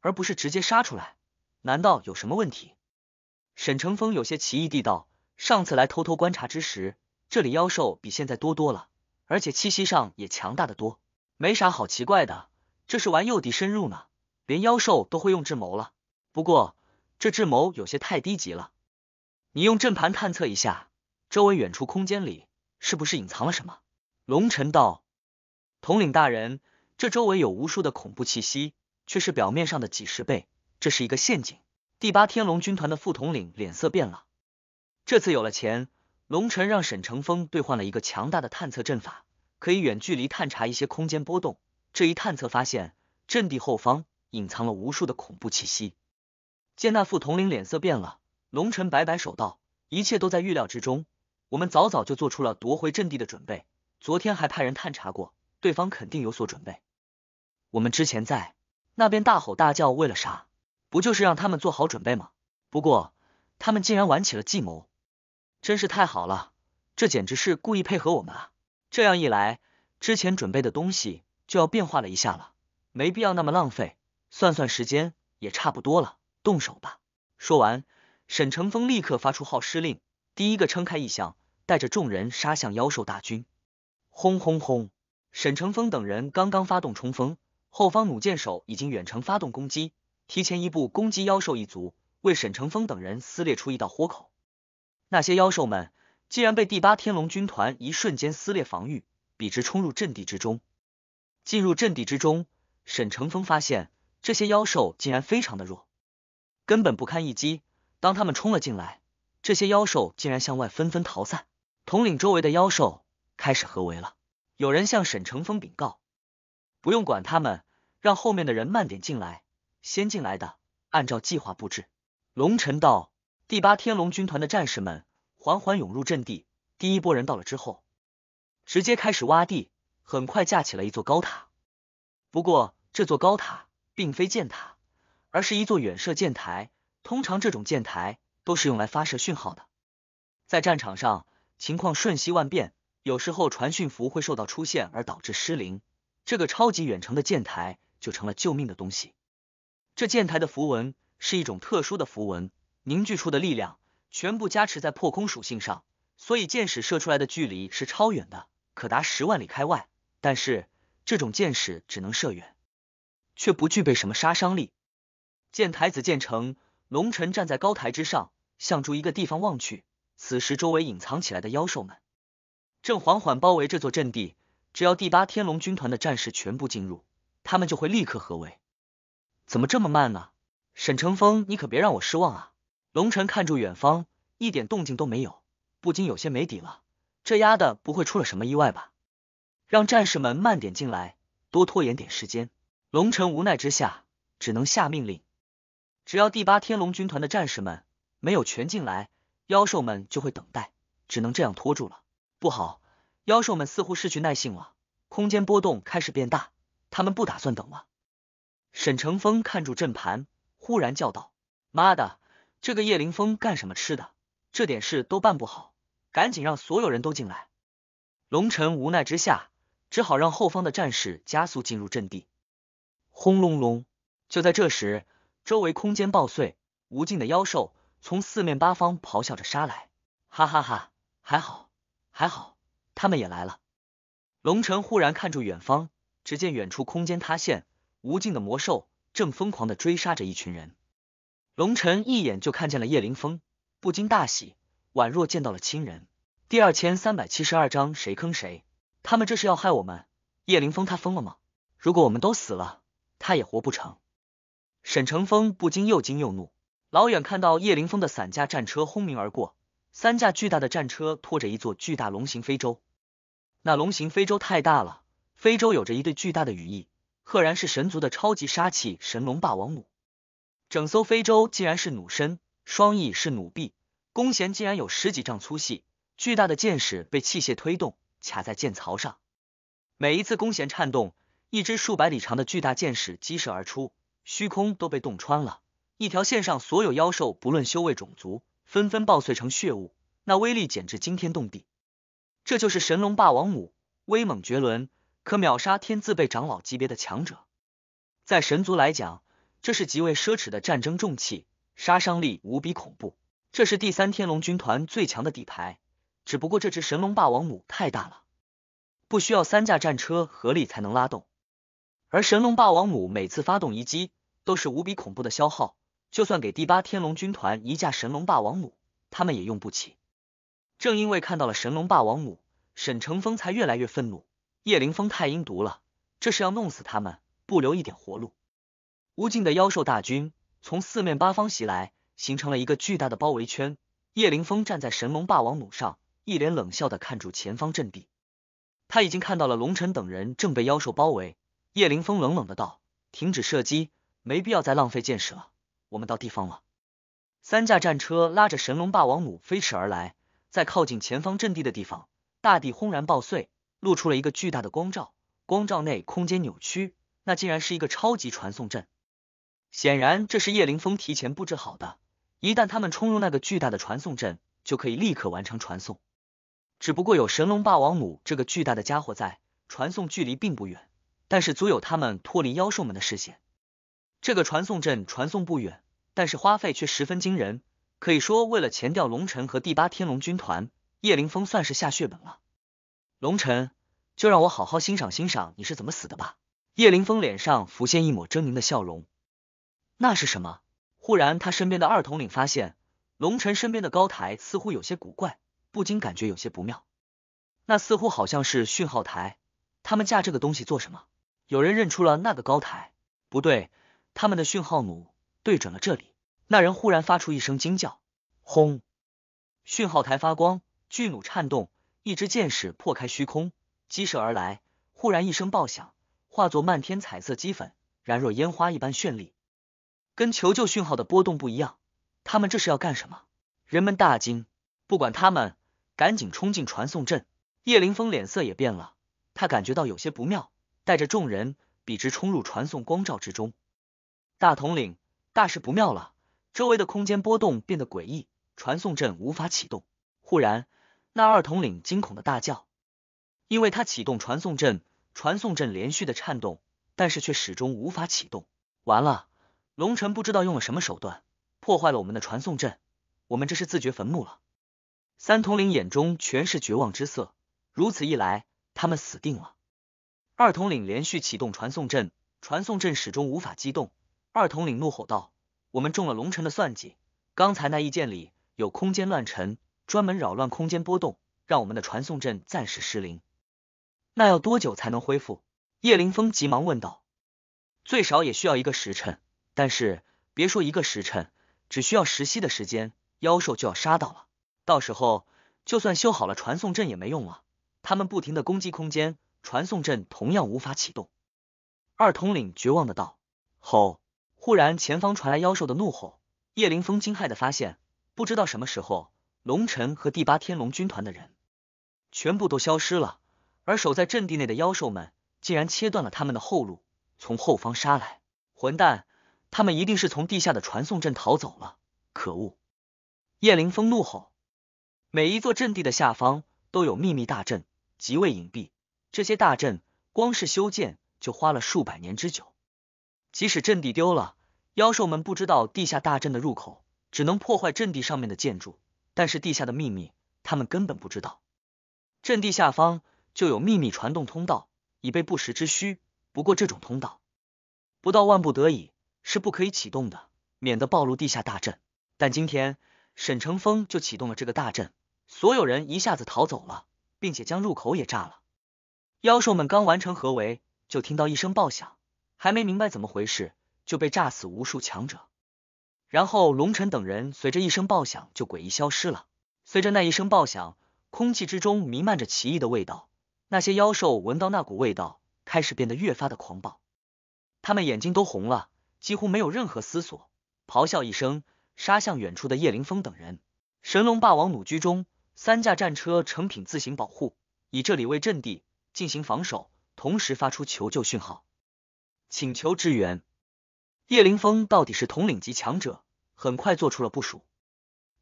Speaker 1: 而不是直接杀出来，难道有什么问题？”沈乘风有些奇异地道：“上次来偷偷观察之时，这里妖兽比现在多多了，而且气息上也强大的多，没啥好奇怪的。这是玩诱敌深入呢，连妖兽都会用智谋了。不过这智谋有些太低级了。”你用阵盘探测一下，周围远处空间里是不是隐藏了什么？龙晨道：“统领大人，这周围有无数的恐怖气息，却是表面上的几十倍，这是一个陷阱。”第八天龙军团的副统领脸色变了。这次有了钱，龙晨让沈乘风兑换了一个强大的探测阵法，可以远距离探查一些空间波动。这一探测发现，阵地后方隐藏了无数的恐怖气息。见那副统领脸色变了。龙晨摆摆手道：“一切都在预料之中，我们早早就做出了夺回阵地的准备。昨天还派人探查过，对方肯定有所准备。我们之前在那边大吼大叫为了啥？不就是让他们做好准备吗？不过他们竟然玩起了计谋，真是太好了！这简直是故意配合我们啊！这样一来，之前准备的东西就要变化了一下了，没必要那么浪费。算算时间，也差不多了，动手吧。”说完。沈乘风立刻发出号施令，第一个撑开异象，带着众人杀向妖兽大军。轰轰轰！沈乘风等人刚刚发动冲锋，后方弩箭手已经远程发动攻击，提前一步攻击妖兽一族，为沈乘风等人撕裂出一道豁口。那些妖兽们竟然被第八天龙军团一瞬间撕裂防御，笔直冲入阵地之中。进入阵地之中，沈乘风发现这些妖兽竟然非常的弱，根本不堪一击。当他们冲了进来，这些妖兽竟然向外纷纷逃散。统领周围的妖兽开始合围了。有人向沈乘风禀告：“不用管他们，让后面的人慢点进来。先进来的按照计划布置。”龙晨道：“第八天龙军团的战士们缓缓涌入阵地。第一波人到了之后，直接开始挖地，很快架起了一座高塔。不过这座高塔并非箭塔，而是一座远射箭台。”通常这种箭台都是用来发射讯号的，在战场上情况瞬息万变，有时候传讯符会受到出现而导致失灵，这个超级远程的箭台就成了救命的东西。这箭台的符文是一种特殊的符文，凝聚出的力量全部加持在破空属性上，所以箭矢射出来的距离是超远的，可达十万里开外。但是这种箭矢只能射远，却不具备什么杀伤力。箭台子建成。龙晨站在高台之上，向住一个地方望去。此时，周围隐藏起来的妖兽们正缓缓包围这座阵地。只要第八天龙军团的战士全部进入，他们就会立刻合围。怎么这么慢呢？沈成风，你可别让我失望啊！龙晨看住远方，一点动静都没有，不禁有些没底了。这丫的不会出了什么意外吧？让战士们慢点进来，多拖延点时间。龙晨无奈之下，只能下命令。只要第八天龙军团的战士们没有全进来，妖兽们就会等待，只能这样拖住了。不好，妖兽们似乎失去耐性了，空间波动开始变大，他们不打算等了。沈乘风看住阵盘，忽然叫道：“妈的，这个叶凌风干什么吃的？这点事都办不好，赶紧让所有人都进来！”龙晨无奈之下，只好让后方的战士加速进入阵地。轰隆隆！就在这时。周围空间爆碎，无尽的妖兽从四面八方咆哮着杀来。哈哈哈，还好，还好，他们也来了。龙尘忽然看住远方，只见远处空间塌陷，无尽的魔兽正疯狂的追杀着一群人。龙晨一眼就看见了叶凌风，不禁大喜，宛若见到了亲人。第二千三百七十二章谁坑谁？他们这是要害我们？叶凌风他疯了吗？如果我们都死了，他也活不成。沈乘风不禁又惊又怒，老远看到叶凌风的散架战车轰鸣而过，三架巨大的战车拖着一座巨大龙形非洲，那龙形非洲太大了，非洲有着一对巨大的羽翼，赫然是神族的超级杀器——神龙霸王弩。整艘非洲竟然是弩身，双翼是弩臂，弓弦竟然有十几丈粗细，巨大的箭矢被器械推动，卡在箭槽上，每一次弓弦颤动，一支数百里长的巨大箭矢激射而出。虚空都被洞穿了，一条线上所有妖兽，不论修为种族，纷纷爆碎成血雾，那威力简直惊天动地。这就是神龙霸王母，威猛绝伦，可秒杀天字辈长老级别的强者。在神族来讲，这是极为奢侈的战争重器，杀伤力无比恐怖。这是第三天龙军团最强的底牌，只不过这只神龙霸王母太大了，不需要三架战车合力才能拉动。而神龙霸王母每次发动一击，都是无比恐怖的消耗。就算给第八天龙军团一架神龙霸王母，他们也用不起。正因为看到了神龙霸王母，沈乘风才越来越愤怒。叶凌风太阴毒了，这是要弄死他们，不留一点活路。无尽的妖兽大军从四面八方袭来，形成了一个巨大的包围圈。叶凌风站在神龙霸王母上，一脸冷笑的看住前方阵地。他已经看到了龙辰等人正被妖兽包围。叶凌风冷冷的道：“停止射击，没必要再浪费箭矢了。我们到地方了。”三架战车拉着神龙霸王弩飞驰而来，在靠近前方阵地的地方，大地轰然爆碎，露出了一个巨大的光照。光照内空间扭曲，那竟然是一个超级传送阵。显然这是叶凌风提前布置好的，一旦他们冲入那个巨大的传送阵，就可以立刻完成传送。只不过有神龙霸王弩这个巨大的家伙在，传送距离并不远。但是足有他们脱离妖兽们的视线。这个传送阵传送不远，但是花费却十分惊人。可以说为了前调龙尘和第八天龙军团，叶凌峰算是下血本了。龙尘，就让我好好欣赏欣赏你是怎么死的吧。叶凌峰脸上浮现一抹狰狞的笑容。那是什么？忽然他身边的二统领发现龙辰身边的高台似乎有些古怪，不禁感觉有些不妙。那似乎好像是讯号台，他们架这个东西做什么？有人认出了那个高台，不对，他们的讯号弩对准了这里。那人忽然发出一声惊叫，轰！讯号台发光，巨弩颤动，一支箭矢破开虚空，激射而来。忽然一声爆响，化作漫天彩色齑粉，燃若烟花一般绚丽。跟求救讯号的波动不一样，他们这是要干什么？人们大惊，不管他们，赶紧冲进传送阵。叶凌风脸色也变了，他感觉到有些不妙。带着众人笔直冲入传送光罩之中。大统领，大事不妙了！周围的空间波动变得诡异，传送阵无法启动。忽然，那二统领惊恐的大叫，因为他启动传送阵，传送阵连续的颤动，但是却始终无法启动。完了，龙尘不知道用了什么手段，破坏了我们的传送阵，我们这是自掘坟墓了。三统领眼中全是绝望之色，如此一来，他们死定了。二统领连续启动传送阵，传送阵始终无法机动。二统领怒吼道：“我们中了龙尘的算计，刚才那一剑里有空间乱尘，专门扰乱空间波动，让我们的传送阵暂时失灵。那要多久才能恢复？”叶凌峰急忙问道：“最少也需要一个时辰，但是别说一个时辰，只需要十息的时间，妖兽就要杀到了。到时候就算修好了传送阵也没用了，他们不停的攻击空间。”传送阵同样无法启动，二统领绝望的道：“吼！”忽然，前方传来妖兽的怒吼。叶凌风惊骇的发现，不知道什么时候，龙尘和第八天龙军团的人全部都消失了，而守在阵地内的妖兽们竟然切断了他们的后路，从后方杀来。混蛋！他们一定是从地下的传送阵逃走了！可恶！叶凌风怒吼。每一座阵地的下方都有秘密大阵，极为隐蔽。这些大阵光是修建就花了数百年之久，即使阵地丢了，妖兽们不知道地下大阵的入口，只能破坏阵地上面的建筑，但是地下的秘密他们根本不知道。阵地下方就有秘密传动通道，以备不时之需。不过这种通道不到万不得已是不可以启动的，免得暴露地下大阵。但今天沈乘风就启动了这个大阵，所有人一下子逃走了，并且将入口也炸了。妖兽们刚完成合围，就听到一声爆响，还没明白怎么回事，就被炸死无数强者。然后龙尘等人随着一声爆响就诡异消失了。随着那一声爆响，空气之中弥漫着奇异的味道。那些妖兽闻到那股味道，开始变得越发的狂暴，他们眼睛都红了，几乎没有任何思索，咆哮一声，杀向远处的叶凌风等人。神龙霸王弩居中，三架战车成品自行保护，以这里为阵地。进行防守，同时发出求救讯号，请求支援。叶凌峰到底是统领级强者，很快做出了部署。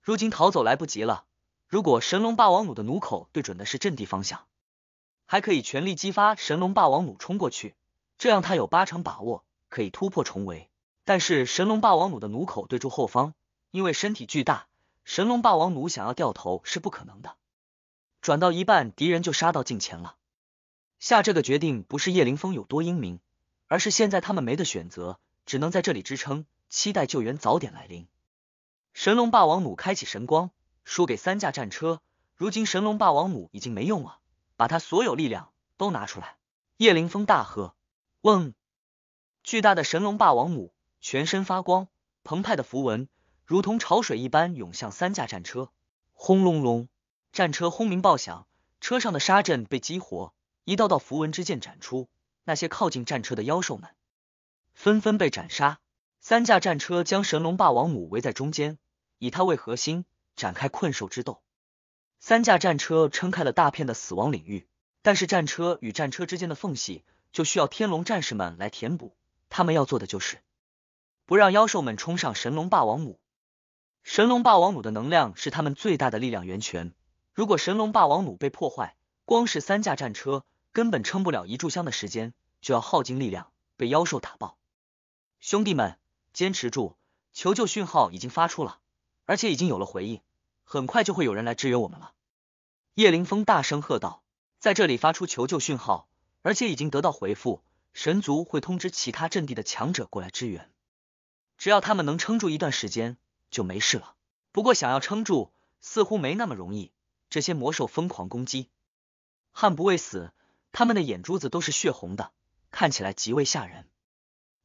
Speaker 1: 如今逃走来不及了。如果神龙霸王弩的弩口对准的是阵地方向，还可以全力激发神龙霸王弩冲过去，这样他有八成把握可以突破重围。但是神龙霸王弩的弩口对住后方，因为身体巨大，神龙霸王弩想要掉头是不可能的。转到一半，敌人就杀到近前了。下这个决定不是叶凌风有多英明，而是现在他们没得选择，只能在这里支撑，期待救援早点来临。神龙霸王弩开启神光，输给三架战车。如今神龙霸王弩已经没用了，把他所有力量都拿出来！叶凌风大喝，嗡！巨大的神龙霸王弩全身发光，澎湃的符文如同潮水一般涌向三架战车。轰隆隆，战车轰鸣爆响，车上的沙阵被激活。一道道符文之剑斩出，那些靠近战车的妖兽们纷纷被斩杀。三架战车将神龙霸王母围在中间，以他为核心展开困兽之斗。三架战车撑开了大片的死亡领域，但是战车与战车之间的缝隙就需要天龙战士们来填补。他们要做的就是不让妖兽们冲上神龙霸王母。神龙霸王母的能量是他们最大的力量源泉，如果神龙霸王母被破坏，光是三架战车。根本撑不了一炷香的时间，就要耗尽力量，被妖兽打爆。兄弟们，坚持住！求救讯号已经发出了，而且已经有了回应，很快就会有人来支援我们了。叶凌风大声喝道：“在这里发出求救讯号，而且已经得到回复，神族会通知其他阵地的强者过来支援。只要他们能撑住一段时间，就没事了。不过想要撑住，似乎没那么容易。这些魔兽疯狂攻击，悍不畏死。”他们的眼珠子都是血红的，看起来极为吓人。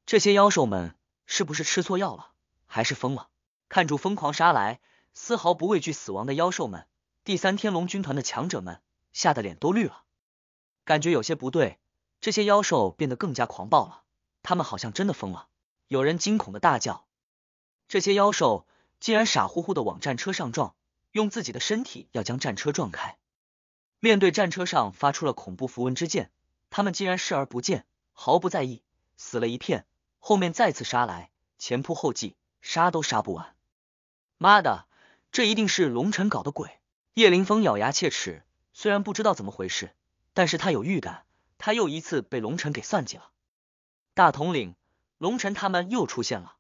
Speaker 1: 这些妖兽们是不是吃错药了，还是疯了？看住疯狂杀来，丝毫不畏惧死亡的妖兽们，第三天龙军团的强者们吓得脸都绿了，感觉有些不对。这些妖兽变得更加狂暴了，他们好像真的疯了。有人惊恐的大叫：“这些妖兽竟然傻乎乎的往战车上撞，用自己的身体要将战车撞开！”面对战车上发出了恐怖符文之剑，他们竟然视而不见，毫不在意，死了一片。后面再次杀来，前仆后继，杀都杀不完。妈的，这一定是龙尘搞的鬼！叶凌风咬牙切齿，虽然不知道怎么回事，但是他有预感，他又一次被龙尘给算计了。大统领龙尘他们又出现了，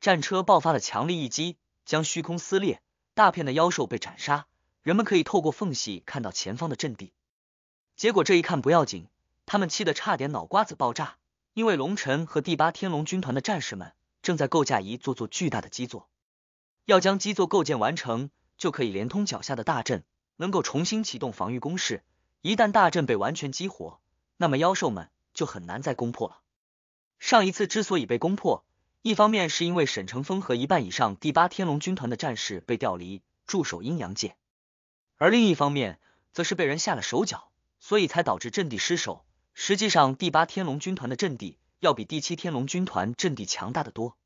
Speaker 1: 战车爆发了强力一击，将虚空撕裂，大片的妖兽被斩杀。人们可以透过缝隙看到前方的阵地，结果这一看不要紧，他们气得差点脑瓜子爆炸，因为龙晨和第八天龙军团的战士们正在构架一座座巨大的基座，要将基座构建完成，就可以连通脚下的大阵，能够重新启动防御攻势。一旦大阵被完全激活，那么妖兽们就很难再攻破了。上一次之所以被攻破，一方面是因为沈乘风和一半以上第八天龙军团的战士被调离驻守阴阳界。而另一方面，则是被人下了手脚，所以才导致阵地失守。实际上，第八天龙军团的阵地要比第七天龙军团阵地强大的多，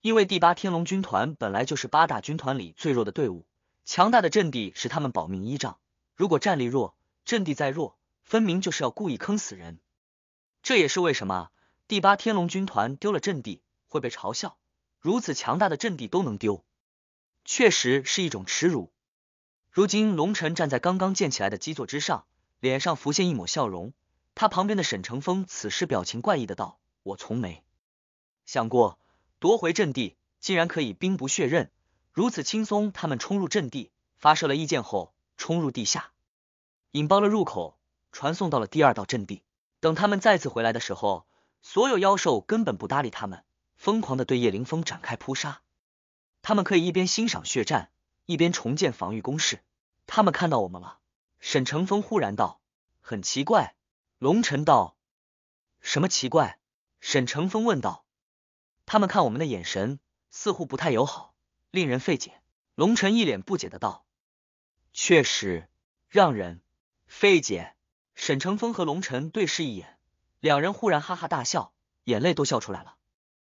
Speaker 1: 因为第八天龙军团本来就是八大军团里最弱的队伍，强大的阵地是他们保命依仗。如果战力弱，阵地再弱，分明就是要故意坑死人。这也是为什么第八天龙军团丢了阵地会被嘲笑，如此强大的阵地都能丢，确实是一种耻辱。如今，龙晨站在刚刚建起来的基座之上，脸上浮现一抹笑容。他旁边的沈乘风此时表情怪异的道：“我从没想过夺回阵地，竟然可以兵不血刃，如此轻松。他们冲入阵地，发射了意箭后，冲入地下，引爆了入口，传送到了第二道阵地。等他们再次回来的时候，所有妖兽根本不搭理他们，疯狂的对叶凌风展开扑杀。他们可以一边欣赏血战。”一边重建防御工事，他们看到我们了。沈乘风忽然道：“很奇怪。”龙晨道：“什么奇怪？”沈乘风问道：“他们看我们的眼神似乎不太友好，令人费解。”龙晨一脸不解的道：“确实让人费解。”沈乘风和龙晨对视一眼，两人忽然哈哈大笑，眼泪都笑出来了。